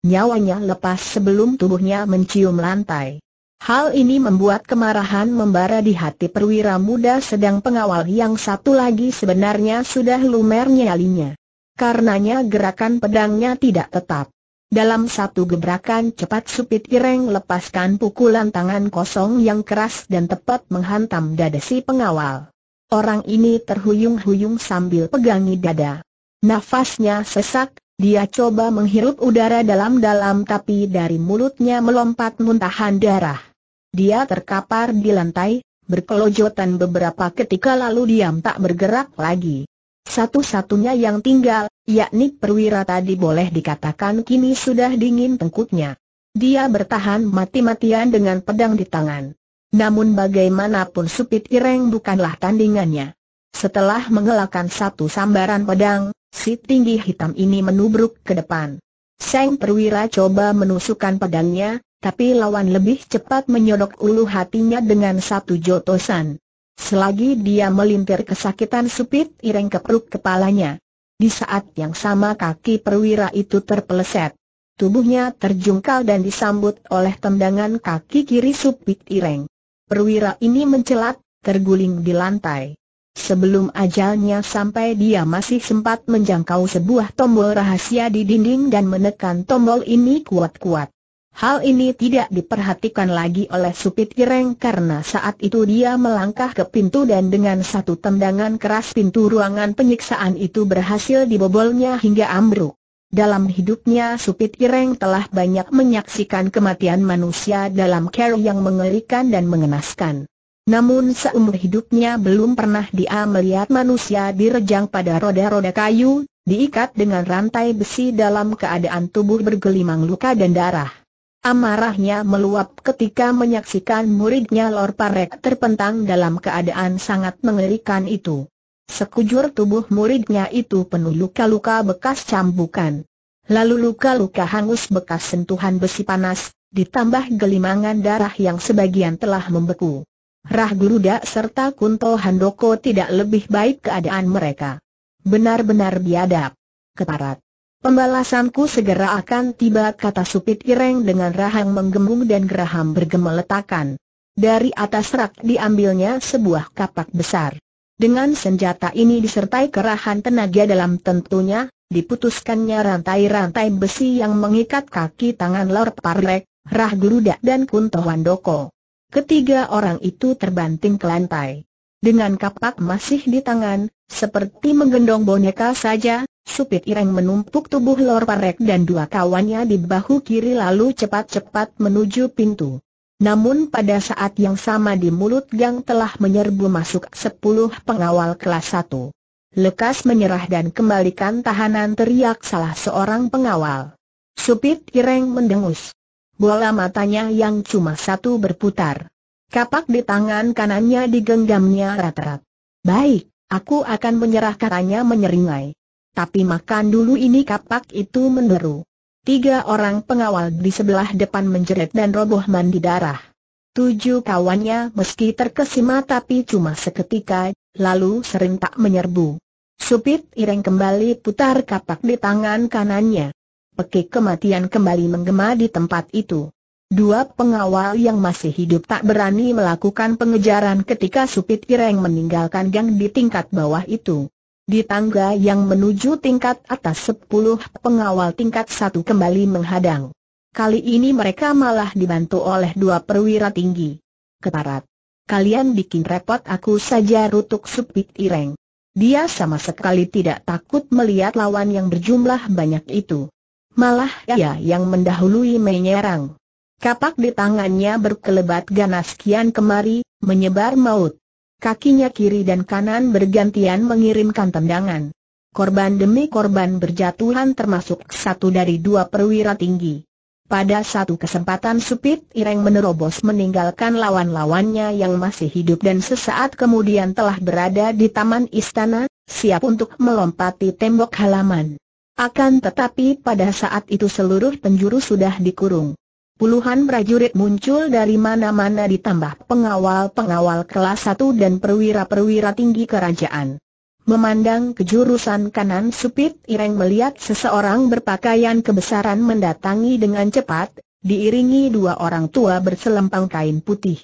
Nyawanya lepas sebelum tubuhnya mencium lantai. Hal ini membuat kemarahan membara di hati perwira muda sedang pengawal yang satu lagi sebenarnya sudah lumer nyalinya. Karenanya gerakan pedangnya tidak tetap. Dalam satu gebrakan cepat supit ireng lepaskan pukulan tangan kosong yang keras dan tepat menghantam dada si pengawal. Orang ini terhuyung-huyung sambil pegangi dada. Nafasnya sesak, dia coba menghirup udara dalam-dalam tapi dari mulutnya melompat muntahan darah. Dia terkapar di lantai, berkelojotan beberapa ketika lalu diam tak bergerak lagi. Satu-satunya yang tinggal, yakni perwira tadi boleh dikatakan kini sudah dingin tengkutnya. Dia bertahan mati-matian dengan pedang di tangan. Namun bagaimanapun Supit Ireng bukanlah tandingannya. Setelah mengelakkan satu sambaran pedang, si tinggi hitam ini menubruk ke depan. Seng perwira coba menusukkan pedangnya, tapi lawan lebih cepat menyodok ulu hatinya dengan satu jotosan. Selagi dia melintir kesakitan supit ireng keperuk kepalanya. Di saat yang sama kaki perwira itu terpeleset. Tubuhnya terjungkal dan disambut oleh tendangan kaki kiri supit ireng. Perwira ini mencelat, terguling di lantai. Sebelum ajalnya sampai dia masih sempat menjangkau sebuah tombol rahasia di dinding dan menekan tombol ini kuat-kuat. Hal ini tidak diperhatikan lagi oleh Supit Ireng karena saat itu dia melangkah ke pintu dan dengan satu tendangan keras pintu ruangan penyiksaan itu berhasil dibobolnya hingga ambruk. Dalam hidupnya Supit Ireng telah banyak menyaksikan kematian manusia dalam care yang mengerikan dan mengenaskan. Namun seumur hidupnya belum pernah dia melihat manusia direjang pada roda-roda kayu, diikat dengan rantai besi dalam keadaan tubuh bergelimang luka dan darah. Amarahnya meluap ketika menyaksikan muridnya Lor Parek terpentang dalam keadaan sangat mengerikan itu. Sekujur tubuh muridnya itu penuh luka-luka bekas cambukan. Lalu luka-luka hangus bekas sentuhan besi panas, ditambah gelimangan darah yang sebagian telah membeku. Rah Guruda serta Kunto Handoko tidak lebih baik keadaan mereka. Benar-benar biadab. Keparat. Pembalasanku segera akan tiba kata supit ireng dengan rahang menggembung dan geraham bergemeletakan. Dari atas rak diambilnya sebuah kapak besar. Dengan senjata ini disertai kerahan tenaga dalam tentunya, diputuskannya rantai-rantai besi yang mengikat kaki tangan Lord Parlek, Rah Guruda, dan Kunto Wandoko. Ketiga orang itu terbanting ke lantai. Dengan kapak masih di tangan, seperti menggendong boneka saja, Supit Ireng menumpuk tubuh Lor Parek dan dua kawannya di bahu kiri lalu cepat-cepat menuju pintu. Namun pada saat yang sama di mulut gang telah menyerbu masuk sepuluh pengawal kelas satu. Lekas menyerah dan kembalikan tahanan teriak salah seorang pengawal. Supit Ireng mendengus. Bola matanya yang cuma satu berputar. Kapak di tangan kanannya digenggamnya rat-rat. Baik, aku akan menyerah katanya menyeringai tapi makan dulu ini kapak itu menderu. Tiga orang pengawal di sebelah depan menjerit dan roboh mandi darah. Tujuh kawannya meski terkesima tapi cuma seketika, lalu sering tak menyerbu. Supit Ireng kembali putar kapak di tangan kanannya. Pekik kematian kembali menggema di tempat itu. Dua pengawal yang masih hidup tak berani melakukan pengejaran ketika Supit Ireng meninggalkan gang di tingkat bawah itu. Di tangga yang menuju tingkat atas sepuluh pengawal tingkat satu kembali menghadang. Kali ini mereka malah dibantu oleh dua perwira tinggi. Keparat. Kalian bikin repot aku saja rutuk Supit Ireng. Dia sama sekali tidak takut melihat lawan yang berjumlah banyak itu. Malah ia yang mendahului menyerang. Kapak di tangannya berkelebat ganas kian kemari, menyebar maut kakinya kiri dan kanan bergantian mengirimkan tendangan. Korban demi korban berjatuhan termasuk satu dari dua perwira tinggi. Pada satu kesempatan Supit Ireng menerobos meninggalkan lawan-lawannya yang masih hidup dan sesaat kemudian telah berada di taman istana, siap untuk melompati tembok halaman. Akan tetapi pada saat itu seluruh penjuru sudah dikurung. Puluhan prajurit muncul dari mana-mana ditambah pengawal-pengawal kelas 1 dan perwira-perwira tinggi kerajaan. Memandang ke jurusan kanan Supit Ireng melihat seseorang berpakaian kebesaran mendatangi dengan cepat, diiringi dua orang tua berselempang kain putih.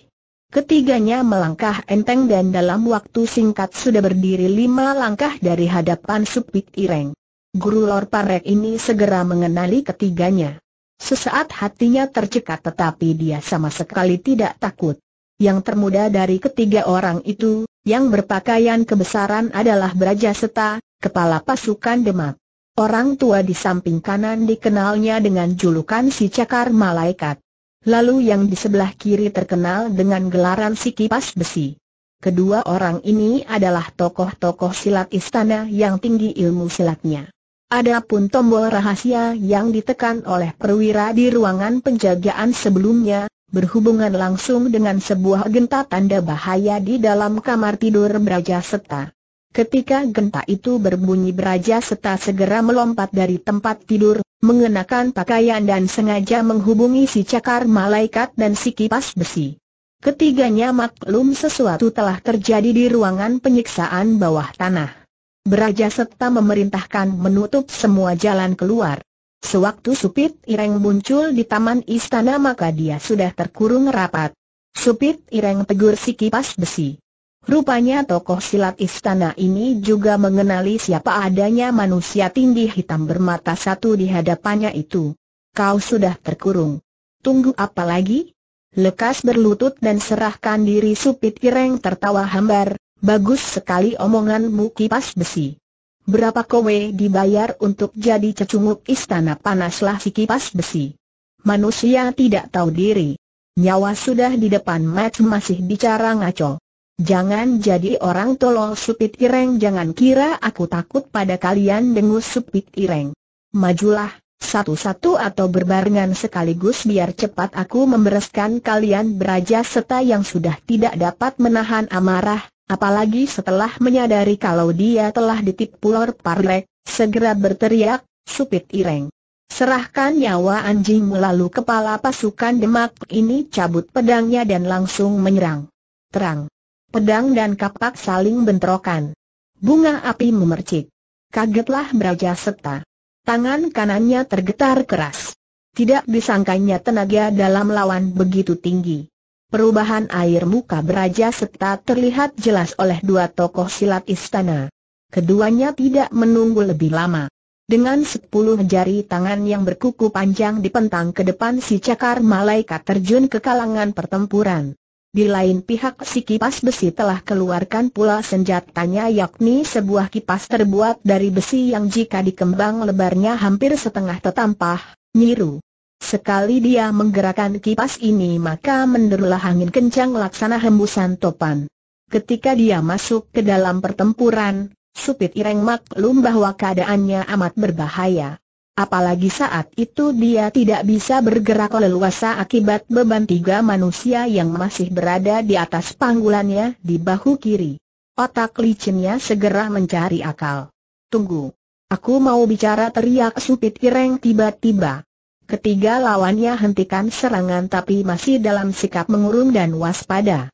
Ketiganya melangkah enteng dan dalam waktu singkat sudah berdiri lima langkah dari hadapan Supit Ireng. Guru Lor Parek ini segera mengenali ketiganya. Sesaat hatinya tercekat tetapi dia sama sekali tidak takut. Yang termuda dari ketiga orang itu, yang berpakaian kebesaran adalah Braja Seta, kepala pasukan Demak. Orang tua di samping kanan dikenalnya dengan julukan si Cakar Malaikat. Lalu yang di sebelah kiri terkenal dengan gelaran si Kipas Besi. Kedua orang ini adalah tokoh-tokoh silat istana yang tinggi ilmu silatnya. Adapun tombol rahasia yang ditekan oleh perwira di ruangan penjagaan sebelumnya, berhubungan langsung dengan sebuah genta tanda bahaya di dalam kamar tidur Braja Seta. Ketika genta itu berbunyi Braja Seta segera melompat dari tempat tidur, mengenakan pakaian dan sengaja menghubungi si cakar malaikat dan si kipas besi. Ketiganya maklum sesuatu telah terjadi di ruangan penyiksaan bawah tanah beraja serta memerintahkan menutup semua jalan keluar. Sewaktu Supit Ireng muncul di taman istana maka dia sudah terkurung rapat. Supit Ireng tegur si kipas besi. Rupanya tokoh silat istana ini juga mengenali siapa adanya manusia tinggi hitam bermata satu di hadapannya itu. Kau sudah terkurung. Tunggu apa lagi? Lekas berlutut dan serahkan diri Supit Ireng tertawa hambar, Bagus sekali omonganmu kipas besi. Berapa kowe dibayar untuk jadi cecunguk istana panaslah si kipas besi. Manusia tidak tahu diri. Nyawa sudah di depan match masih bicara ngaco. Jangan jadi orang tolol supit ireng Jangan kira aku takut pada kalian dengus supit ireng Majulah, satu-satu atau berbarengan sekaligus biar cepat aku membereskan kalian beraja seta yang sudah tidak dapat menahan amarah Apalagi setelah menyadari kalau dia telah ditipu Lord Parle, segera berteriak, supit ireng. Serahkan nyawa anjing melalui kepala pasukan demak ini cabut pedangnya dan langsung menyerang. Terang. Pedang dan kapak saling bentrokan. Bunga api memercik. Kagetlah beraja serta. Tangan kanannya tergetar keras. Tidak disangkanya tenaga dalam lawan begitu tinggi. Perubahan air muka beraja serta terlihat jelas oleh dua tokoh silat istana. Keduanya tidak menunggu lebih lama. Dengan sepuluh jari tangan yang berkuku panjang dipentang ke depan si cakar malaikat terjun ke kalangan pertempuran. Di lain pihak si kipas besi telah keluarkan pula senjatanya yakni sebuah kipas terbuat dari besi yang jika dikembang lebarnya hampir setengah tetampah, nyiru. Sekali dia menggerakkan kipas ini maka menderulah angin kencang laksana hembusan topan. Ketika dia masuk ke dalam pertempuran, Supit Ireng maklum bahwa keadaannya amat berbahaya. Apalagi saat itu dia tidak bisa bergerak leluasa akibat beban tiga manusia yang masih berada di atas panggulannya di bahu kiri. Otak licinnya segera mencari akal. Tunggu. Aku mau bicara teriak supit ireng tiba-tiba. Ketiga lawannya hentikan serangan tapi masih dalam sikap mengurung dan waspada.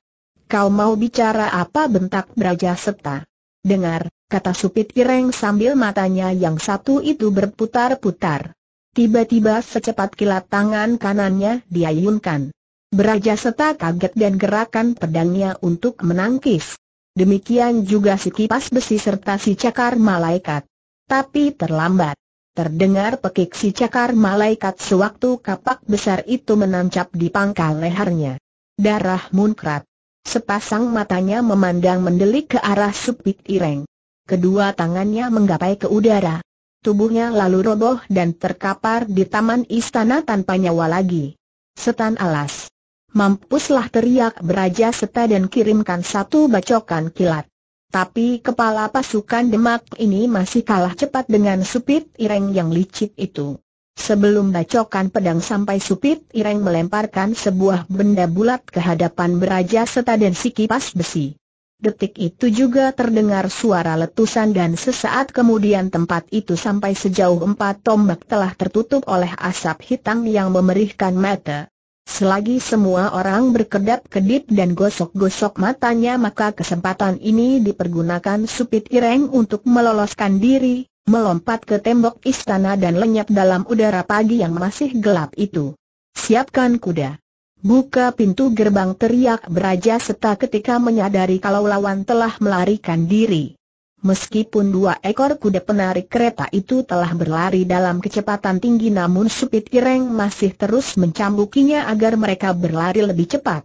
Kau mau bicara apa bentak Braja Seta. Dengar, kata supit Kireng sambil matanya yang satu itu berputar-putar. Tiba-tiba secepat kilat tangan kanannya diayunkan. Braja Seta kaget dan gerakan pedangnya untuk menangkis. Demikian juga si kipas besi serta si cakar malaikat. Tapi terlambat. Terdengar pekik si cakar malaikat sewaktu kapak besar itu menancap di pangkal lehernya. Darah munkrat. Sepasang matanya memandang mendelik ke arah supit ireng. Kedua tangannya menggapai ke udara. Tubuhnya lalu roboh dan terkapar di taman istana tanpa nyawa lagi. Setan alas. Mampuslah teriak beraja seta dan kirimkan satu bacokan kilat. Tapi kepala pasukan Demak ini masih kalah cepat dengan supit ireng yang licik itu. Sebelum bacokan pedang sampai supit ireng melemparkan sebuah benda bulat ke hadapan beraja serta si kipas besi. Detik itu juga terdengar suara letusan dan sesaat kemudian tempat itu sampai sejauh empat tombak telah tertutup oleh asap hitam yang memerihkan mata. Selagi semua orang berkedap-kedip dan gosok-gosok matanya maka kesempatan ini dipergunakan Supit Ireng untuk meloloskan diri, melompat ke tembok istana dan lenyap dalam udara pagi yang masih gelap itu. Siapkan kuda. Buka pintu gerbang teriak beraja serta ketika menyadari kalau lawan telah melarikan diri. Meskipun dua ekor kuda penarik kereta itu telah berlari dalam kecepatan tinggi namun supit ireng masih terus mencambukinya agar mereka berlari lebih cepat.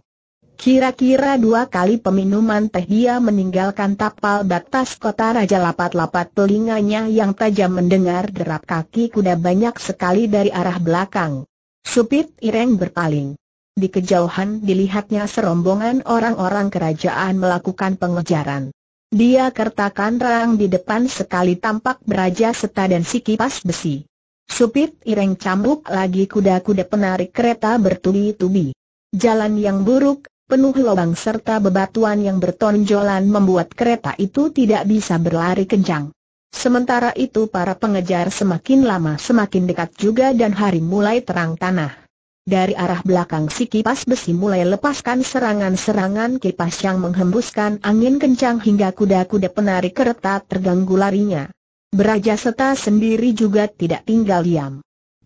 Kira-kira dua kali peminuman teh dia meninggalkan tapal batas kota Raja lapat-lapat telinganya yang tajam mendengar derap kaki kuda banyak sekali dari arah belakang. Supit ireng berpaling. Di kejauhan dilihatnya serombongan orang-orang kerajaan melakukan pengejaran. Dia kertakan rang di depan sekali tampak beraja seta dan si kipas besi. Supit ireng cambuk lagi kuda-kuda penarik kereta bertubi-tubi. Jalan yang buruk, penuh lubang serta bebatuan yang bertonjolan membuat kereta itu tidak bisa berlari kencang. Sementara itu para pengejar semakin lama semakin dekat juga dan hari mulai terang tanah. Dari arah belakang si kipas besi mulai lepaskan serangan-serangan kipas yang menghembuskan angin kencang hingga kuda-kuda penari kereta terganggu larinya. Beraja Seta sendiri juga tidak tinggal diam.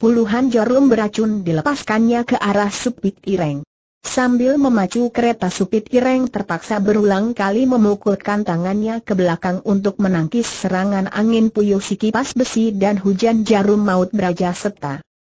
Puluhan jarum beracun dilepaskannya ke arah Supit Ireng. Sambil memacu kereta supit ireng terpaksa berulang kali memukulkan tangannya ke belakang untuk menangkis serangan angin puyuh si kipas besi dan hujan jarum maut beraja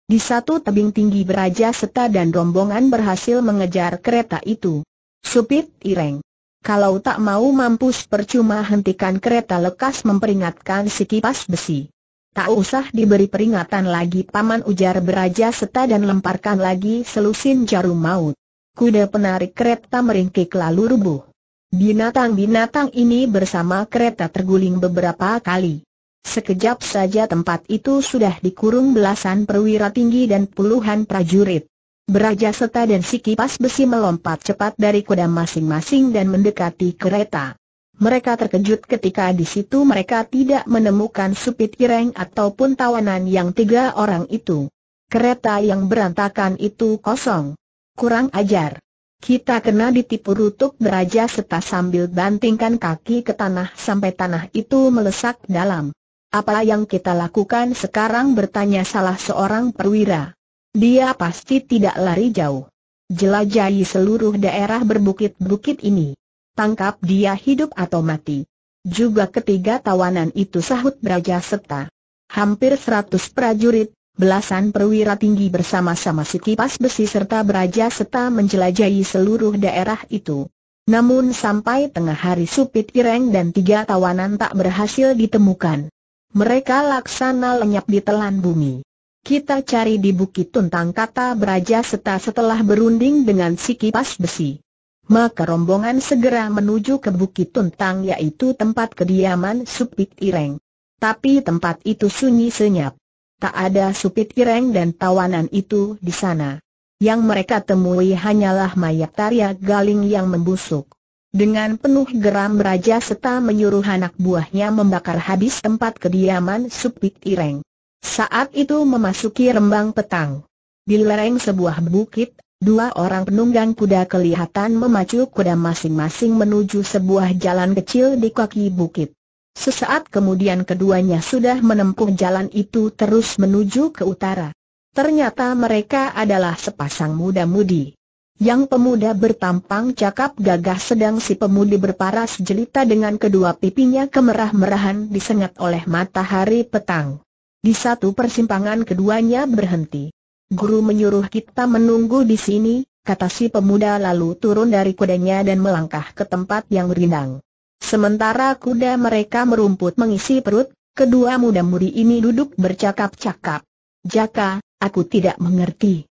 di satu tebing tinggi beraja Seta dan rombongan berhasil mengejar kereta itu. Supit Ireng. Kalau tak mau mampus percuma hentikan kereta lekas memperingatkan si kipas besi. Tak usah diberi peringatan lagi paman ujar beraja Seta dan lemparkan lagi selusin jarum maut. Kuda penarik kereta meringkik lalu rubuh. Binatang-binatang ini bersama kereta terguling beberapa kali. Sekejap saja tempat itu sudah dikurung belasan perwira tinggi dan puluhan prajurit. Beraja Seta dan si kipas besi melompat cepat dari kuda masing-masing dan mendekati kereta. Mereka terkejut ketika di situ mereka tidak menemukan supit ireng ataupun tawanan yang tiga orang itu. Kereta yang berantakan itu kosong. Kurang ajar. Kita kena ditipu rutuk beraja Seta sambil bantingkan kaki ke tanah sampai tanah itu melesak dalam. Apa yang kita lakukan sekarang bertanya salah seorang perwira. Dia pasti tidak lari jauh. Jelajahi seluruh daerah berbukit-bukit ini. Tangkap dia hidup atau mati. Juga ketiga tawanan itu sahut beraja serta. Hampir seratus prajurit, belasan perwira tinggi bersama-sama si kipas besi serta beraja serta menjelajahi seluruh daerah itu. Namun sampai tengah hari Supit Ireng dan tiga tawanan tak berhasil ditemukan. Mereka laksana lenyap di telan bumi. Kita cari di bukit tuntang kata beraja seta setelah berunding dengan si kipas besi. Maka rombongan segera menuju ke bukit tuntang yaitu tempat kediaman Supit Ireng. Tapi tempat itu sunyi senyap. Tak ada Supit Ireng dan tawanan itu di sana. Yang mereka temui hanyalah mayat Tarya Galing yang membusuk. Dengan penuh geram Raja Seta menyuruh anak buahnya membakar habis tempat kediaman Supit Ireng. Saat itu memasuki rembang petang. Di lereng sebuah bukit, dua orang penunggang kuda kelihatan memacu kuda masing-masing menuju sebuah jalan kecil di kaki bukit. Sesaat kemudian keduanya sudah menempuh jalan itu terus menuju ke utara. Ternyata mereka adalah sepasang muda-mudi. Yang pemuda bertampang cakap gagah sedang si pemudi berparas jelita dengan kedua pipinya kemerah-merahan disengat oleh matahari petang. Di satu persimpangan keduanya berhenti. Guru menyuruh kita menunggu di sini, kata si pemuda lalu turun dari kudanya dan melangkah ke tempat yang rindang. Sementara kuda mereka merumput mengisi perut, kedua muda-mudi ini duduk bercakap-cakap. Jaka, aku tidak mengerti.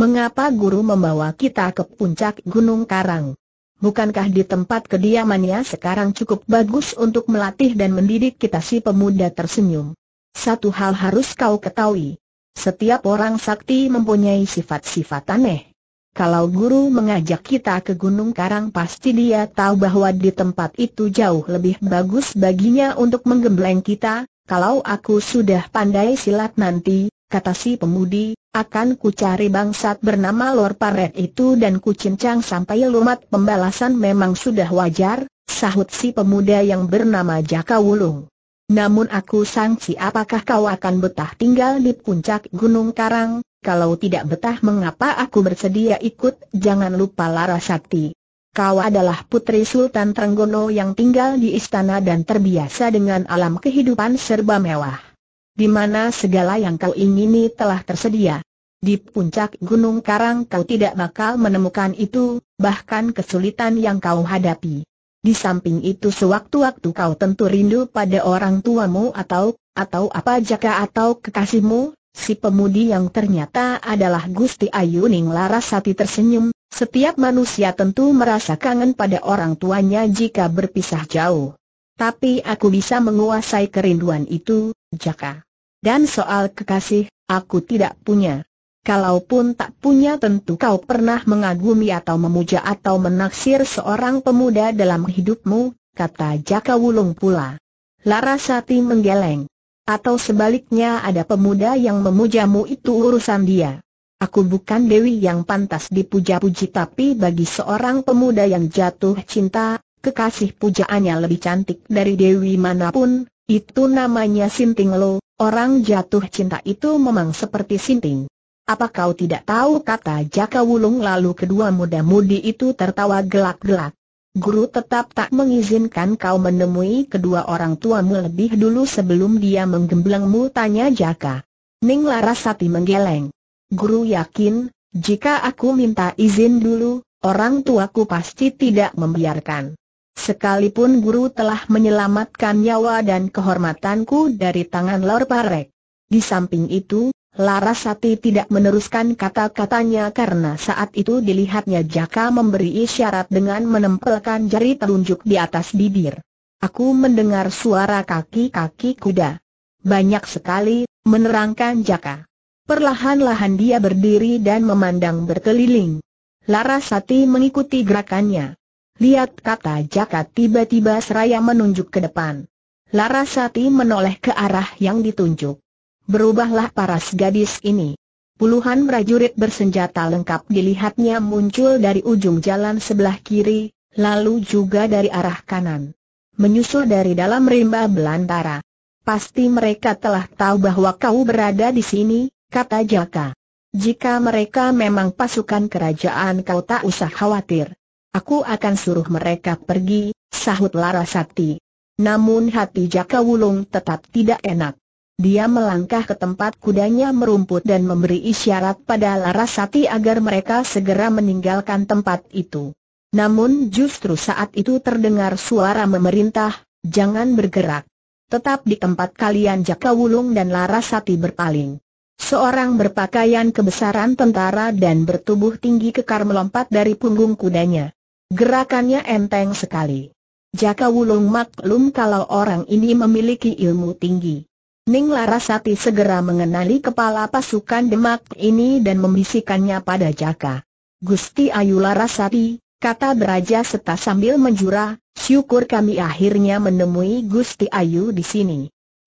Mengapa guru membawa kita ke puncak Gunung Karang? Bukankah di tempat kediamannya sekarang cukup bagus untuk melatih dan mendidik kita si pemuda tersenyum? Satu hal harus kau ketahui. Setiap orang sakti mempunyai sifat-sifat aneh. Kalau guru mengajak kita ke Gunung Karang pasti dia tahu bahwa di tempat itu jauh lebih bagus baginya untuk menggembleng kita, kalau aku sudah pandai silat nanti, kata si pemudi, akan ku cari bangsat bernama Lor Paret itu dan ku cincang sampai lumat pembalasan memang sudah wajar, sahut si pemuda yang bernama Jaka Wulung. Namun aku sangsi apakah kau akan betah tinggal di puncak Gunung Karang, kalau tidak betah mengapa aku bersedia ikut, jangan lupa Lara Sakti. Kau adalah putri Sultan Trenggono yang tinggal di istana dan terbiasa dengan alam kehidupan serba mewah di mana segala yang kau ingini telah tersedia. Di puncak Gunung Karang kau tidak bakal menemukan itu, bahkan kesulitan yang kau hadapi. Di samping itu sewaktu-waktu kau tentu rindu pada orang tuamu atau, atau apa jaka atau kekasihmu, si pemudi yang ternyata adalah Gusti Ayu Ning Larasati tersenyum, setiap manusia tentu merasa kangen pada orang tuanya jika berpisah jauh. Tapi aku bisa menguasai kerinduan itu, Jaka. Dan soal kekasih, aku tidak punya. Kalaupun tak punya tentu kau pernah mengagumi atau memuja atau menaksir seorang pemuda dalam hidupmu, kata Jaka Wulung pula. Larasati menggeleng. Atau sebaliknya ada pemuda yang memujamu itu urusan dia. Aku bukan Dewi yang pantas dipuja-puji tapi bagi seorang pemuda yang jatuh cinta, kekasih pujaannya lebih cantik dari Dewi manapun, itu namanya Sinting Lo, Orang jatuh cinta itu memang seperti sinting. Apa kau tidak tahu kata Jaka Wulung lalu kedua muda-mudi itu tertawa gelak-gelak. Guru tetap tak mengizinkan kau menemui kedua orang tuamu lebih dulu sebelum dia menggemblengmu tanya Jaka. Ning Larasati menggeleng. Guru yakin, jika aku minta izin dulu, orang tuaku pasti tidak membiarkan. Sekalipun guru telah menyelamatkan nyawa dan kehormatanku dari tangan Lor Parek. Di samping itu, Larasati tidak meneruskan kata-katanya karena saat itu dilihatnya Jaka memberi isyarat dengan menempelkan jari telunjuk di atas bibir. Aku mendengar suara kaki-kaki kuda. Banyak sekali, menerangkan Jaka. Perlahan-lahan dia berdiri dan memandang berkeliling. Larasati mengikuti gerakannya. Lihat kata Jaka tiba-tiba seraya menunjuk ke depan. Larasati menoleh ke arah yang ditunjuk. Berubahlah paras gadis ini. Puluhan prajurit bersenjata lengkap dilihatnya muncul dari ujung jalan sebelah kiri, lalu juga dari arah kanan. Menyusul dari dalam rimba belantara. Pasti mereka telah tahu bahwa kau berada di sini, kata Jaka. Jika mereka memang pasukan kerajaan kau tak usah khawatir. Aku akan suruh mereka pergi, sahut Lara Sakti. Namun hati Jaka Wulung tetap tidak enak. Dia melangkah ke tempat kudanya merumput dan memberi isyarat pada Lara Sakti agar mereka segera meninggalkan tempat itu. Namun justru saat itu terdengar suara memerintah, jangan bergerak. Tetap di tempat kalian Jaka Wulung dan Lara Sakti berpaling. Seorang berpakaian kebesaran tentara dan bertubuh tinggi kekar melompat dari punggung kudanya. Gerakannya enteng sekali. Jaka Wulung maklum kalau orang ini memiliki ilmu tinggi. Ning Larasati segera mengenali kepala pasukan Demak ini dan membisikannya pada Jaka. Gusti Ayu Larasati, kata Beraja Seta sambil menjura, syukur kami akhirnya menemui Gusti Ayu di sini.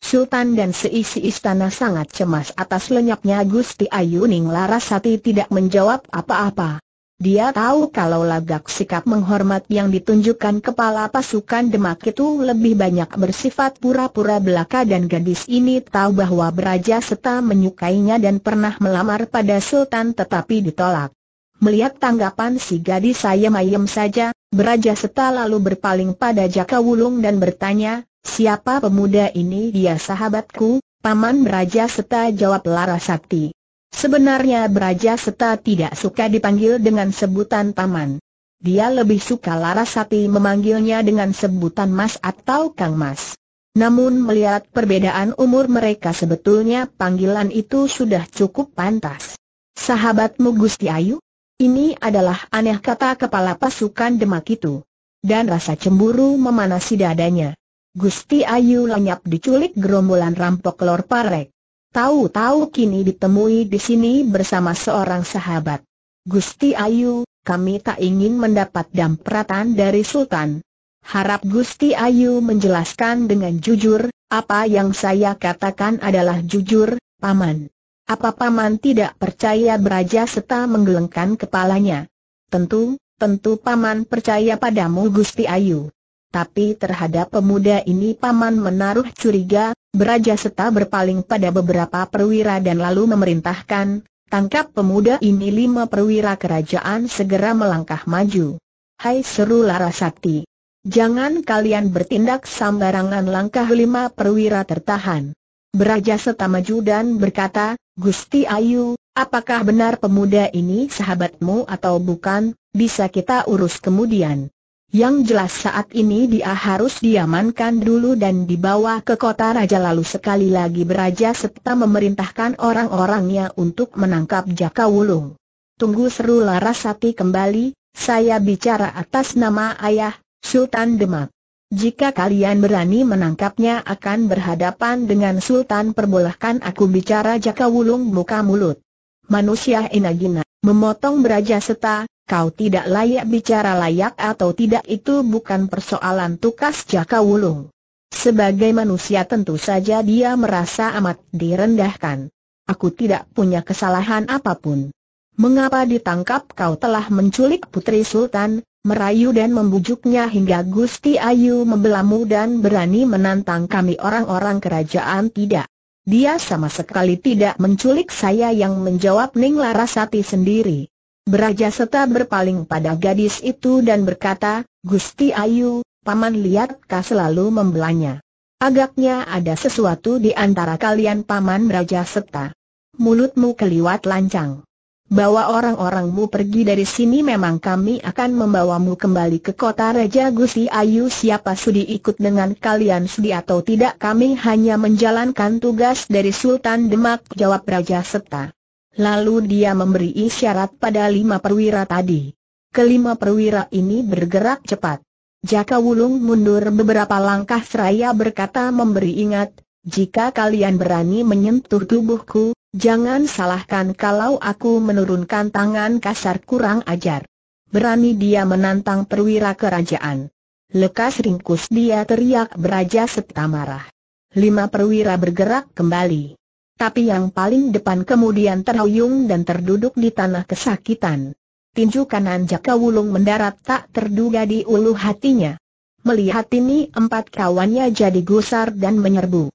Sultan dan seisi istana sangat cemas atas lenyapnya Gusti Ayu Ning Larasati tidak menjawab apa-apa. Dia tahu kalau lagak sikap menghormat yang ditunjukkan kepala pasukan Demak itu lebih banyak bersifat pura-pura belaka dan gadis ini tahu bahwa beraja Seta menyukainya dan pernah melamar pada Sultan tetapi ditolak. Melihat tanggapan si gadis saya mayem saja, beraja Seta lalu berpaling pada Jaka Wulung dan bertanya, siapa pemuda ini dia sahabatku, paman beraja Seta jawab Lara Sakti. Sebenarnya Braja Seta tidak suka dipanggil dengan sebutan paman. Dia lebih suka Larasati memanggilnya dengan sebutan Mas atau Kang Mas. Namun melihat perbedaan umur mereka sebetulnya panggilan itu sudah cukup pantas. Sahabatmu Gusti Ayu? Ini adalah aneh kata kepala pasukan Demak itu. Dan rasa cemburu memanasi dadanya. Gusti Ayu lenyap diculik gerombolan rampok lor parek. Tahu-tahu kini ditemui di sini bersama seorang sahabat. Gusti Ayu, kami tak ingin mendapat dampratan dari Sultan. Harap Gusti Ayu menjelaskan dengan jujur, apa yang saya katakan adalah jujur, Paman. Apa Paman tidak percaya beraja serta menggelengkan kepalanya? Tentu, tentu Paman percaya padamu Gusti Ayu. Tapi terhadap pemuda ini Paman menaruh curiga, Beraja Seta berpaling pada beberapa perwira dan lalu memerintahkan, tangkap pemuda ini lima perwira kerajaan segera melangkah maju. Hai seru Lara Sakti. Jangan kalian bertindak sambarangan langkah lima perwira tertahan. Beraja Seta maju dan berkata, Gusti Ayu, apakah benar pemuda ini sahabatmu atau bukan, bisa kita urus kemudian. Yang jelas saat ini dia harus diamankan dulu dan dibawa ke kota raja lalu sekali lagi beraja serta memerintahkan orang-orangnya untuk menangkap Jaka Wulung. Tunggu seru Larasati kembali, saya bicara atas nama ayah, Sultan Demak. Jika kalian berani menangkapnya akan berhadapan dengan Sultan perbolehkan aku bicara Jaka Wulung muka mulut. Manusia inagina, memotong beraja seta, kau tidak layak bicara layak atau tidak itu bukan persoalan tukas jaka wulung. Sebagai manusia tentu saja dia merasa amat direndahkan. Aku tidak punya kesalahan apapun. Mengapa ditangkap kau telah menculik putri sultan, merayu dan membujuknya hingga Gusti Ayu membelamu dan berani menantang kami orang-orang kerajaan tidak? Dia sama sekali tidak menculik saya yang menjawab Ning Larasati sendiri. Beraja Seta berpaling pada gadis itu dan berkata, Gusti Ayu, Paman lihatkah selalu membelanya. Agaknya ada sesuatu di antara kalian Paman Raja Seta. Mulutmu keliwat lancang. Bawa orang-orangmu pergi dari sini memang kami akan membawamu kembali ke kota Raja Gusti Ayu siapa sudi ikut dengan kalian sudi atau tidak kami hanya menjalankan tugas dari Sultan Demak jawab Raja Seta. Lalu dia memberi isyarat pada lima perwira tadi. Kelima perwira ini bergerak cepat. Jaka Wulung mundur beberapa langkah seraya berkata memberi ingat, jika kalian berani menyentuh tubuhku, jangan salahkan kalau aku menurunkan tangan kasar kurang ajar. Berani dia menantang perwira kerajaan. Lekas ringkus dia teriak beraja setamarah. Lima perwira bergerak kembali. Tapi yang paling depan kemudian terhuyung dan terduduk di tanah kesakitan. Tinju kanan Jaka Wulung mendarat tak terduga di ulu hatinya. Melihat ini empat kawannya jadi gusar dan menyerbu.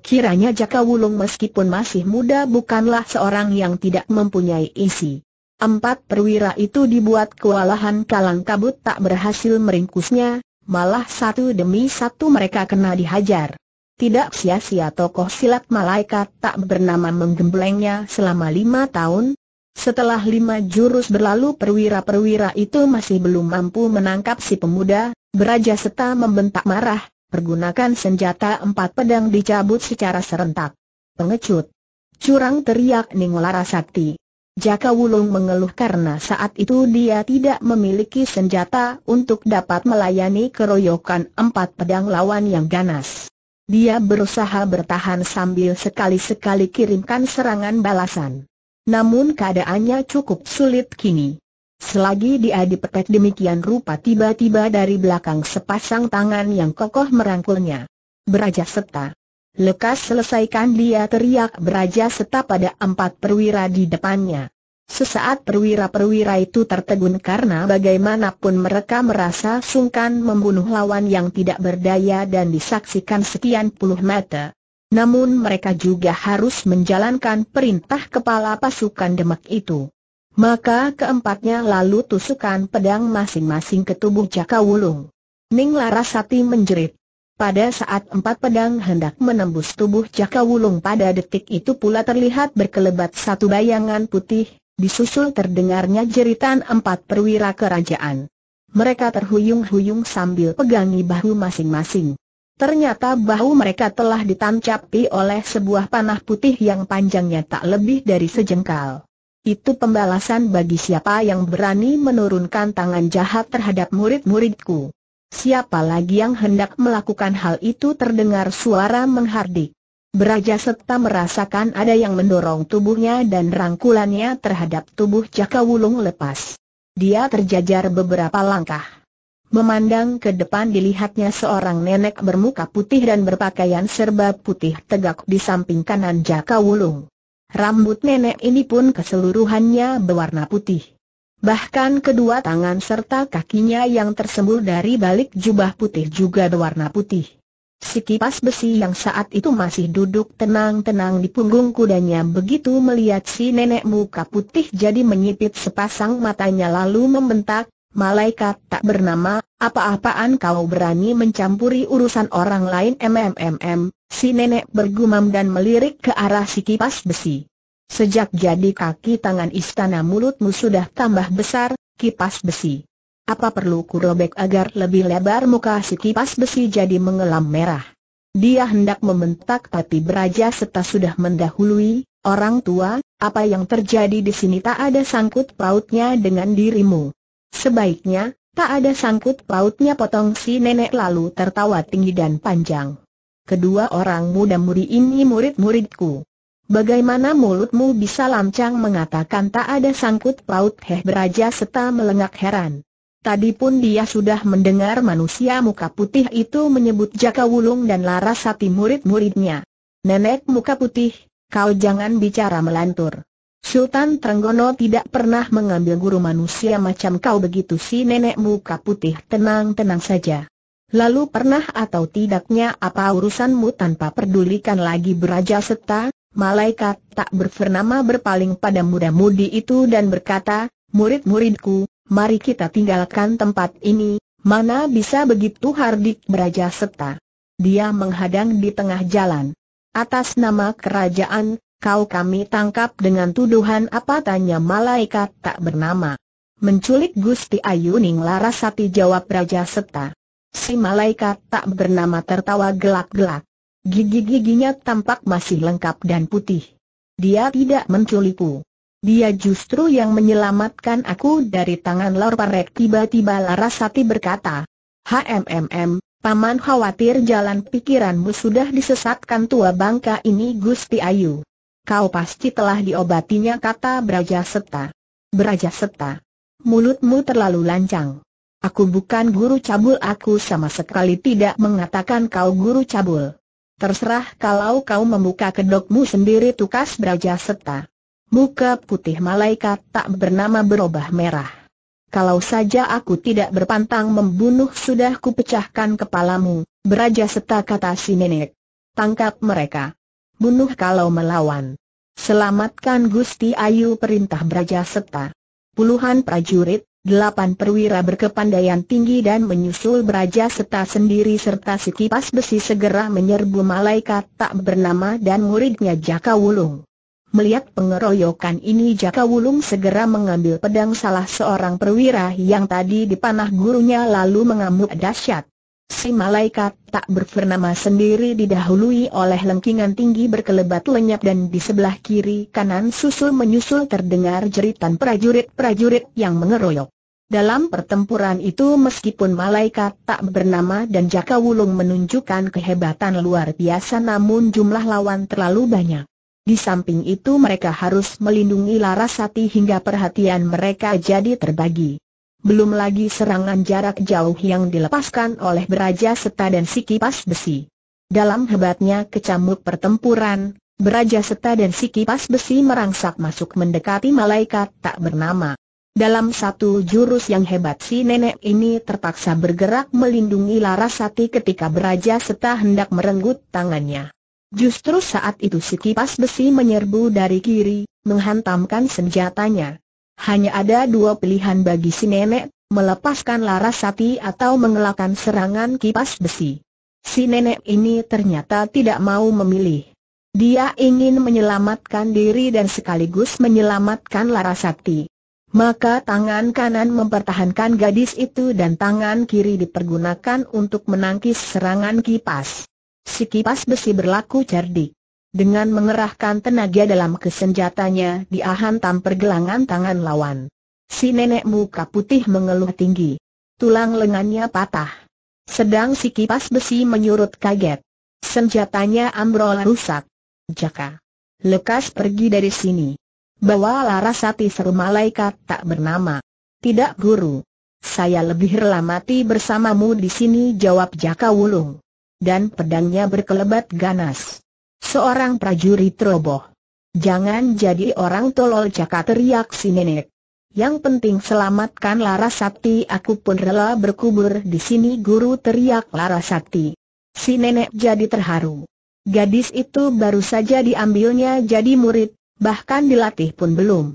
Kiranya Jaka Wulung meskipun masih muda bukanlah seorang yang tidak mempunyai isi. Empat perwira itu dibuat kewalahan kalang kabut tak berhasil meringkusnya, malah satu demi satu mereka kena dihajar. Tidak sia-sia tokoh silat malaikat tak bernama menggemblengnya selama lima tahun. Setelah lima jurus berlalu perwira-perwira itu masih belum mampu menangkap si pemuda, beraja serta membentak marah, pergunakan senjata empat pedang dicabut secara serentak. Pengecut. Curang teriak Ning Sakti. Jaka Wulung mengeluh karena saat itu dia tidak memiliki senjata untuk dapat melayani keroyokan empat pedang lawan yang ganas. Dia berusaha bertahan sambil sekali-sekali kirimkan serangan balasan. Namun keadaannya cukup sulit kini. Selagi dia dipetek demikian rupa tiba-tiba dari belakang sepasang tangan yang kokoh merangkulnya. Beraja Seta. Lekas selesaikan dia teriak Beraja Seta pada empat perwira di depannya. Sesaat perwira-perwira itu tertegun karena bagaimanapun mereka merasa sungkan membunuh lawan yang tidak berdaya dan disaksikan sekian puluh meter. Namun mereka juga harus menjalankan perintah kepala pasukan demak itu. Maka keempatnya lalu tusukan pedang masing-masing ke tubuh Jaka Wulung. Ning Larasati menjerit. Pada saat empat pedang hendak menembus tubuh Jaka Wulung pada detik itu pula terlihat berkelebat satu bayangan putih, disusul terdengarnya jeritan empat perwira kerajaan. Mereka terhuyung-huyung sambil pegangi bahu masing-masing. Ternyata bahu mereka telah ditancapi oleh sebuah panah putih yang panjangnya tak lebih dari sejengkal. Itu pembalasan bagi siapa yang berani menurunkan tangan jahat terhadap murid-muridku. Siapa lagi yang hendak melakukan hal itu terdengar suara menghardik. Beraja serta merasakan ada yang mendorong tubuhnya dan rangkulannya terhadap tubuh Jaka Wulung lepas. Dia terjajar beberapa langkah. Memandang ke depan dilihatnya seorang nenek bermuka putih dan berpakaian serba putih tegak di samping kanan Jaka Wulung. Rambut nenek ini pun keseluruhannya berwarna putih. Bahkan kedua tangan serta kakinya yang tersembul dari balik jubah putih juga berwarna putih. Si kipas besi yang saat itu masih duduk tenang-tenang di punggung kudanya begitu melihat si nenek muka putih jadi menyipit sepasang matanya lalu membentak, Malaikat tak bernama, apa-apaan kau berani mencampuri urusan orang lain MMMM, si nenek bergumam dan melirik ke arah si kipas besi. Sejak jadi kaki tangan istana mulutmu sudah tambah besar, kipas besi. Apa perlu kurobek agar lebih lebar muka si kipas besi jadi mengelam merah? Dia hendak membentak tapi beraja serta sudah mendahului, orang tua, apa yang terjadi di sini tak ada sangkut pautnya dengan dirimu. Sebaiknya, tak ada sangkut pautnya potong si nenek lalu tertawa tinggi dan panjang. Kedua orang muda muri ini murid-muridku. Bagaimana mulutmu bisa lancang mengatakan tak ada sangkut paut heh beraja serta melengak heran. Tadi pun dia sudah mendengar manusia muka putih itu menyebut Jaka Wulung dan larasati murid-muridnya. Nenek muka putih, kau jangan bicara melantur. Sultan Trenggono tidak pernah mengambil guru manusia macam kau begitu si nenek muka putih tenang-tenang saja. Lalu pernah atau tidaknya apa urusanmu tanpa pedulikan lagi beraja serta, malaikat tak bernama berpaling pada muda-mudi itu dan berkata, murid-muridku, mari kita tinggalkan tempat ini, mana bisa begitu Hardik beraja serta. Dia menghadang di tengah jalan. Atas nama kerajaan, kau kami tangkap dengan tuduhan apa tanya malaikat tak bernama. Menculik Gusti Ayu Ning Larasati jawab Raja Seta. Si malaikat tak bernama tertawa gelak-gelak. Gigi-giginya tampak masih lengkap dan putih. Dia tidak menculikku. Dia justru yang menyelamatkan aku dari tangan Lor Parek tiba-tiba Larasati berkata. HMMM, Paman khawatir jalan pikiranmu sudah disesatkan tua bangka ini Gusti Ayu. Kau pasti telah diobatinya kata Braja Seta. Braja Seta, mulutmu terlalu lancang. Aku bukan guru cabul aku sama sekali tidak mengatakan kau guru cabul. Terserah kalau kau membuka kedokmu sendiri tukas Braja Seta muka putih malaikat tak bernama berubah merah. Kalau saja aku tidak berpantang membunuh sudah kupecahkan kepalamu, beraja Seta kata si nenek. Tangkap mereka. Bunuh kalau melawan. Selamatkan Gusti Ayu perintah beraja Seta. Puluhan prajurit, delapan perwira berkepandaian tinggi dan menyusul beraja Seta sendiri serta si kipas besi segera menyerbu malaikat tak bernama dan muridnya Jaka Wulung. Melihat pengeroyokan ini Jaka Wulung segera mengambil pedang salah seorang perwira yang tadi dipanah gurunya lalu mengamuk dahsyat. Si malaikat tak bernama sendiri didahului oleh lengkingan tinggi berkelebat lenyap dan di sebelah kiri kanan susul menyusul terdengar jeritan prajurit-prajurit yang mengeroyok. Dalam pertempuran itu meskipun malaikat tak bernama dan Jaka Wulung menunjukkan kehebatan luar biasa namun jumlah lawan terlalu banyak. Di samping itu mereka harus melindungi Larasati hingga perhatian mereka jadi terbagi. Belum lagi serangan jarak jauh yang dilepaskan oleh Beraja Seta dan si kipas besi. Dalam hebatnya kecamuk pertempuran, Beraja Seta dan si kipas besi merangsak masuk mendekati malaikat tak bernama. Dalam satu jurus yang hebat si nenek ini terpaksa bergerak melindungi Larasati ketika Beraja Seta hendak merenggut tangannya. Justru saat itu si kipas besi menyerbu dari kiri, menghantamkan senjatanya. Hanya ada dua pilihan bagi si nenek, melepaskan laras sati atau mengelakkan serangan kipas besi. Si nenek ini ternyata tidak mau memilih. Dia ingin menyelamatkan diri dan sekaligus menyelamatkan laras Maka tangan kanan mempertahankan gadis itu dan tangan kiri dipergunakan untuk menangkis serangan kipas. Si kipas besi berlaku cerdik. Dengan mengerahkan tenaga dalam kesenjatanya dia hantam pergelangan tangan lawan. Si nenek muka putih mengeluh tinggi. Tulang lengannya patah. Sedang si kipas besi menyurut kaget. Senjatanya ambrol rusak. Jaka. Lekas pergi dari sini. Bawa Larasati seru malaikat tak bernama. Tidak guru. Saya lebih rela mati bersamamu di sini jawab Jaka Wulung dan pedangnya berkelebat ganas. Seorang prajurit roboh. Jangan jadi orang tolol caka teriak si nenek. Yang penting selamatkan Lara Sakti aku pun rela berkubur di sini guru teriak Lara Sakti. Si nenek jadi terharu. Gadis itu baru saja diambilnya jadi murid, bahkan dilatih pun belum.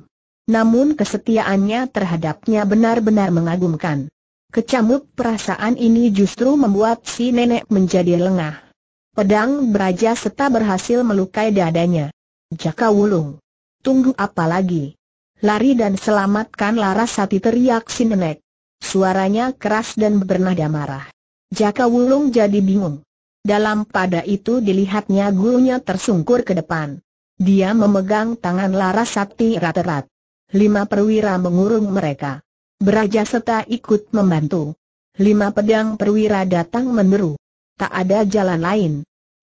Namun kesetiaannya terhadapnya benar-benar mengagumkan. Kecamuk perasaan ini justru membuat si nenek menjadi lengah. Pedang beraja serta berhasil melukai dadanya. Jaka Wulung. Tunggu apa lagi? Lari dan selamatkan Laras Sati teriak si nenek. Suaranya keras dan bernada marah. Jaka Wulung jadi bingung. Dalam pada itu dilihatnya gurunya tersungkur ke depan. Dia memegang tangan Laras sati rata-rata. Lima perwira mengurung mereka. Beraja serta ikut membantu. Lima pedang perwira datang meneru. Tak ada jalan lain.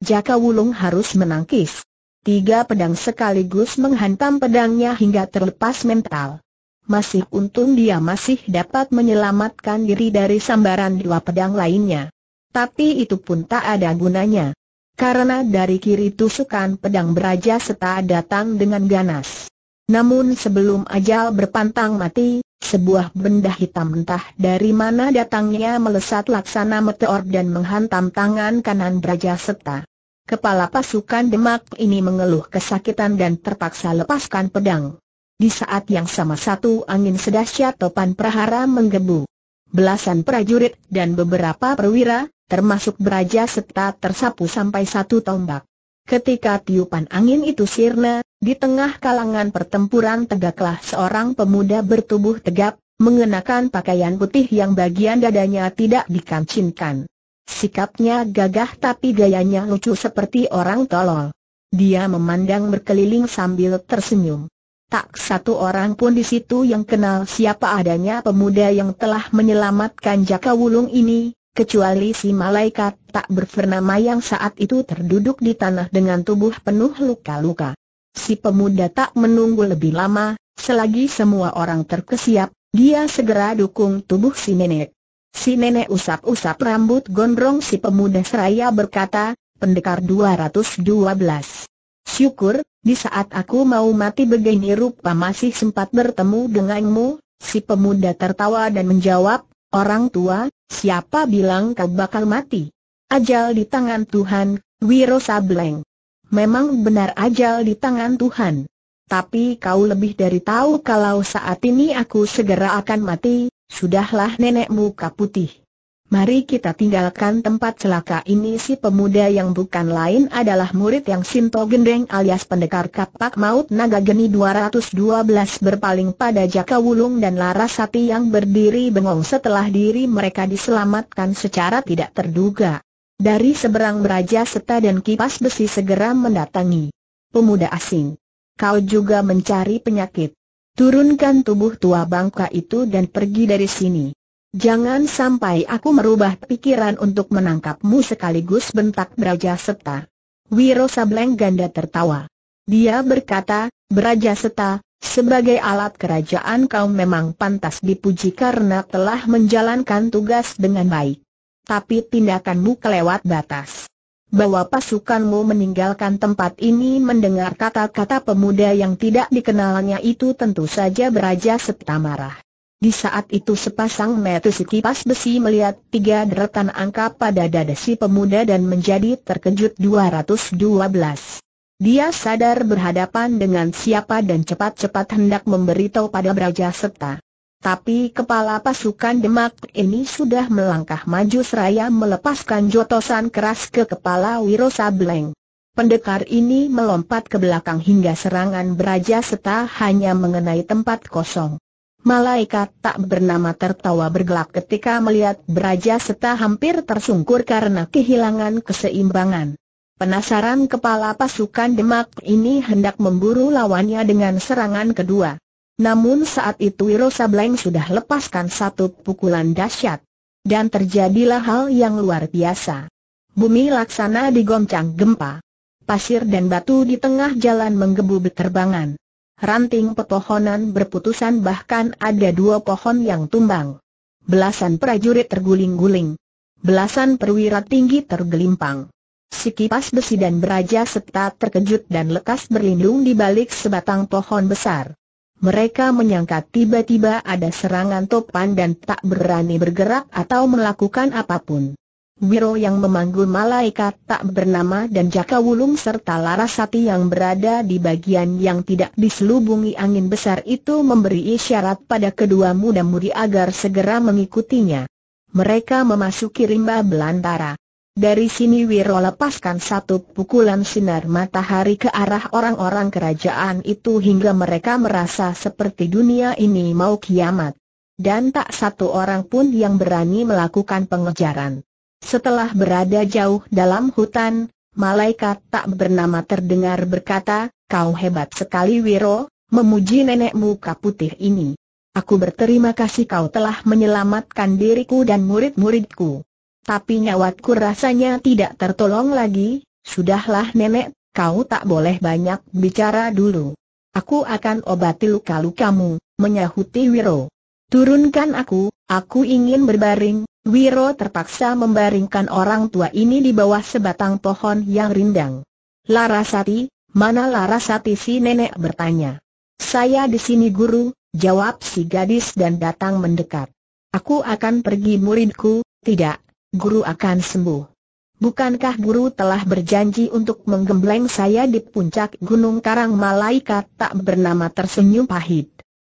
Jaka Wulung harus menangkis. Tiga pedang sekaligus menghantam pedangnya hingga terlepas mental. Masih untung dia masih dapat menyelamatkan diri dari sambaran dua pedang lainnya. Tapi itu pun tak ada gunanya. Karena dari kiri tusukan pedang beraja serta datang dengan ganas. Namun sebelum ajal berpantang mati, sebuah benda hitam entah dari mana datangnya melesat laksana meteor dan menghantam tangan kanan Braja Seta. Kepala pasukan Demak ini mengeluh kesakitan dan terpaksa lepaskan pedang. Di saat yang sama satu angin sedahsyat topan prahara menggebu. Belasan prajurit dan beberapa perwira, termasuk Braja Seta tersapu sampai satu tombak. Ketika tiupan angin itu sirna, di tengah kalangan pertempuran tegaklah seorang pemuda bertubuh tegap, mengenakan pakaian putih yang bagian dadanya tidak dikancinkan. Sikapnya gagah tapi gayanya lucu seperti orang tolol. Dia memandang berkeliling sambil tersenyum. Tak satu orang pun di situ yang kenal siapa adanya pemuda yang telah menyelamatkan Jaka Wulung ini, kecuali si malaikat tak bernama yang saat itu terduduk di tanah dengan tubuh penuh luka-luka. Si pemuda tak menunggu lebih lama, selagi semua orang terkesiap, dia segera dukung tubuh si nenek. Si nenek usap-usap rambut gondrong si pemuda seraya berkata, pendekar 212. Syukur, di saat aku mau mati begini rupa masih sempat bertemu denganmu, si pemuda tertawa dan menjawab, orang tua, siapa bilang kau bakal mati? Ajal di tangan Tuhan, Wiro Sableng memang benar ajal di tangan Tuhan. Tapi kau lebih dari tahu kalau saat ini aku segera akan mati, sudahlah nenekmu muka putih. Mari kita tinggalkan tempat celaka ini si pemuda yang bukan lain adalah murid yang Sinto Gendeng alias pendekar kapak maut naga geni 212 berpaling pada Jaka Wulung dan Larasati yang berdiri bengong setelah diri mereka diselamatkan secara tidak terduga. Dari seberang Raja Seta dan kipas besi segera mendatangi. Pemuda asing. Kau juga mencari penyakit. Turunkan tubuh tua bangka itu dan pergi dari sini. Jangan sampai aku merubah pikiran untuk menangkapmu sekaligus bentak beraja Seta. Wiro Sableng ganda tertawa. Dia berkata, beraja Seta, sebagai alat kerajaan kau memang pantas dipuji karena telah menjalankan tugas dengan baik tapi tindakanmu kelewat batas. Bahwa pasukanmu meninggalkan tempat ini mendengar kata-kata pemuda yang tidak dikenalnya itu tentu saja beraja serta marah. Di saat itu sepasang mata si kipas besi melihat tiga deretan angka pada dada si pemuda dan menjadi terkejut 212. Dia sadar berhadapan dengan siapa dan cepat-cepat hendak memberitahu pada beraja serta. Tapi kepala pasukan Demak ini sudah melangkah maju seraya melepaskan jotosan keras ke kepala Wiro Sableng. Pendekar ini melompat ke belakang hingga serangan beraja seta hanya mengenai tempat kosong. Malaikat tak bernama tertawa bergelak ketika melihat beraja seta hampir tersungkur karena kehilangan keseimbangan. Penasaran kepala pasukan Demak ini hendak memburu lawannya dengan serangan kedua. Namun saat itu Wiro Sableng sudah lepaskan satu pukulan dahsyat. Dan terjadilah hal yang luar biasa. Bumi laksana digoncang gempa. Pasir dan batu di tengah jalan menggebu berterbangan. Ranting pepohonan berputusan bahkan ada dua pohon yang tumbang. Belasan prajurit terguling-guling. Belasan perwira tinggi tergelimpang. Si kipas besi dan beraja serta terkejut dan lekas berlindung di balik sebatang pohon besar. Mereka menyangka tiba-tiba ada serangan topan dan tak berani bergerak atau melakukan apapun. Wiro yang memanggul malaikat tak bernama dan Jaka Wulung serta Larasati yang berada di bagian yang tidak diselubungi angin besar itu memberi isyarat pada kedua muda-mudi agar segera mengikutinya. Mereka memasuki rimba belantara. Dari sini Wiro lepaskan satu pukulan sinar matahari ke arah orang-orang kerajaan itu hingga mereka merasa seperti dunia ini mau kiamat. Dan tak satu orang pun yang berani melakukan pengejaran. Setelah berada jauh dalam hutan, malaikat tak bernama terdengar berkata, kau hebat sekali Wiro, memuji nenek muka putih ini. Aku berterima kasih kau telah menyelamatkan diriku dan murid-muridku. Tapi nyawatku rasanya tidak tertolong lagi, sudahlah nenek, kau tak boleh banyak bicara dulu. Aku akan obati luka-lukamu, menyahuti Wiro. Turunkan aku, aku ingin berbaring, Wiro terpaksa membaringkan orang tua ini di bawah sebatang pohon yang rindang. Larasati, mana Larasati si nenek bertanya. Saya di sini guru, jawab si gadis dan datang mendekat. Aku akan pergi muridku, tidak, guru akan sembuh. Bukankah guru telah berjanji untuk menggembleng saya di puncak Gunung Karang Malaikat tak bernama tersenyum pahit?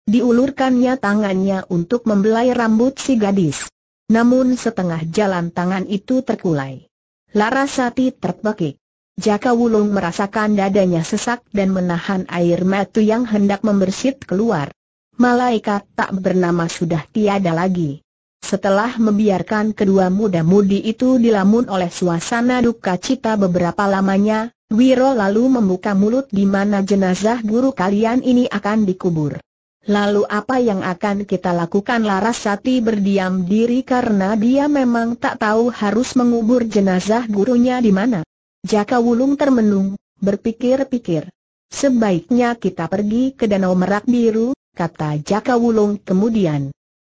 Diulurkannya tangannya untuk membelai rambut si gadis. Namun setengah jalan tangan itu terkulai. Larasati terpekik. Jaka Wulung merasakan dadanya sesak dan menahan air mata yang hendak membersit keluar. Malaikat tak bernama sudah tiada lagi. Setelah membiarkan kedua muda-mudi itu dilamun oleh suasana duka cita beberapa lamanya, Wiro lalu membuka mulut di mana jenazah guru kalian ini akan dikubur. Lalu apa yang akan kita lakukan Larasati berdiam diri karena dia memang tak tahu harus mengubur jenazah gurunya di mana. Jaka Wulung termenung, berpikir-pikir. Sebaiknya kita pergi ke Danau Merak Biru, kata Jaka Wulung kemudian.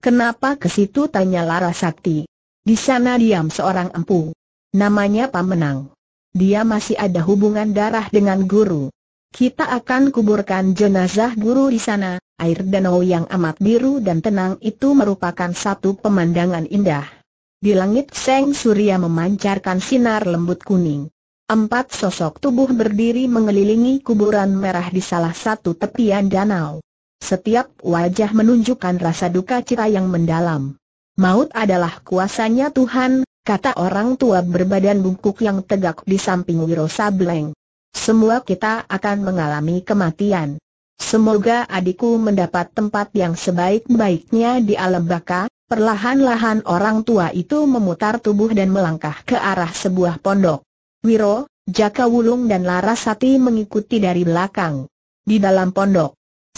Kenapa ke situ tanya Lara Sakti? Di sana diam seorang empu. Namanya Pamenang. Dia masih ada hubungan darah dengan guru. Kita akan kuburkan jenazah guru di sana. Air danau yang amat biru dan tenang itu merupakan satu pemandangan indah. Di langit Seng Surya memancarkan sinar lembut kuning. Empat sosok tubuh berdiri mengelilingi kuburan merah di salah satu tepian danau. Setiap wajah menunjukkan rasa duka cita yang mendalam. Maut adalah kuasanya Tuhan, kata orang tua berbadan bungkuk yang tegak di samping Wiro Sableng. Semua kita akan mengalami kematian. Semoga adikku mendapat tempat yang sebaik-baiknya di alam baka, Perlahan-lahan orang tua itu memutar tubuh dan melangkah ke arah sebuah pondok. Wiro, Jaka Wulung dan Larasati mengikuti dari belakang. Di dalam pondok,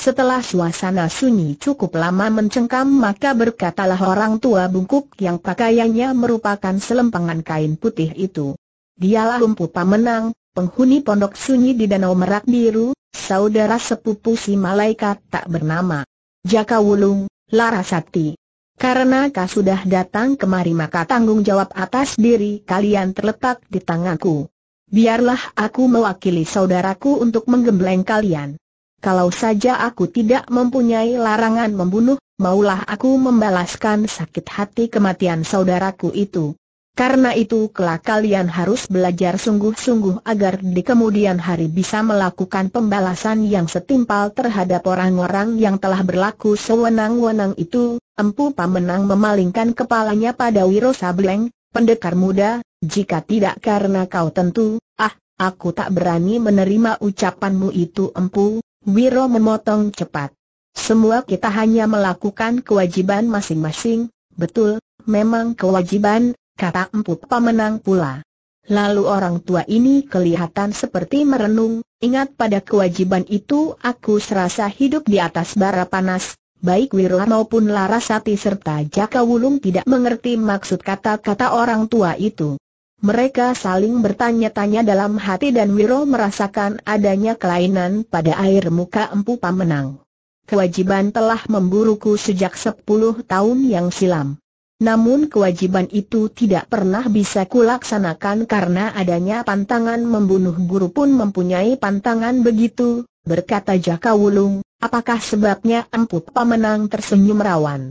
setelah suasana sunyi cukup lama mencengkam maka berkatalah orang tua bungkuk yang pakaiannya merupakan selempangan kain putih itu. Dialah lumpu pamenang, penghuni pondok sunyi di Danau Merak Biru, saudara sepupu si malaikat tak bernama. Jaka Wulung, Lara Sakti. Karena kau sudah datang kemari maka tanggung jawab atas diri kalian terletak di tanganku. Biarlah aku mewakili saudaraku untuk menggembleng kalian kalau saja aku tidak mempunyai larangan membunuh, maulah aku membalaskan sakit hati kematian saudaraku itu. Karena itu kelak kalian harus belajar sungguh-sungguh agar di kemudian hari bisa melakukan pembalasan yang setimpal terhadap orang-orang yang telah berlaku sewenang-wenang itu. Empu Pamenang memalingkan kepalanya pada Wiro Sableng, pendekar muda, jika tidak karena kau tentu, ah, aku tak berani menerima ucapanmu itu empu, Wiro memotong cepat. Semua kita hanya melakukan kewajiban masing-masing, betul, memang kewajiban, kata empuk pemenang pula. Lalu orang tua ini kelihatan seperti merenung, ingat pada kewajiban itu aku serasa hidup di atas bara panas, baik Wiro maupun Larasati serta Jaka Wulung tidak mengerti maksud kata-kata orang tua itu. Mereka saling bertanya-tanya dalam hati dan Wiro merasakan adanya kelainan pada air muka empu pamenang. Kewajiban telah memburuku sejak 10 tahun yang silam. Namun kewajiban itu tidak pernah bisa kulaksanakan karena adanya pantangan membunuh guru pun mempunyai pantangan begitu, berkata Jaka Wulung, apakah sebabnya empu pamenang tersenyum rawan.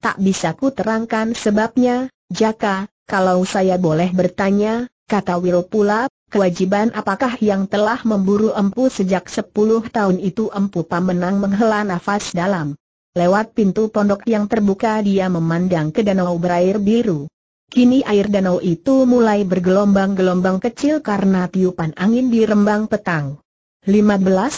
Tak bisa ku terangkan sebabnya, Jaka, kalau saya boleh bertanya, kata Will pula, kewajiban apakah yang telah memburu empu sejak 10 tahun itu empu pamenang menghela nafas dalam. Lewat pintu pondok yang terbuka dia memandang ke danau berair biru. Kini air danau itu mulai bergelombang-gelombang kecil karena tiupan angin di rembang petang. 15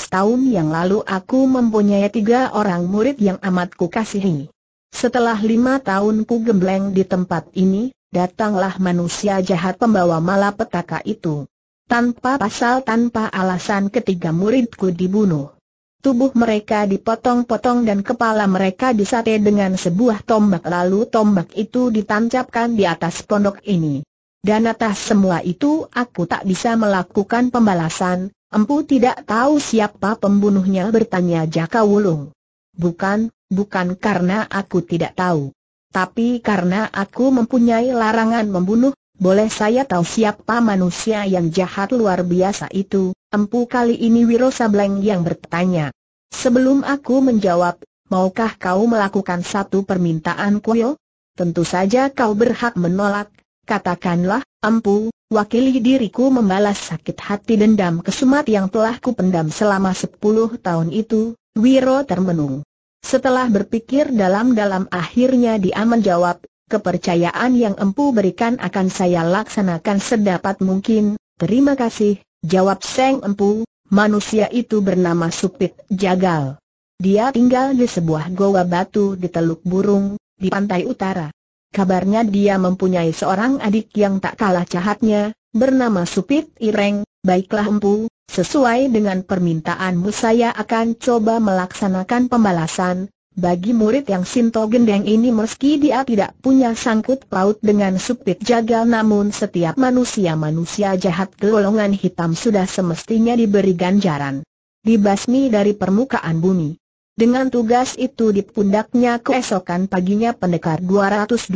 tahun yang lalu aku mempunyai tiga orang murid yang amat kukasihi. Setelah lima tahun ku gembleng di tempat ini, datanglah manusia jahat pembawa malapetaka itu. Tanpa pasal tanpa alasan ketiga muridku dibunuh. Tubuh mereka dipotong-potong dan kepala mereka disate dengan sebuah tombak lalu tombak itu ditancapkan di atas pondok ini. Dan atas semua itu aku tak bisa melakukan pembalasan, empu tidak tahu siapa pembunuhnya bertanya Jaka Wulung. Bukan, bukan karena aku tidak tahu tapi karena aku mempunyai larangan membunuh, boleh saya tahu siapa manusia yang jahat luar biasa itu? Empu kali ini Wiro Sableng yang bertanya. Sebelum aku menjawab, maukah kau melakukan satu permintaan kuil? Tentu saja kau berhak menolak. Katakanlah, empu, wakili diriku membalas sakit hati dendam kesumat yang telah kupendam selama sepuluh tahun itu, Wiro termenung. Setelah berpikir dalam-dalam akhirnya dia menjawab, kepercayaan yang empu berikan akan saya laksanakan sedapat mungkin, terima kasih, jawab Seng Empu, manusia itu bernama Supit Jagal. Dia tinggal di sebuah goa batu di Teluk Burung, di pantai utara. Kabarnya dia mempunyai seorang adik yang tak kalah jahatnya, bernama Supit Ireng, baiklah Empu, Sesuai dengan permintaanmu saya akan coba melaksanakan pembalasan, bagi murid yang Sinto Gendeng ini meski dia tidak punya sangkut paut dengan supit jagal namun setiap manusia-manusia jahat golongan hitam sudah semestinya diberi ganjaran. Dibasmi dari permukaan bumi. Dengan tugas itu di pundaknya keesokan paginya pendekar 212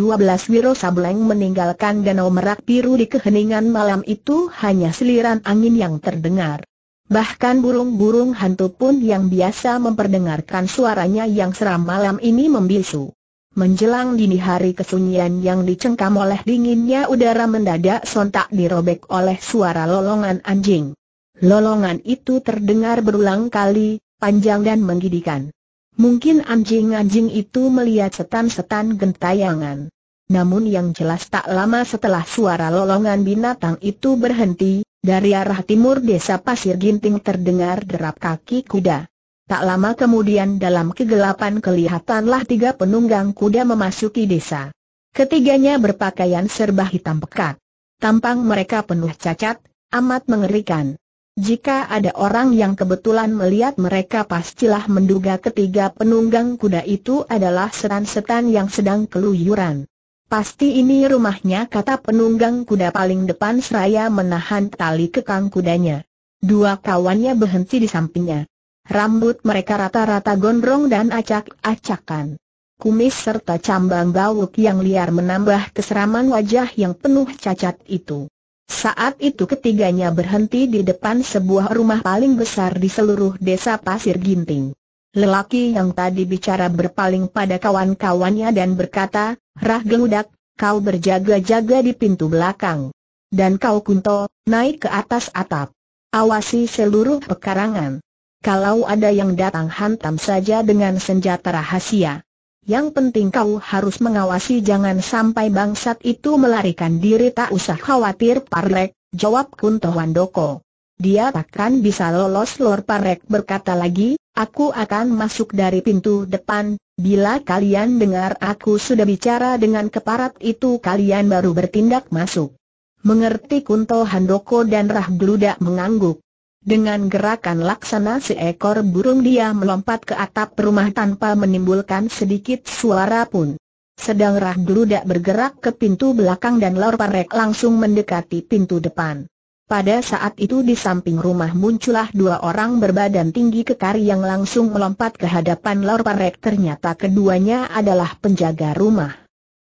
Wiro Sableng meninggalkan danau merak biru di keheningan malam itu hanya seliran angin yang terdengar. Bahkan burung-burung hantu pun yang biasa memperdengarkan suaranya yang seram malam ini membisu. Menjelang dini hari kesunyian yang dicengkam oleh dinginnya udara mendadak sontak dirobek oleh suara lolongan anjing. Lolongan itu terdengar berulang kali, panjang dan menggidikan. Mungkin anjing-anjing itu melihat setan-setan gentayangan. Namun yang jelas tak lama setelah suara lolongan binatang itu berhenti, dari arah timur desa Pasir Ginting terdengar derap kaki kuda. Tak lama kemudian dalam kegelapan kelihatanlah tiga penunggang kuda memasuki desa. Ketiganya berpakaian serba hitam pekat. Tampang mereka penuh cacat, amat mengerikan. Jika ada orang yang kebetulan melihat mereka pastilah menduga ketiga penunggang kuda itu adalah setan-setan yang sedang keluyuran. Pasti ini rumahnya kata penunggang kuda paling depan seraya menahan tali kekang kudanya. Dua kawannya berhenti di sampingnya. Rambut mereka rata-rata gondrong dan acak-acakan. Kumis serta cambang bauk yang liar menambah keseraman wajah yang penuh cacat itu. Saat itu ketiganya berhenti di depan sebuah rumah paling besar di seluruh desa Pasir Ginting. Lelaki yang tadi bicara berpaling pada kawan-kawannya dan berkata, Rah geludak, kau berjaga-jaga di pintu belakang. Dan kau kunto, naik ke atas atap. Awasi seluruh pekarangan. Kalau ada yang datang hantam saja dengan senjata rahasia. Yang penting kau harus mengawasi jangan sampai bangsat itu melarikan diri tak usah khawatir Parlek, jawab Kunto Wandoko. Dia takkan bisa lolos Lor Parek berkata lagi, aku akan masuk dari pintu depan, bila kalian dengar aku sudah bicara dengan keparat itu kalian baru bertindak masuk. Mengerti Kunto Handoko dan Rah mengangguk. Dengan gerakan laksana seekor burung dia melompat ke atap rumah tanpa menimbulkan sedikit suara pun. Sedang Rah bergerak ke pintu belakang dan Lor Parek langsung mendekati pintu depan. Pada saat itu di samping rumah muncullah dua orang berbadan tinggi kekar yang langsung melompat ke hadapan Lor Parek ternyata keduanya adalah penjaga rumah.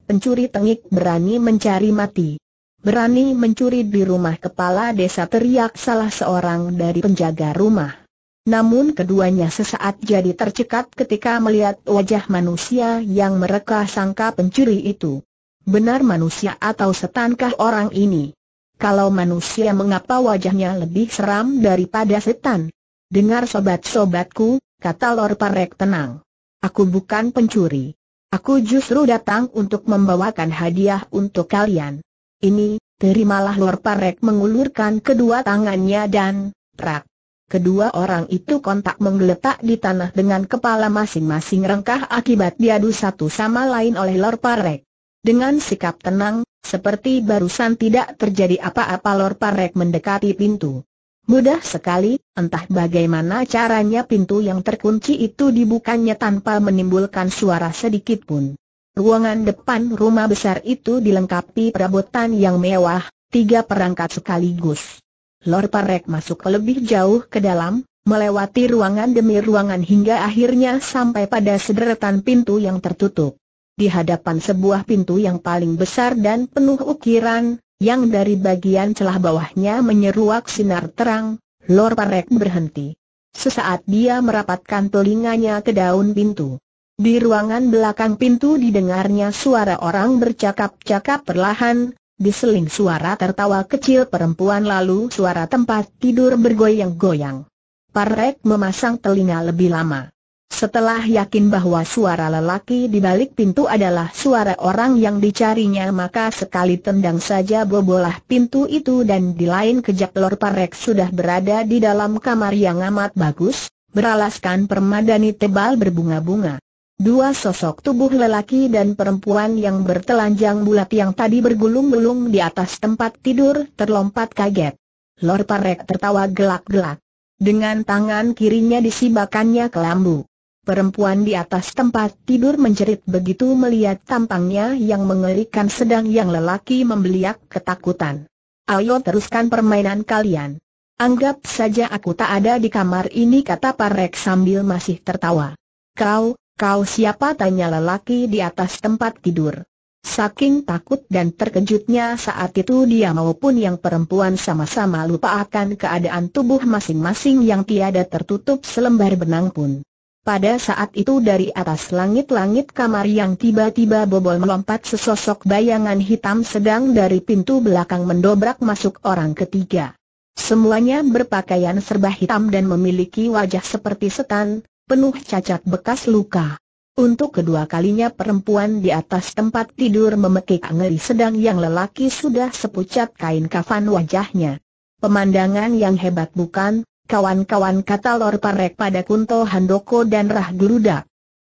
Pencuri tengik berani mencari mati berani mencuri di rumah kepala desa teriak salah seorang dari penjaga rumah. Namun keduanya sesaat jadi tercekat ketika melihat wajah manusia yang mereka sangka pencuri itu. Benar manusia atau setankah orang ini? Kalau manusia mengapa wajahnya lebih seram daripada setan? Dengar sobat-sobatku, kata Lor Parek tenang. Aku bukan pencuri. Aku justru datang untuk membawakan hadiah untuk kalian ini, terimalah Lor Parek mengulurkan kedua tangannya dan, prak. Kedua orang itu kontak menggeletak di tanah dengan kepala masing-masing rengkah akibat diadu satu sama lain oleh Lor Parek. Dengan sikap tenang, seperti barusan tidak terjadi apa-apa Lor Parek mendekati pintu. Mudah sekali, entah bagaimana caranya pintu yang terkunci itu dibukanya tanpa menimbulkan suara sedikit pun. Ruangan depan rumah besar itu dilengkapi perabotan yang mewah, tiga perangkat sekaligus. Lord Parek masuk lebih jauh ke dalam, melewati ruangan demi ruangan hingga akhirnya sampai pada sederetan pintu yang tertutup. Di hadapan sebuah pintu yang paling besar dan penuh ukiran, yang dari bagian celah bawahnya menyeruak sinar terang, Lord Parek berhenti. Sesaat dia merapatkan telinganya ke daun pintu. Di ruangan belakang pintu didengarnya suara orang bercakap-cakap perlahan, diseling suara tertawa kecil perempuan lalu suara tempat tidur bergoyang-goyang. Parek memasang telinga lebih lama. Setelah yakin bahwa suara lelaki di balik pintu adalah suara orang yang dicarinya maka sekali tendang saja bobolah pintu itu dan di lain kejap Lor Parek sudah berada di dalam kamar yang amat bagus, beralaskan permadani tebal berbunga-bunga. Dua sosok tubuh lelaki dan perempuan yang bertelanjang bulat yang tadi bergulung-gulung di atas tempat tidur terlompat kaget. Lor Parek tertawa gelak-gelak. Dengan tangan kirinya disibakannya ke lambu. Perempuan di atas tempat tidur menjerit begitu melihat tampangnya yang mengerikan sedang yang lelaki membeliak ketakutan. Ayo teruskan permainan kalian. Anggap saja aku tak ada di kamar ini kata Parek sambil masih tertawa. Kau, Kau siapa tanya lelaki di atas tempat tidur. Saking takut dan terkejutnya saat itu dia maupun yang perempuan sama-sama lupa akan keadaan tubuh masing-masing yang tiada tertutup selembar benang pun. Pada saat itu dari atas langit-langit kamar yang tiba-tiba bobol melompat sesosok bayangan hitam sedang dari pintu belakang mendobrak masuk orang ketiga. Semuanya berpakaian serba hitam dan memiliki wajah seperti setan, penuh cacat bekas luka. Untuk kedua kalinya perempuan di atas tempat tidur memekik ngeri sedang yang lelaki sudah sepucat kain kafan wajahnya. Pemandangan yang hebat bukan, kawan-kawan kata Lor Parek pada Kunto Handoko dan Rah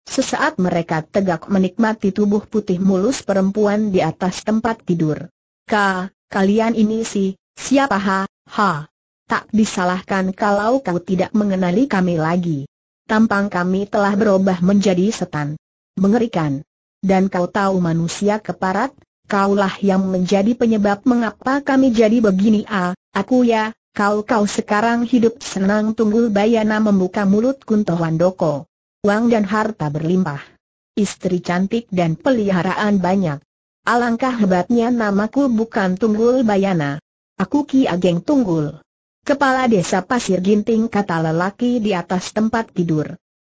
Sesaat mereka tegak menikmati tubuh putih mulus perempuan di atas tempat tidur. Ka, kalian ini sih, siapa ha, ha. Tak disalahkan kalau kau tidak mengenali kami lagi tampang kami telah berubah menjadi setan. Mengerikan. Dan kau tahu manusia keparat, kaulah yang menjadi penyebab mengapa kami jadi begini ah, aku ya, kau-kau sekarang hidup senang tunggul bayana membuka mulut Kunto Wandoko. Uang dan harta berlimpah. Istri cantik dan peliharaan banyak. Alangkah hebatnya namaku bukan Tunggul Bayana. Aku Ki Ageng Tunggul. Kepala desa Pasir Ginting kata lelaki di atas tempat tidur.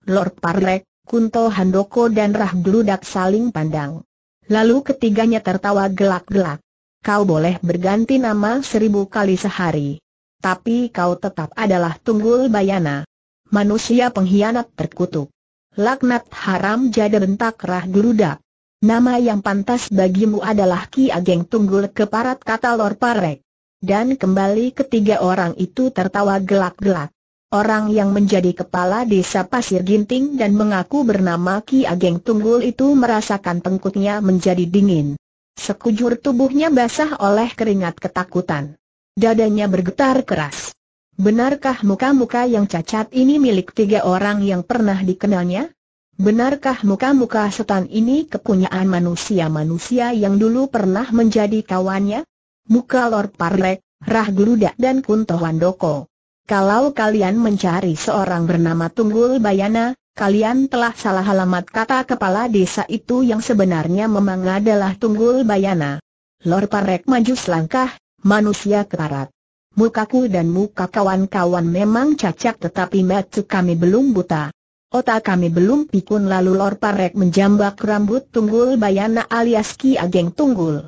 Lord Parlek, Kunto Handoko dan Rah Gludak saling pandang. Lalu ketiganya tertawa gelak-gelak. Kau boleh berganti nama seribu kali sehari. Tapi kau tetap adalah Tunggul Bayana. Manusia pengkhianat terkutuk. Laknat haram jadi bentak Rah Gludak. Nama yang pantas bagimu adalah Ki Ageng Tunggul Keparat kata Lord Parek dan kembali ketiga orang itu tertawa gelak-gelak. Orang yang menjadi kepala desa Pasir Ginting dan mengaku bernama Ki Ageng Tunggul itu merasakan tengkuknya menjadi dingin. Sekujur tubuhnya basah oleh keringat ketakutan. Dadanya bergetar keras. Benarkah muka-muka yang cacat ini milik tiga orang yang pernah dikenalnya? Benarkah muka-muka setan ini kepunyaan manusia-manusia yang dulu pernah menjadi kawannya? muka Lor Parlek, Rah Gluda dan Kunto Wandoko. Kalau kalian mencari seorang bernama Tunggul Bayana, kalian telah salah alamat kata kepala desa itu yang sebenarnya memang adalah Tunggul Bayana. Lor Parek maju selangkah, manusia kekarat. Mukaku dan muka kawan-kawan memang cacat tetapi mata kami belum buta. Otak kami belum pikun lalu Lor Parek menjambak rambut Tunggul Bayana alias Ki Ageng Tunggul.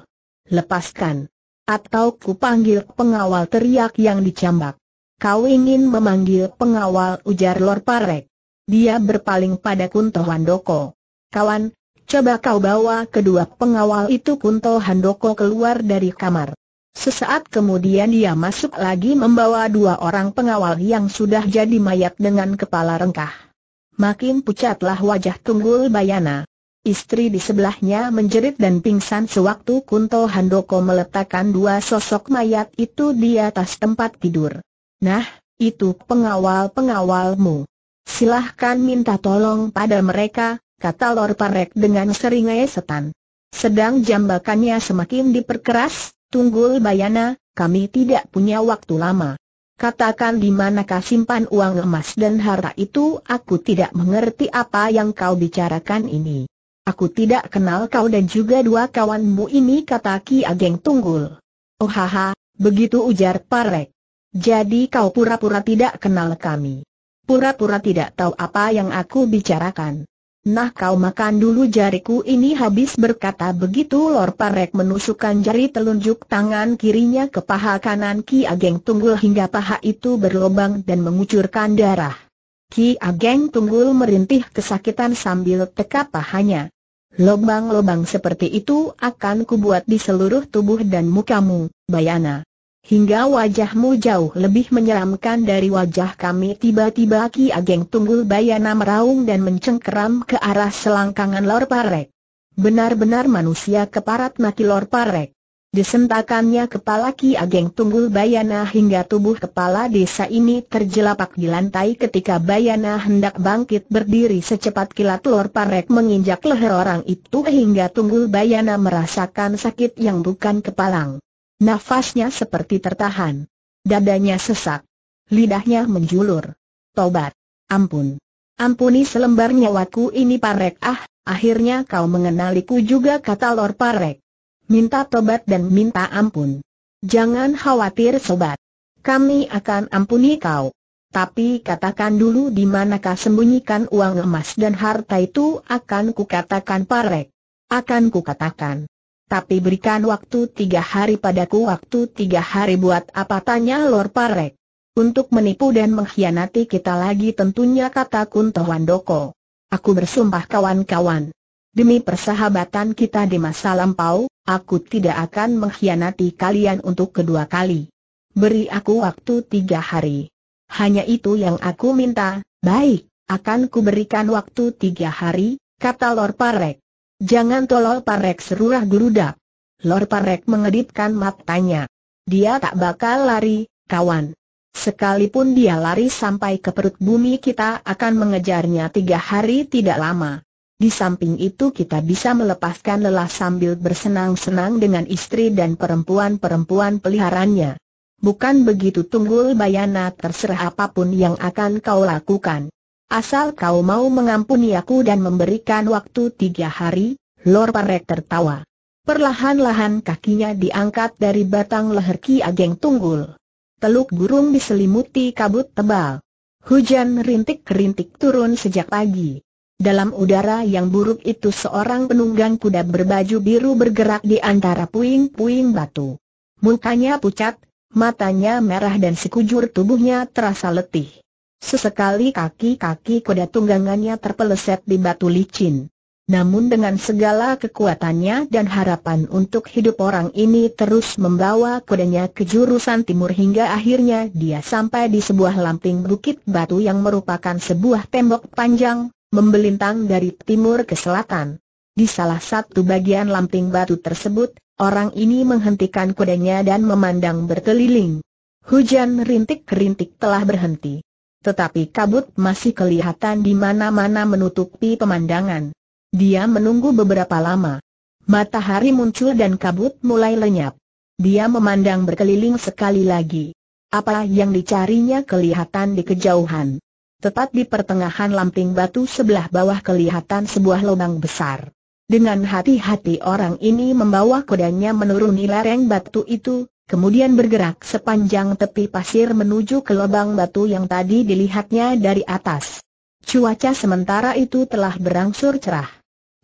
Lepaskan. Atau ku panggil pengawal teriak yang dicambak. Kau ingin memanggil pengawal ujar Lor Parek. Dia berpaling pada Kunto Handoko. Kawan, coba kau bawa kedua pengawal itu Kunto Handoko keluar dari kamar. Sesaat kemudian dia masuk lagi membawa dua orang pengawal yang sudah jadi mayat dengan kepala rengkah. Makin pucatlah wajah Tunggul Bayana istri di sebelahnya menjerit dan pingsan sewaktu Kunto Handoko meletakkan dua sosok mayat itu di atas tempat tidur. Nah, itu pengawal-pengawalmu. Silahkan minta tolong pada mereka, kata Lor Parek dengan seringai setan. Sedang jambakannya semakin diperkeras, tunggul Bayana, kami tidak punya waktu lama. Katakan di manakah simpan uang emas dan harta itu aku tidak mengerti apa yang kau bicarakan ini. Aku tidak kenal kau dan juga dua kawanmu ini kata Ki Ageng Tunggul. Oh haha, begitu ujar Parek. Jadi kau pura-pura tidak kenal kami. Pura-pura tidak tahu apa yang aku bicarakan. Nah kau makan dulu jariku ini habis berkata begitu Lor Parek menusukkan jari telunjuk tangan kirinya ke paha kanan Ki Ageng Tunggul hingga paha itu berlobang dan mengucurkan darah. Ki Ageng Tunggul merintih kesakitan sambil teka pahanya. Lobang-lobang seperti itu akan kubuat di seluruh tubuh dan mukamu, Bayana. Hingga wajahmu jauh lebih menyeramkan dari wajah kami tiba-tiba Ki Ageng Tunggul Bayana meraung dan mencengkeram ke arah selangkangan Lor Parek. Benar-benar manusia keparat mati Lor Parek. Disentakannya kepala Ki Ageng Tunggul Bayana hingga tubuh kepala desa ini terjelapak di lantai ketika Bayana hendak bangkit berdiri secepat kilat lor parek menginjak leher orang itu hingga Tunggul Bayana merasakan sakit yang bukan kepalang. Nafasnya seperti tertahan. Dadanya sesak. Lidahnya menjulur. Tobat. Ampun. Ampuni selembar nyawaku ini parek ah, akhirnya kau mengenaliku juga kata lor parek minta tobat dan minta ampun. Jangan khawatir sobat. Kami akan ampuni kau. Tapi katakan dulu di manakah sembunyikan uang emas dan harta itu akan kukatakan parek. Akan kukatakan. Tapi berikan waktu tiga hari padaku waktu tiga hari buat apa tanya Lor Parek. Untuk menipu dan mengkhianati kita lagi tentunya kata Kunto Wandoko. Aku bersumpah kawan-kawan. Demi persahabatan kita di masa lampau, Aku tidak akan mengkhianati kalian untuk kedua kali. Beri aku waktu tiga hari. Hanya itu yang aku minta, baik, akan kuberikan waktu tiga hari, kata Lord Parek. Jangan tolol Parek serurah gerudak. Lord Parek mengedipkan matanya. Dia tak bakal lari, kawan. Sekalipun dia lari sampai ke perut bumi kita akan mengejarnya tiga hari tidak lama. Di samping itu kita bisa melepaskan lelah sambil bersenang-senang dengan istri dan perempuan-perempuan peliharannya. Bukan begitu tunggul bayana terserah apapun yang akan kau lakukan. Asal kau mau mengampuni aku dan memberikan waktu tiga hari, Lor Parek tertawa. Perlahan-lahan kakinya diangkat dari batang leher Ki Ageng Tunggul. Teluk burung diselimuti kabut tebal. Hujan rintik-rintik turun sejak pagi. Dalam udara yang buruk itu seorang penunggang kuda berbaju biru bergerak di antara puing-puing batu. Mukanya pucat, matanya merah dan sekujur tubuhnya terasa letih. Sesekali kaki-kaki kuda tunggangannya terpeleset di batu licin. Namun dengan segala kekuatannya dan harapan untuk hidup orang ini terus membawa kudanya ke jurusan timur hingga akhirnya dia sampai di sebuah lamping bukit batu yang merupakan sebuah tembok panjang, membelintang dari timur ke selatan. Di salah satu bagian lamping batu tersebut, orang ini menghentikan kudanya dan memandang berkeliling. Hujan rintik-rintik telah berhenti. Tetapi kabut masih kelihatan di mana-mana menutupi pemandangan. Dia menunggu beberapa lama. Matahari muncul dan kabut mulai lenyap. Dia memandang berkeliling sekali lagi. Apa yang dicarinya kelihatan di kejauhan. Tepat di pertengahan lamping batu sebelah bawah kelihatan sebuah lubang besar. Dengan hati-hati orang ini membawa kudanya menuruni lereng batu itu, kemudian bergerak sepanjang tepi pasir menuju ke lubang batu yang tadi dilihatnya dari atas. Cuaca sementara itu telah berangsur cerah.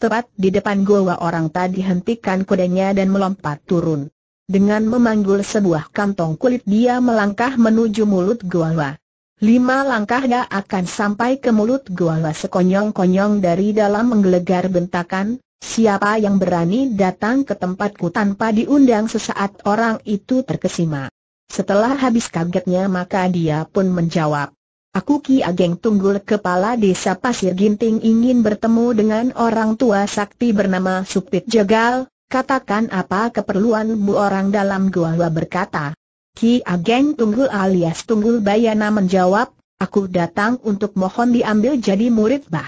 Tepat di depan goa orang tadi hentikan kudanya dan melompat turun. Dengan memanggul sebuah kantong kulit dia melangkah menuju mulut goa lima langkahnya akan sampai ke mulut gua sekonyong-konyong dari dalam menggelegar bentakan, siapa yang berani datang ke tempatku tanpa diundang sesaat orang itu terkesima. Setelah habis kagetnya maka dia pun menjawab. Aku Ki Ageng Tunggul Kepala Desa Pasir Ginting ingin bertemu dengan orang tua sakti bernama Supit Jegal, katakan apa keperluanmu orang dalam gua berkata. Ki Ageng Tunggul alias Tunggul Bayana menjawab, aku datang untuk mohon diambil jadi murid bah.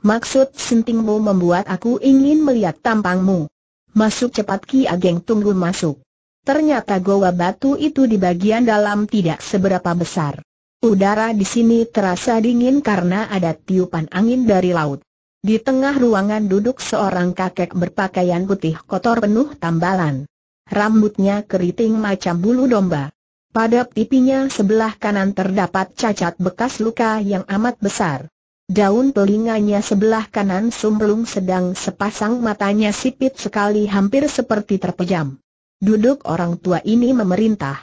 Maksud sentingmu membuat aku ingin melihat tampangmu. Masuk cepat Ki Ageng Tunggul masuk. Ternyata goa batu itu di bagian dalam tidak seberapa besar. Udara di sini terasa dingin karena ada tiupan angin dari laut. Di tengah ruangan duduk seorang kakek berpakaian putih kotor penuh tambalan rambutnya keriting macam bulu domba. Pada pipinya sebelah kanan terdapat cacat bekas luka yang amat besar. Daun telinganya sebelah kanan sumbelung sedang sepasang matanya sipit sekali hampir seperti terpejam. Duduk orang tua ini memerintah.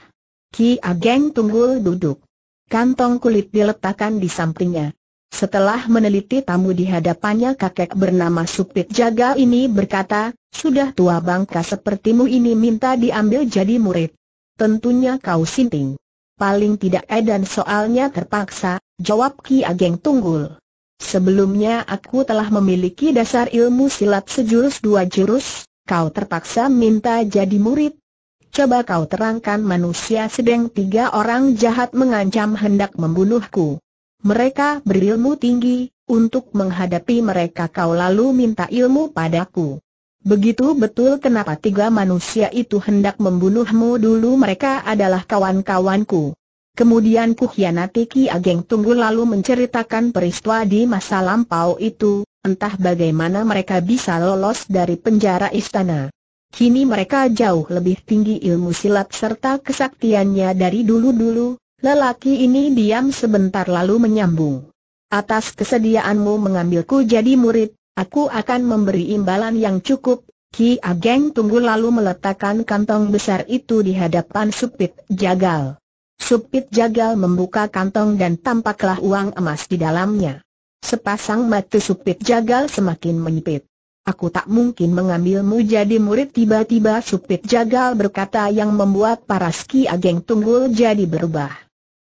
Ki Ageng Tunggul duduk. Kantong kulit diletakkan di sampingnya. Setelah meneliti tamu di hadapannya kakek bernama Supit Jaga ini berkata, sudah tua bangka sepertimu ini minta diambil jadi murid. Tentunya kau sinting. Paling tidak edan soalnya terpaksa, jawab Ki Ageng Tunggul. Sebelumnya aku telah memiliki dasar ilmu silat sejurus dua jurus, kau terpaksa minta jadi murid. Coba kau terangkan manusia sedang tiga orang jahat mengancam hendak membunuhku. Mereka berilmu tinggi, untuk menghadapi mereka kau lalu minta ilmu padaku. Begitu betul kenapa tiga manusia itu hendak membunuhmu dulu mereka adalah kawan-kawanku. Kemudian kuhianati Ki Ageng Tunggu lalu menceritakan peristiwa di masa lampau itu, entah bagaimana mereka bisa lolos dari penjara istana. Kini mereka jauh lebih tinggi ilmu silat serta kesaktiannya dari dulu-dulu, Lelaki ini diam sebentar lalu menyambung. Atas kesediaanmu mengambilku jadi murid, aku akan memberi imbalan yang cukup. Ki Ageng tunggu lalu meletakkan kantong besar itu di hadapan Supit Jagal. Supit Jagal membuka kantong dan tampaklah uang emas di dalamnya. Sepasang mata Supit Jagal semakin menyipit. Aku tak mungkin mengambilmu jadi murid tiba-tiba Supit Jagal berkata yang membuat para ki Ageng Tunggul jadi berubah.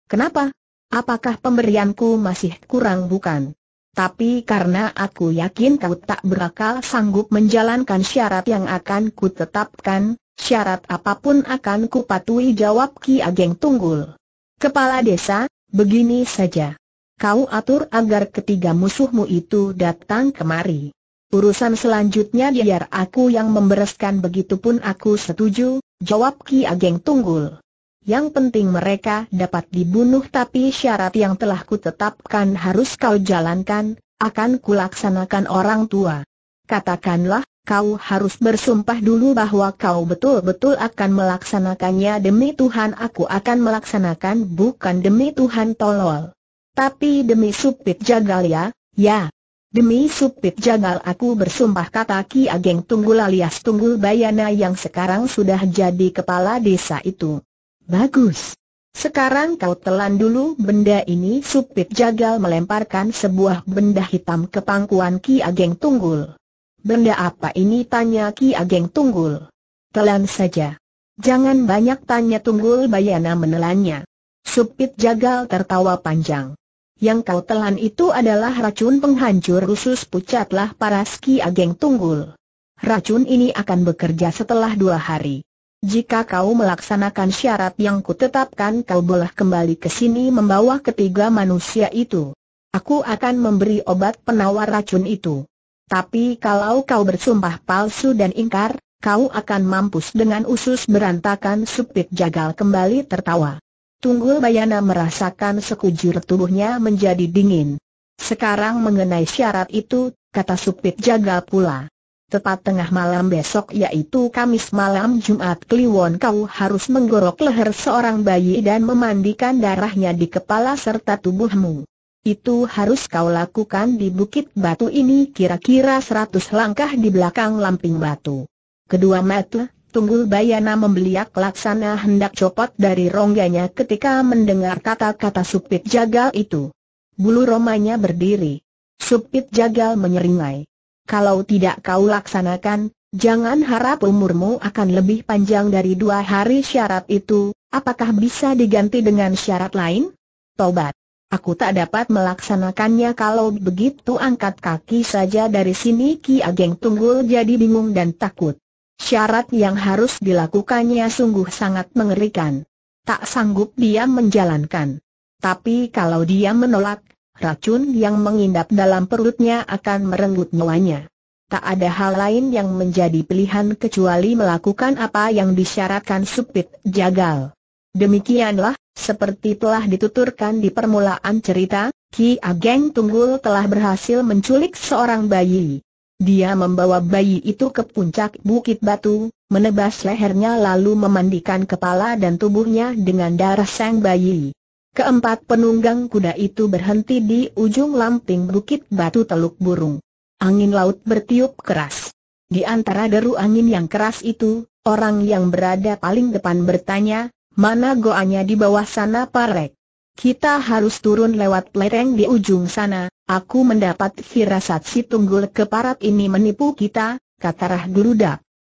Kenapa? Apakah pemberianku masih kurang bukan? Tapi karena aku yakin kau tak berakal sanggup menjalankan syarat yang akan kutetapkan, syarat apapun akan kupatuhi jawab Ki Ageng Tunggul. Kepala desa, begini saja. Kau atur agar ketiga musuhmu itu datang kemari. Urusan selanjutnya biar aku yang membereskan begitupun aku setuju, jawab Ki Ageng Tunggul yang penting mereka dapat dibunuh tapi syarat yang telah kutetapkan harus kau jalankan, akan kulaksanakan orang tua. Katakanlah, kau harus bersumpah dulu bahwa kau betul-betul akan melaksanakannya demi Tuhan aku akan melaksanakan bukan demi Tuhan tolol. Tapi demi supit jagal ya, ya. Demi supit jagal aku bersumpah kata Ki Ageng Tunggul alias Tunggul Bayana yang sekarang sudah jadi kepala desa itu. Bagus. Sekarang kau telan dulu benda ini Supit Jagal melemparkan sebuah benda hitam ke pangkuan Ki Ageng Tunggul. Benda apa ini tanya Ki Ageng Tunggul. Telan saja. Jangan banyak tanya Tunggul Bayana menelannya. Supit Jagal tertawa panjang. Yang kau telan itu adalah racun penghancur usus pucatlah para Ki Ageng Tunggul. Racun ini akan bekerja setelah dua hari. Jika kau melaksanakan syarat yang kutetapkan kau boleh kembali ke sini membawa ketiga manusia itu. Aku akan memberi obat penawar racun itu. Tapi kalau kau bersumpah palsu dan ingkar, kau akan mampus dengan usus berantakan Supit Jagal kembali tertawa. Tunggul Bayana merasakan sekujur tubuhnya menjadi dingin. Sekarang mengenai syarat itu, kata Supit Jagal pula. Tepat tengah malam besok yaitu Kamis malam Jumat Kliwon kau harus menggorok leher seorang bayi dan memandikan darahnya di kepala serta tubuhmu. Itu harus kau lakukan di bukit batu ini kira-kira 100 langkah di belakang lamping batu. Kedua mata, Tunggul Bayana membeliak laksana hendak copot dari rongganya ketika mendengar kata-kata supit jagal itu. Bulu romanya berdiri. Supit jagal menyeringai. Kalau tidak kau laksanakan, jangan harap umurmu akan lebih panjang dari dua hari syarat itu, apakah bisa diganti dengan syarat lain? Tobat. Aku tak dapat melaksanakannya kalau begitu angkat kaki saja dari sini Ki Ageng Tunggul jadi bingung dan takut. Syarat yang harus dilakukannya sungguh sangat mengerikan. Tak sanggup dia menjalankan. Tapi kalau dia menolak, racun yang mengindap dalam perutnya akan merenggut nyawanya. Tak ada hal lain yang menjadi pilihan kecuali melakukan apa yang disyaratkan Supit Jagal. Demikianlah, seperti telah dituturkan di permulaan cerita, Ki Ageng Tunggul telah berhasil menculik seorang bayi. Dia membawa bayi itu ke puncak bukit batu, menebas lehernya lalu memandikan kepala dan tubuhnya dengan darah sang bayi. Keempat penunggang kuda itu berhenti di ujung lamping bukit batu teluk burung. Angin laut bertiup keras. Di antara deru angin yang keras itu, orang yang berada paling depan bertanya, mana goanya di bawah sana parek? Kita harus turun lewat lereng di ujung sana, aku mendapat firasat si tunggul keparat ini menipu kita, kata Rah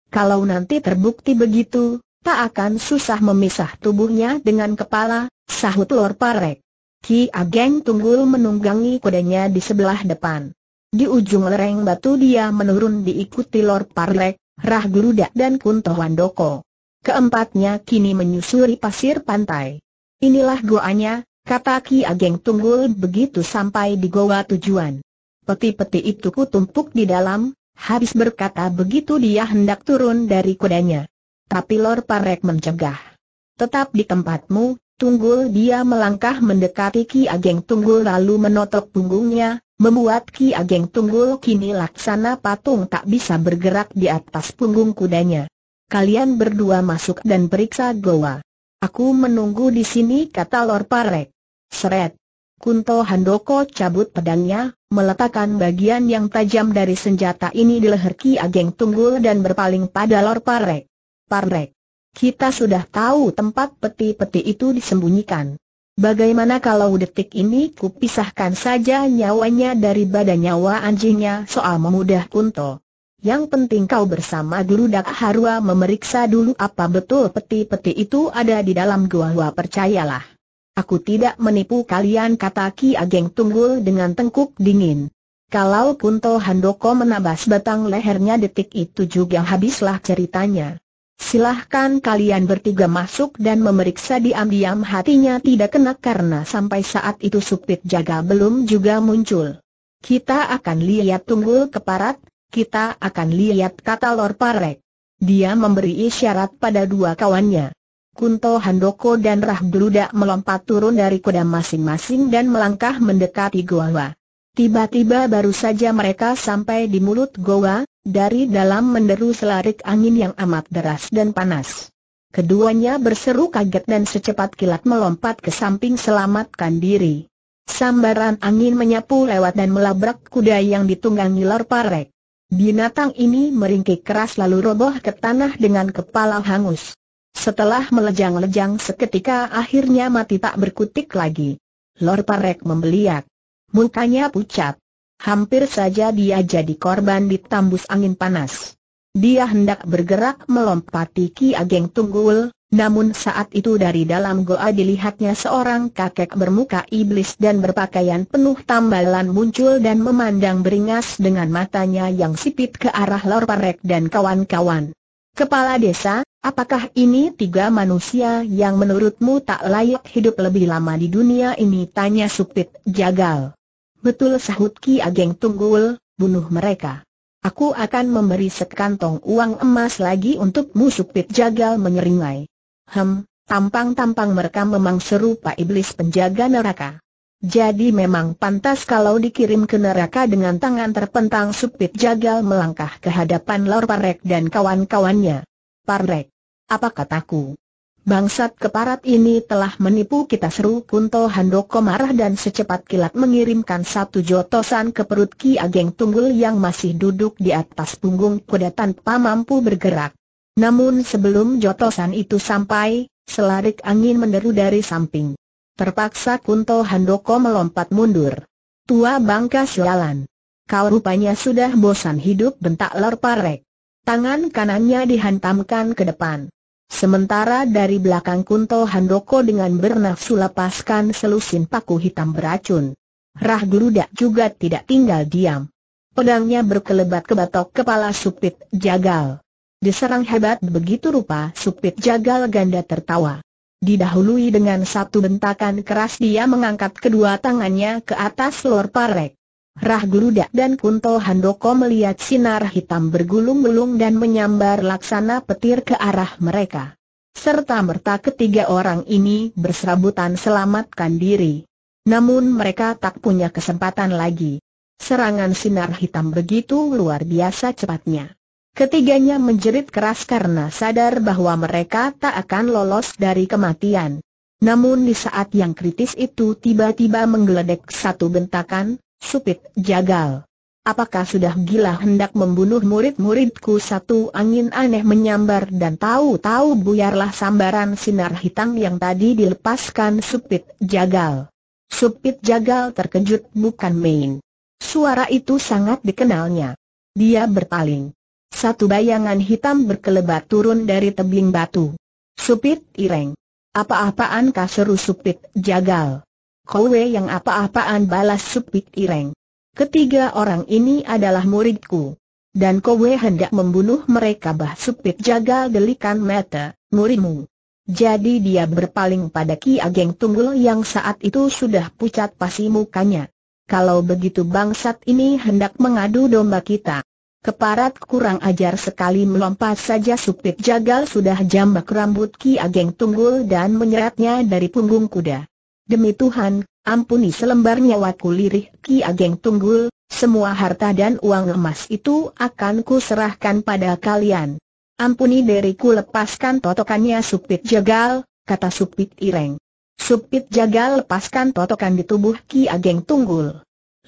Kalau nanti terbukti begitu, Tak akan susah memisah tubuhnya dengan kepala, sahut Lor Parek. Ki Ageng Tunggul menunggangi kudanya di sebelah depan. Di ujung lereng batu dia menurun diikuti Lor Parek, Rah Gludak dan Kunto Wandoko. Keempatnya kini menyusuri pasir pantai. Inilah goanya, kata Ki Ageng Tunggul begitu sampai di goa tujuan. Peti-peti itu kutumpuk di dalam, habis berkata begitu dia hendak turun dari kudanya tapi Lor Parek mencegah. Tetap di tempatmu, Tunggul dia melangkah mendekati Ki Ageng Tunggul lalu menotok punggungnya, membuat Ki Ageng Tunggul kini laksana patung tak bisa bergerak di atas punggung kudanya. Kalian berdua masuk dan periksa goa. Aku menunggu di sini kata Lor Parek. Seret. Kunto Handoko cabut pedangnya, meletakkan bagian yang tajam dari senjata ini di leher Ki Ageng Tunggul dan berpaling pada Lor Parek. Parnrek. Kita sudah tahu tempat peti-peti itu disembunyikan. Bagaimana kalau detik ini kupisahkan saja nyawanya dari badan nyawa anjingnya soal memudah kunto. Yang penting kau bersama dulu Dak Harua memeriksa dulu apa betul peti-peti itu ada di dalam gua-gua percayalah. Aku tidak menipu kalian kata Ki Ageng Tunggul dengan tengkuk dingin. Kalau Kunto Handoko menabas batang lehernya detik itu juga habislah ceritanya. Silahkan kalian bertiga masuk dan memeriksa diam-diam hatinya tidak kena karena sampai saat itu supit jaga belum juga muncul. Kita akan lihat tunggul keparat, kita akan lihat kata Lord Parek. Dia memberi isyarat pada dua kawannya. Kunto Handoko dan Rah melompat turun dari kuda masing-masing dan melangkah mendekati Goa. Tiba-tiba baru saja mereka sampai di mulut goa, dari dalam menderu selarik angin yang amat deras dan panas. Keduanya berseru kaget dan secepat kilat melompat ke samping selamatkan diri. Sambaran angin menyapu lewat dan melabrak kuda yang ditunggangi Lor Parek. Binatang ini meringkik keras lalu roboh ke tanah dengan kepala hangus. Setelah melejang-lejang seketika akhirnya mati tak berkutik lagi. Lor Parek membeliak. Mukanya pucat. Hampir saja dia jadi korban ditambus angin panas. Dia hendak bergerak melompati Ki Ageng Tunggul, namun saat itu dari dalam goa dilihatnya seorang kakek bermuka iblis dan berpakaian penuh tambalan muncul dan memandang beringas dengan matanya yang sipit ke arah Lor Parek dan kawan-kawan. Kepala desa, apakah ini tiga manusia yang menurutmu tak layak hidup lebih lama di dunia ini? Tanya Supit Jagal. Betul sahut Ki Ageng Tunggul, bunuh mereka. Aku akan memberi sekantong uang emas lagi untuk untukmu pit jagal menyeringai. Hem, tampang-tampang mereka memang serupa iblis penjaga neraka. Jadi memang pantas kalau dikirim ke neraka dengan tangan terpentang supit jagal melangkah ke hadapan Lor Parek dan kawan-kawannya. Parek, apa kataku? Bangsat keparat ini telah menipu kita seru Kunto Handoko marah dan secepat kilat mengirimkan satu jotosan ke perut Ki Ageng Tunggul yang masih duduk di atas punggung kuda tanpa mampu bergerak. Namun sebelum jotosan itu sampai, selarik angin menderu dari samping. Terpaksa Kunto Handoko melompat mundur. Tua bangka sialan. Kau rupanya sudah bosan hidup bentak Lor Parek. Tangan kanannya dihantamkan ke depan. Sementara dari belakang Kunto Handoko dengan bernafsu lepaskan selusin paku hitam beracun. Rah Gludak juga tidak tinggal diam. Pedangnya berkelebat ke batok kepala Supit Jagal. Diserang hebat begitu rupa Supit Jagal ganda tertawa. Didahului dengan satu bentakan keras dia mengangkat kedua tangannya ke atas lor parek. Rah Guludak dan Kunto Handoko melihat sinar hitam bergulung-gulung dan menyambar laksana petir ke arah mereka. Serta merta ketiga orang ini berserabutan selamatkan diri. Namun mereka tak punya kesempatan lagi. Serangan sinar hitam begitu luar biasa cepatnya. Ketiganya menjerit keras karena sadar bahwa mereka tak akan lolos dari kematian. Namun di saat yang kritis itu tiba-tiba menggeledek satu bentakan, Supit Jagal. Apakah sudah gila hendak membunuh murid-muridku satu angin aneh menyambar dan tahu-tahu buyarlah sambaran sinar hitam yang tadi dilepaskan Supit Jagal. Supit Jagal terkejut bukan main. Suara itu sangat dikenalnya. Dia berpaling. Satu bayangan hitam berkelebat turun dari tebing batu. Supit Ireng. Apa-apaan kaseru Supit Jagal. Kowe yang apa-apaan balas Supik Ireng. Ketiga orang ini adalah muridku. Dan kowe hendak membunuh mereka bah Supik jagal delikan mata, murimu. Jadi dia berpaling pada Ki Ageng Tunggul yang saat itu sudah pucat pasi mukanya. Kalau begitu bangsat ini hendak mengadu domba kita. Keparat kurang ajar sekali melompat saja Supit Jagal sudah jambak rambut Ki Ageng Tunggul dan menyeretnya dari punggung kuda. Demi Tuhan, ampuni selembar nyawaku lirih Ki Ageng Tunggul, semua harta dan uang emas itu akan kuserahkan pada kalian. Ampuni deriku lepaskan totokannya Supit Jagal, kata Supit Ireng. Supit Jagal lepaskan totokan di tubuh Ki Ageng Tunggul.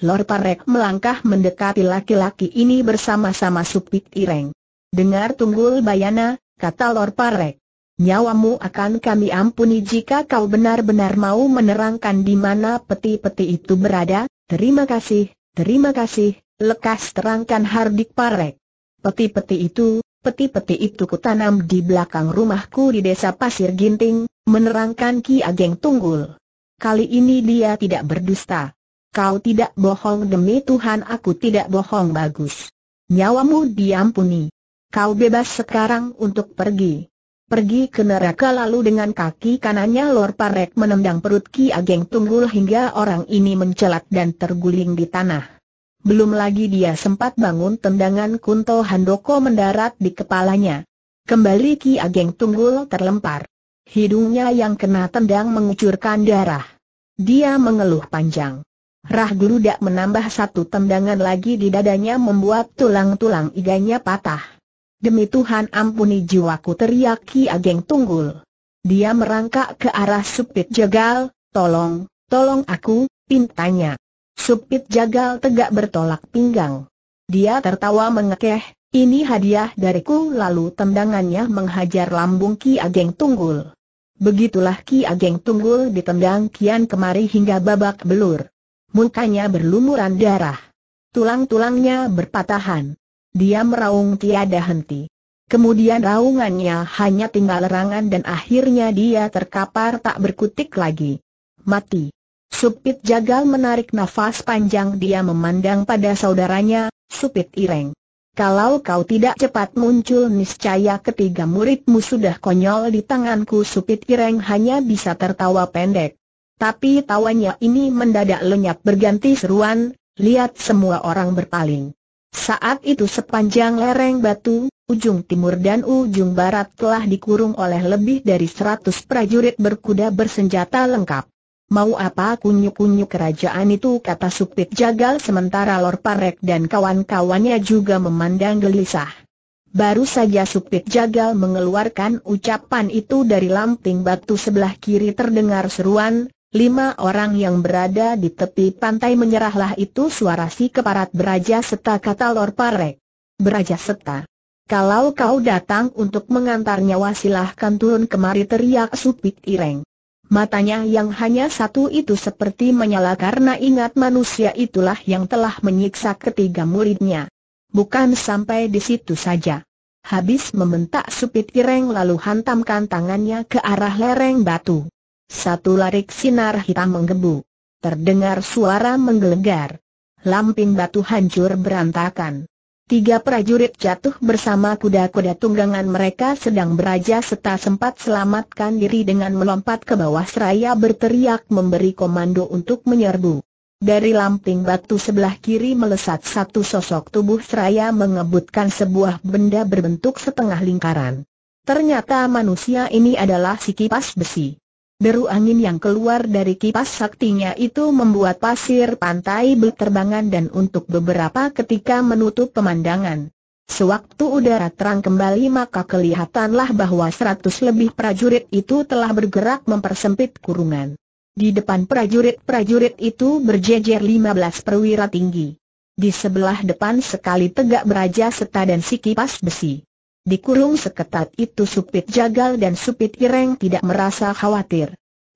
Lor Parek melangkah mendekati laki-laki ini bersama-sama Supit Ireng. Dengar Tunggul Bayana, kata Lor Parek. Nyawamu akan kami ampuni jika kau benar-benar mau menerangkan di mana peti-peti itu berada. Terima kasih, terima kasih, lekas terangkan Hardik Parek. Peti-peti itu, peti-peti itu kutanam di belakang rumahku di desa Pasir Ginting, menerangkan Ki Ageng Tunggul. Kali ini dia tidak berdusta. Kau tidak bohong demi Tuhan aku tidak bohong bagus. Nyawamu diampuni. Kau bebas sekarang untuk pergi. Pergi ke neraka lalu dengan kaki kanannya Lor Parek menendang perut Ki Ageng Tunggul hingga orang ini mencelat dan terguling di tanah. Belum lagi dia sempat bangun tendangan Kunto Handoko mendarat di kepalanya. Kembali Ki Ageng Tunggul terlempar. Hidungnya yang kena tendang mengucurkan darah. Dia mengeluh panjang. Rah Guludak menambah satu tendangan lagi di dadanya membuat tulang-tulang iganya patah. Demi Tuhan ampuni jiwaku teriak Ki Ageng Tunggul. Dia merangkak ke arah supit jagal, tolong, tolong aku, pintanya. Supit jagal tegak bertolak pinggang. Dia tertawa mengekeh, ini hadiah dariku lalu tendangannya menghajar lambung Ki Ageng Tunggul. Begitulah Ki Ageng Tunggul ditendang kian kemari hingga babak belur. Mukanya berlumuran darah. Tulang-tulangnya berpatahan. Dia meraung tiada henti. Kemudian raungannya hanya tinggal erangan dan akhirnya dia terkapar tak berkutik lagi. Mati. Supit Jagal menarik nafas panjang dia memandang pada saudaranya, Supit Ireng. Kalau kau tidak cepat muncul niscaya ketiga muridmu sudah konyol di tanganku Supit Ireng hanya bisa tertawa pendek. Tapi tawanya ini mendadak lenyap berganti seruan, lihat semua orang berpaling. Saat itu sepanjang lereng batu, ujung timur dan ujung barat telah dikurung oleh lebih dari seratus prajurit berkuda bersenjata lengkap. Mau apa kunyuk-kunyuk kerajaan itu kata Supit Jagal sementara Lor Parek dan kawan-kawannya juga memandang gelisah. Baru saja Supit Jagal mengeluarkan ucapan itu dari lamping batu sebelah kiri terdengar seruan, Lima orang yang berada di tepi pantai menyerahlah itu suara si keparat beraja seta kata Lor Parek. Beraja seta. Kalau kau datang untuk mengantarnya wasilahkan turun kemari teriak supit Ireng. Matanya yang hanya satu itu seperti menyala karena ingat manusia itulah yang telah menyiksa ketiga muridnya. Bukan sampai di situ saja. Habis meminta Supit Ireng lalu hantamkan tangannya ke arah lereng batu. Satu larik sinar hitam menggebu. Terdengar suara menggelegar. Lamping batu hancur berantakan. Tiga prajurit jatuh bersama kuda-kuda tunggangan mereka sedang beraja serta sempat selamatkan diri dengan melompat ke bawah seraya berteriak memberi komando untuk menyerbu. Dari lamping batu sebelah kiri melesat satu sosok tubuh seraya mengebutkan sebuah benda berbentuk setengah lingkaran. Ternyata manusia ini adalah si kipas besi. Deru angin yang keluar dari kipas saktinya itu membuat pasir pantai berterbangan dan untuk beberapa ketika menutup pemandangan. Sewaktu udara terang kembali maka kelihatanlah bahwa seratus lebih prajurit itu telah bergerak mempersempit kurungan. Di depan prajurit-prajurit itu berjejer 15 perwira tinggi. Di sebelah depan sekali tegak beraja serta dan si kipas besi. Dikurung seketat itu Supit Jagal dan Supit Ireng tidak merasa khawatir.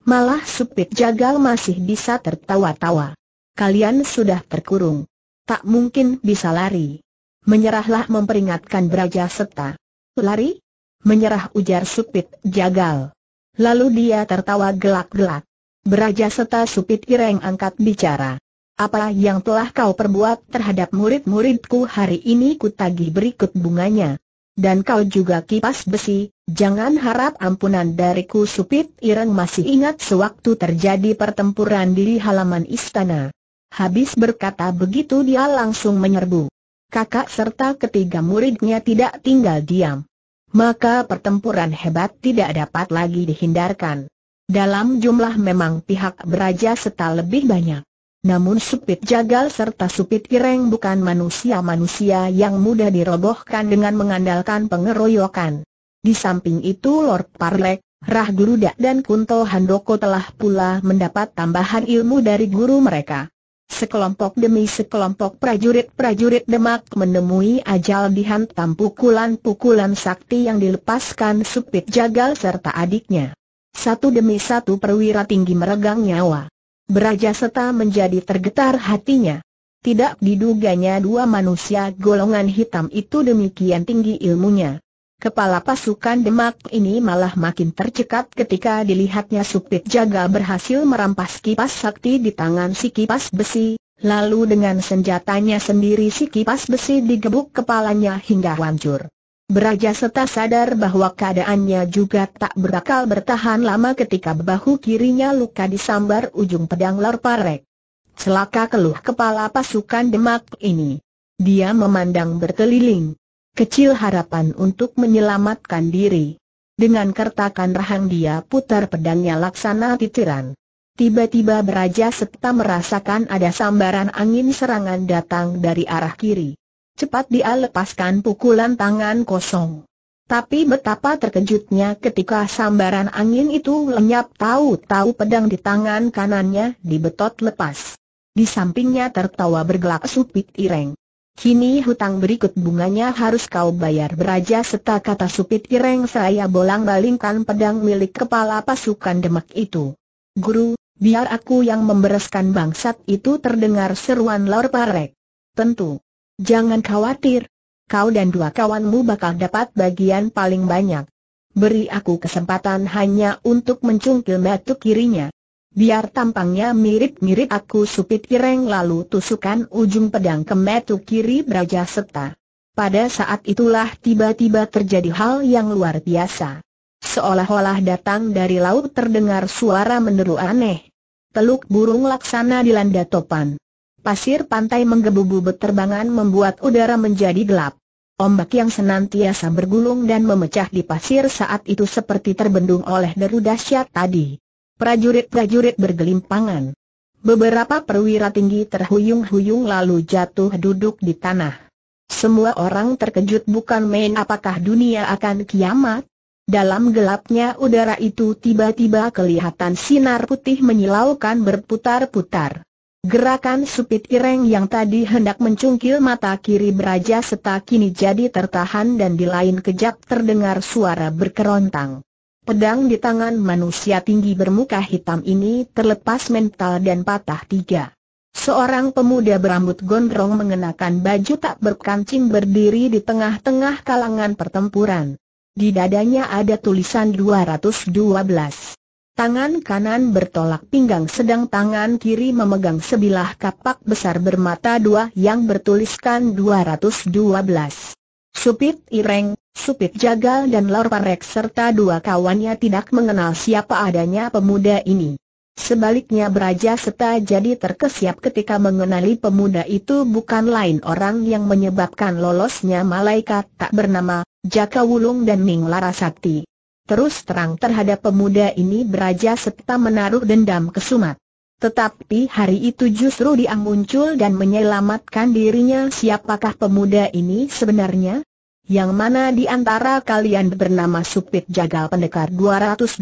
Malah Supit Jagal masih bisa tertawa-tawa. Kalian sudah terkurung. Tak mungkin bisa lari. Menyerahlah memperingatkan Braja Seta. Lari? Menyerah ujar Supit Jagal. Lalu dia tertawa gelak-gelak. Braja Seta Supit Ireng angkat bicara. Apa yang telah kau perbuat terhadap murid-muridku hari ini kutagi berikut bunganya. Dan kau juga kipas besi, jangan harap ampunan dariku Supit Ireng masih ingat sewaktu terjadi pertempuran di halaman istana. Habis berkata begitu dia langsung menyerbu. Kakak serta ketiga muridnya tidak tinggal diam. Maka pertempuran hebat tidak dapat lagi dihindarkan. Dalam jumlah memang pihak beraja serta lebih banyak. Namun supit jagal serta supit ireng bukan manusia-manusia yang mudah dirobohkan dengan mengandalkan pengeroyokan. Di samping itu Lord Parlek, Rah Guru dan Kunto Handoko telah pula mendapat tambahan ilmu dari guru mereka. Sekelompok demi sekelompok prajurit-prajurit Demak menemui ajal dihantam pukulan-pukulan sakti yang dilepaskan supit jagal serta adiknya. Satu demi satu perwira tinggi meregang nyawa. Beraja menjadi tergetar hatinya. Tidak diduganya dua manusia golongan hitam itu demikian tinggi ilmunya. Kepala pasukan Demak ini malah makin tercekat ketika dilihatnya Supit Jaga berhasil merampas kipas sakti di tangan si kipas besi, lalu dengan senjatanya sendiri si kipas besi digebuk kepalanya hingga hancur. Beraja seta sadar bahwa keadaannya juga tak berakal bertahan lama ketika bahu kirinya luka disambar ujung pedang Lor Parek. Celaka keluh kepala pasukan demak ini. Dia memandang berkeliling. Kecil harapan untuk menyelamatkan diri. Dengan kertakan rahang dia putar pedangnya laksana titiran. Tiba-tiba beraja seta merasakan ada sambaran angin serangan datang dari arah kiri. Cepat dia lepaskan pukulan tangan kosong. Tapi betapa terkejutnya ketika sambaran angin itu lenyap tahu-tahu pedang di tangan kanannya dibetot lepas. Di sampingnya tertawa bergelak Supit Ireng. Kini hutang berikut bunganya harus kau bayar beraja serta kata Supit Ireng saya bolang balingkan pedang milik kepala pasukan demak itu. Guru, biar aku yang membereskan bangsat itu terdengar seruan Lor Parek. Tentu. Jangan khawatir. Kau dan dua kawanmu bakal dapat bagian paling banyak. Beri aku kesempatan hanya untuk mencungkil batu kirinya. Biar tampangnya mirip-mirip aku supit kireng lalu tusukan ujung pedang ke metu kiri beraja serta. Pada saat itulah tiba-tiba terjadi hal yang luar biasa. Seolah-olah datang dari laut terdengar suara meneru aneh. Teluk burung laksana dilanda topan. Pasir pantai menggebu-gebu berterbangan membuat udara menjadi gelap. Ombak yang senantiasa bergulung dan memecah di pasir saat itu seperti terbendung oleh deru dahsyat tadi. Prajurit-prajurit bergelimpangan. Beberapa perwira tinggi terhuyung-huyung lalu jatuh duduk di tanah. Semua orang terkejut bukan main apakah dunia akan kiamat. Dalam gelapnya udara itu tiba-tiba kelihatan sinar putih menyilaukan berputar-putar. Gerakan supit ireng yang tadi hendak mencungkil mata kiri beraja seta kini jadi tertahan dan di lain kejap terdengar suara berkerontang. Pedang di tangan manusia tinggi bermuka hitam ini terlepas mental dan patah tiga. Seorang pemuda berambut gondrong mengenakan baju tak berkancing berdiri di tengah-tengah kalangan pertempuran. Di dadanya ada tulisan 212. Tangan kanan bertolak pinggang sedang tangan kiri memegang sebilah kapak besar bermata dua yang bertuliskan 212. Supit Ireng, Supit Jagal dan Lor Parek serta dua kawannya tidak mengenal siapa adanya pemuda ini. Sebaliknya Beraja serta jadi terkesiap ketika mengenali pemuda itu bukan lain orang yang menyebabkan lolosnya malaikat tak bernama, Jaka Wulung dan Ning Larasakti terus terang terhadap pemuda ini beraja serta menaruh dendam ke Sumat. Tetapi hari itu justru dia muncul dan menyelamatkan dirinya siapakah pemuda ini sebenarnya? Yang mana di antara kalian bernama Supit Jagal Pendekar 212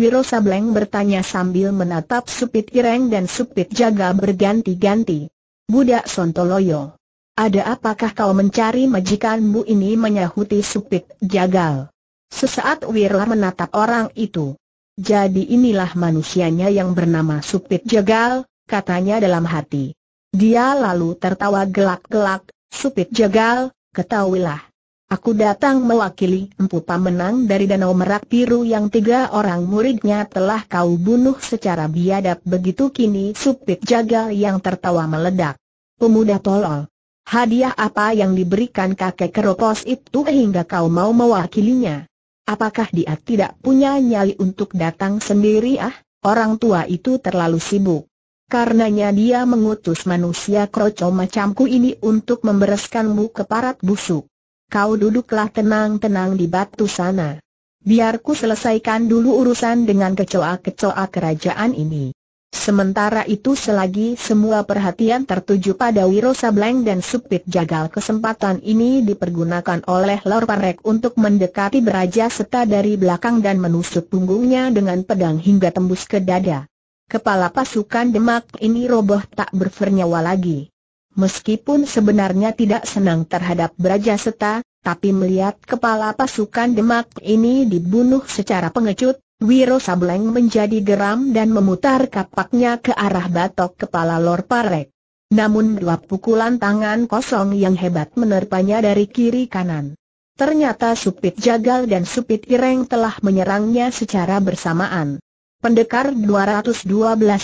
Wiro Sableng bertanya sambil menatap Supit Ireng dan Supit Jagal berganti-ganti. Budak Sontoloyo. Ada apakah kau mencari majikanmu ini menyahuti Supit Jagal? Sesaat Wirla menatap orang itu. Jadi inilah manusianya yang bernama Supit Jegal, katanya dalam hati. Dia lalu tertawa gelak-gelak, Supit Jegal, ketahuilah. Aku datang mewakili empu pemenang dari Danau Merak Biru yang tiga orang muridnya telah kau bunuh secara biadab begitu kini Supit Jagal yang tertawa meledak. Pemuda tolol. Hadiah apa yang diberikan kakek keropos itu hingga kau mau mewakilinya? Apakah dia tidak punya nyali untuk datang sendiri ah? Orang tua itu terlalu sibuk. Karenanya dia mengutus manusia kroco macamku ini untuk membereskanmu ke parat busuk. Kau duduklah tenang-tenang di batu sana. Biarku selesaikan dulu urusan dengan kecoa-kecoa kerajaan ini. Sementara itu selagi semua perhatian tertuju pada Wiro Sableng dan Supit Jagal kesempatan ini dipergunakan oleh Lor Parek untuk mendekati beraja Seta dari belakang dan menusuk punggungnya dengan pedang hingga tembus ke dada. Kepala pasukan Demak ini roboh tak bernyawa lagi. Meskipun sebenarnya tidak senang terhadap beraja Seta, tapi melihat kepala pasukan Demak ini dibunuh secara pengecut, Wiro Sableng menjadi geram dan memutar kapaknya ke arah batok kepala Lor Parek. Namun dua pukulan tangan kosong yang hebat menerpanya dari kiri kanan. Ternyata Supit Jagal dan Supit Ireng telah menyerangnya secara bersamaan. Pendekar 212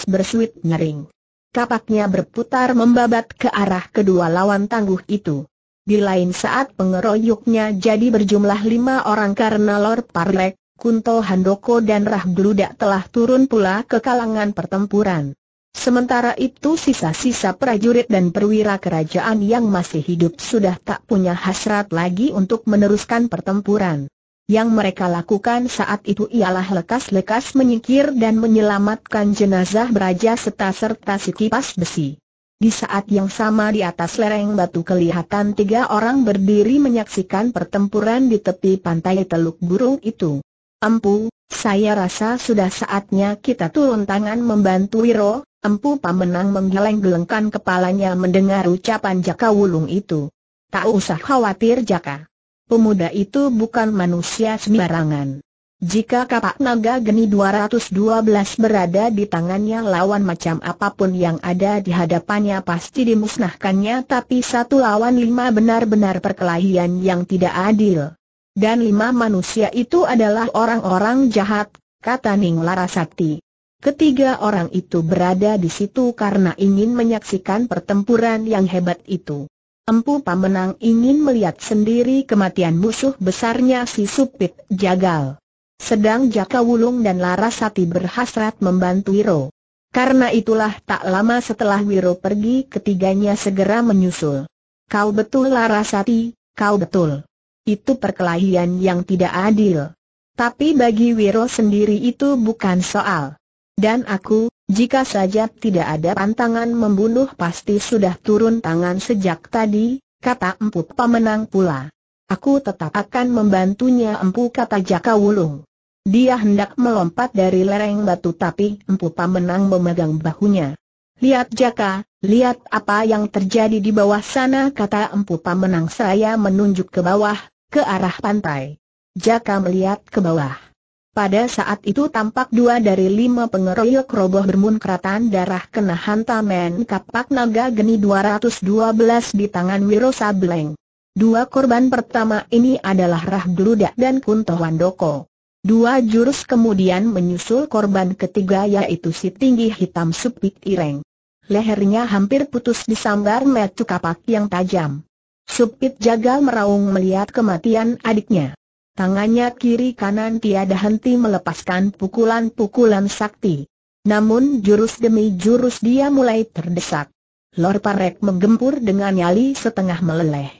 bersuit ngering. Kapaknya berputar membabat ke arah kedua lawan tangguh itu. Di lain saat pengeroyoknya jadi berjumlah lima orang karena Lord Parlek, Kunto Handoko dan Rah telah turun pula ke kalangan pertempuran. Sementara itu sisa-sisa prajurit dan perwira kerajaan yang masih hidup sudah tak punya hasrat lagi untuk meneruskan pertempuran. Yang mereka lakukan saat itu ialah lekas-lekas menyingkir dan menyelamatkan jenazah beraja serta serta si kipas besi. Di saat yang sama di atas lereng batu kelihatan tiga orang berdiri menyaksikan pertempuran di tepi pantai Teluk Burung itu. Empu, saya rasa sudah saatnya kita turun tangan membantu Wiro, Empu Pamenang menggeleng-gelengkan kepalanya mendengar ucapan Jaka Wulung itu. Tak usah khawatir Jaka. Pemuda itu bukan manusia sembarangan. Jika kapak naga geni 212 berada di tangannya lawan macam apapun yang ada di hadapannya pasti dimusnahkannya tapi satu lawan lima benar-benar perkelahian yang tidak adil. Dan lima manusia itu adalah orang-orang jahat, kata Ning Larasati. Ketiga orang itu berada di situ karena ingin menyaksikan pertempuran yang hebat itu. Empu Pamenang ingin melihat sendiri kematian musuh besarnya si Supit Jagal. Sedang Jaka Wulung dan Larasati berhasrat membantu Wiro. Karena itulah tak lama setelah Wiro pergi ketiganya segera menyusul. Kau betul Larasati, kau betul. Itu perkelahian yang tidak adil. Tapi bagi Wiro sendiri itu bukan soal. Dan aku, jika saja tidak ada pantangan membunuh pasti sudah turun tangan sejak tadi, kata Empu pemenang pula. Aku tetap akan membantunya empu kata Jaka Wulung. Dia hendak melompat dari lereng batu tapi empu pemenang memegang bahunya. Lihat Jaka, lihat apa yang terjadi di bawah sana kata empu pemenang saya menunjuk ke bawah, ke arah pantai. Jaka melihat ke bawah. Pada saat itu tampak dua dari lima pengeroyok roboh bermunkratan darah kena hantaman kapak naga geni 212 di tangan Wiro Sableng. Dua korban pertama ini adalah Rah dan Kunto Wandoko. Dua jurus kemudian menyusul korban ketiga yaitu si tinggi hitam Supik Ireng. Lehernya hampir putus di disambar metu kapak yang tajam. Supit jagal meraung melihat kematian adiknya. Tangannya kiri kanan tiada henti melepaskan pukulan-pukulan sakti. Namun jurus demi jurus dia mulai terdesak. Lor Parek menggempur dengan nyali setengah meleleh.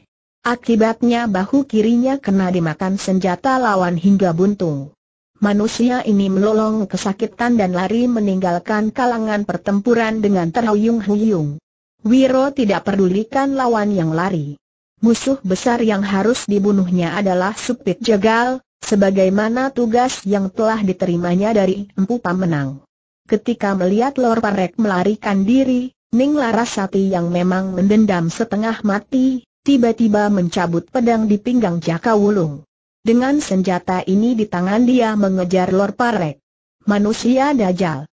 Akibatnya bahu kirinya kena dimakan senjata lawan hingga buntung. Manusia ini melolong kesakitan dan lari meninggalkan kalangan pertempuran dengan terhuyung-huyung. Wiro tidak pedulikan lawan yang lari musuh besar yang harus dibunuhnya adalah Supit Jagal, sebagaimana tugas yang telah diterimanya dari Empu Pamenang. Ketika melihat Lor Parek melarikan diri, Ning Larasati yang memang mendendam setengah mati, tiba-tiba mencabut pedang di pinggang Jaka Wulung. Dengan senjata ini di tangan dia mengejar Lor Parek. Manusia Dajjal.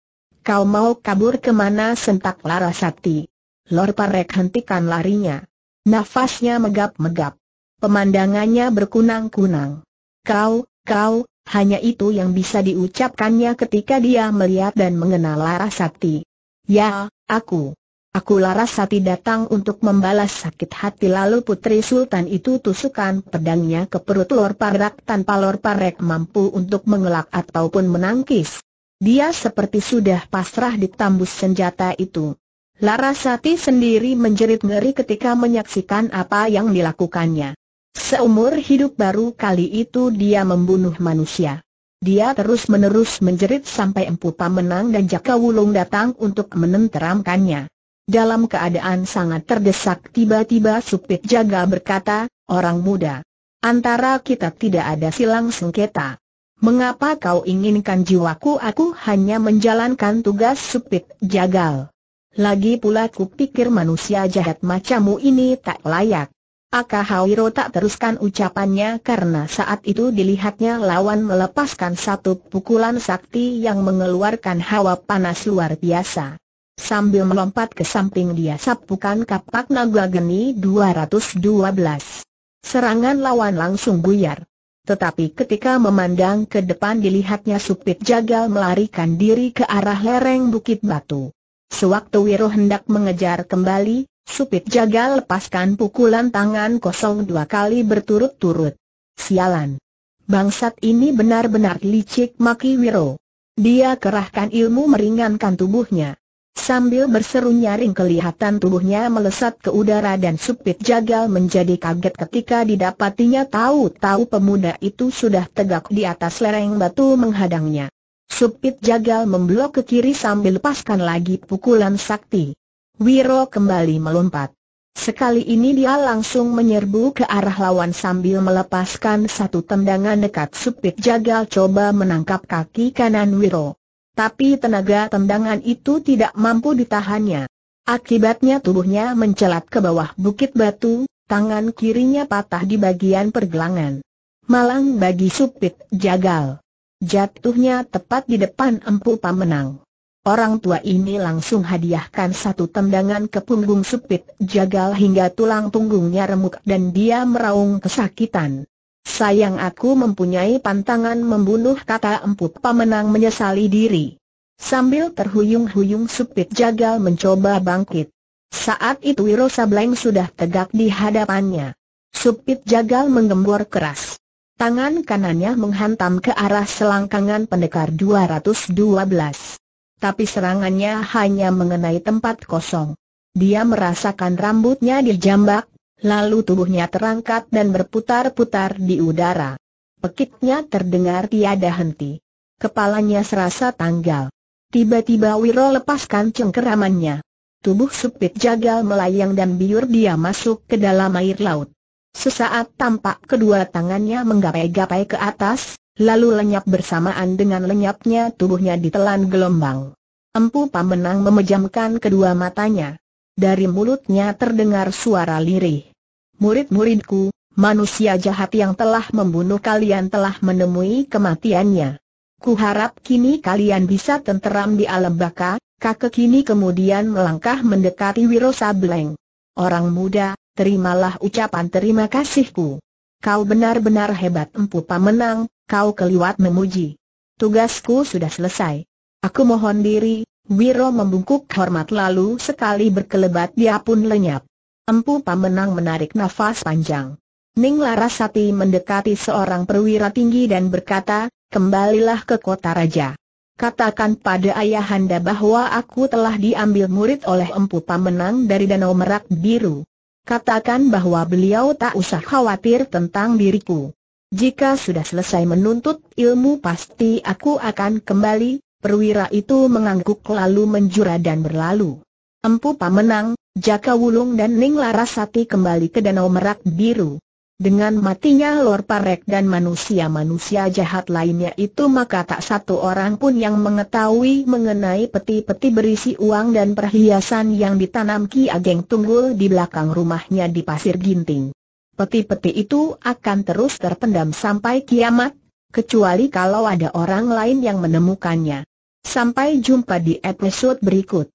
Kau mau kabur kemana sentak Larasati? Lor Parek hentikan larinya. Nafasnya megap-megap. Pemandangannya berkunang-kunang. Kau, kau, hanya itu yang bisa diucapkannya ketika dia melihat dan mengenal Larasati. Sakti. Ya, aku. Aku Larasati Sakti datang untuk membalas sakit hati lalu Putri Sultan itu tusukan pedangnya ke perut Lor Parak tanpa Lor Parek mampu untuk mengelak ataupun menangkis. Dia seperti sudah pasrah ditambus senjata itu. Larasati sendiri menjerit ngeri ketika menyaksikan apa yang dilakukannya. Seumur hidup baru kali itu dia membunuh manusia. Dia terus-menerus menjerit sampai Empu Pamenang dan Jaka Wulung datang untuk menenteramkannya. Dalam keadaan sangat terdesak tiba-tiba Supit Jaga berkata, Orang muda, antara kita tidak ada silang sengketa. Mengapa kau inginkan jiwaku? Aku hanya menjalankan tugas Supit Jagal. Lagi pula kupikir manusia jahat macamu ini tak layak. Akahawiro tak teruskan ucapannya karena saat itu dilihatnya lawan melepaskan satu pukulan sakti yang mengeluarkan hawa panas luar biasa. Sambil melompat ke samping dia sapukan kapak naga geni 212. Serangan lawan langsung buyar. Tetapi ketika memandang ke depan dilihatnya supit jagal melarikan diri ke arah lereng bukit batu. Sewaktu Wiro hendak mengejar kembali, Supit Jaga lepaskan pukulan tangan kosong dua kali berturut-turut. Sialan. Bangsat ini benar-benar licik maki Wiro. Dia kerahkan ilmu meringankan tubuhnya. Sambil berseru nyaring kelihatan tubuhnya melesat ke udara dan supit jagal menjadi kaget ketika didapatinya tahu-tahu pemuda itu sudah tegak di atas lereng batu menghadangnya. Supit jagal memblok ke kiri sambil lepaskan lagi pukulan sakti. Wiro kembali melompat. Sekali ini dia langsung menyerbu ke arah lawan sambil melepaskan satu tendangan dekat supit jagal coba menangkap kaki kanan Wiro. Tapi tenaga tendangan itu tidak mampu ditahannya. Akibatnya tubuhnya mencelat ke bawah bukit batu, tangan kirinya patah di bagian pergelangan. Malang bagi supit jagal. Jatuhnya tepat di depan empu pamenang. Orang tua ini langsung hadiahkan satu tendangan ke punggung supit jagal hingga tulang punggungnya remuk dan dia meraung kesakitan. Sayang aku mempunyai pantangan membunuh kata empu pamenang menyesali diri. Sambil terhuyung-huyung supit jagal mencoba bangkit. Saat itu Wiro Sableng sudah tegak di hadapannya. Supit jagal menggembor keras. Tangan kanannya menghantam ke arah selangkangan pendekar 212. Tapi serangannya hanya mengenai tempat kosong. Dia merasakan rambutnya dijambak, lalu tubuhnya terangkat dan berputar-putar di udara. Pekitnya terdengar tiada henti. Kepalanya serasa tanggal. Tiba-tiba Wiro lepaskan cengkeramannya. Tubuh supit jagal melayang dan biur dia masuk ke dalam air laut. Sesaat tampak kedua tangannya menggapai-gapai ke atas, lalu lenyap bersamaan dengan lenyapnya tubuhnya ditelan gelombang. Empu Pamenang memejamkan kedua matanya. Dari mulutnya terdengar suara lirih. Murid-muridku, manusia jahat yang telah membunuh kalian telah menemui kematiannya. Kuharap kini kalian bisa tenteram di alam baka, kakek kini kemudian melangkah mendekati Wiro Sableng. Orang muda, terimalah ucapan terima kasihku. Kau benar-benar hebat empu pamenang, kau keliwat memuji. Tugasku sudah selesai. Aku mohon diri, Wiro membungkuk hormat lalu sekali berkelebat dia pun lenyap. Empu pamenang menarik nafas panjang. Ning Larasati mendekati seorang perwira tinggi dan berkata, kembalilah ke kota raja. Katakan pada ayahanda bahwa aku telah diambil murid oleh Empu Pamenang dari Danau Merak Biru. Katakan bahwa beliau tak usah khawatir tentang diriku. Jika sudah selesai menuntut ilmu pasti aku akan kembali, perwira itu mengangguk lalu menjura dan berlalu. Empu Pamenang, Jaka Wulung dan Ning Larasati kembali ke Danau Merak Biru. Dengan matinya Lor Parek dan manusia-manusia jahat lainnya itu maka tak satu orang pun yang mengetahui mengenai peti-peti berisi uang dan perhiasan yang ditanam Ki Ageng Tunggul di belakang rumahnya di Pasir Ginting. Peti-peti itu akan terus terpendam sampai kiamat, kecuali kalau ada orang lain yang menemukannya. Sampai jumpa di episode berikut.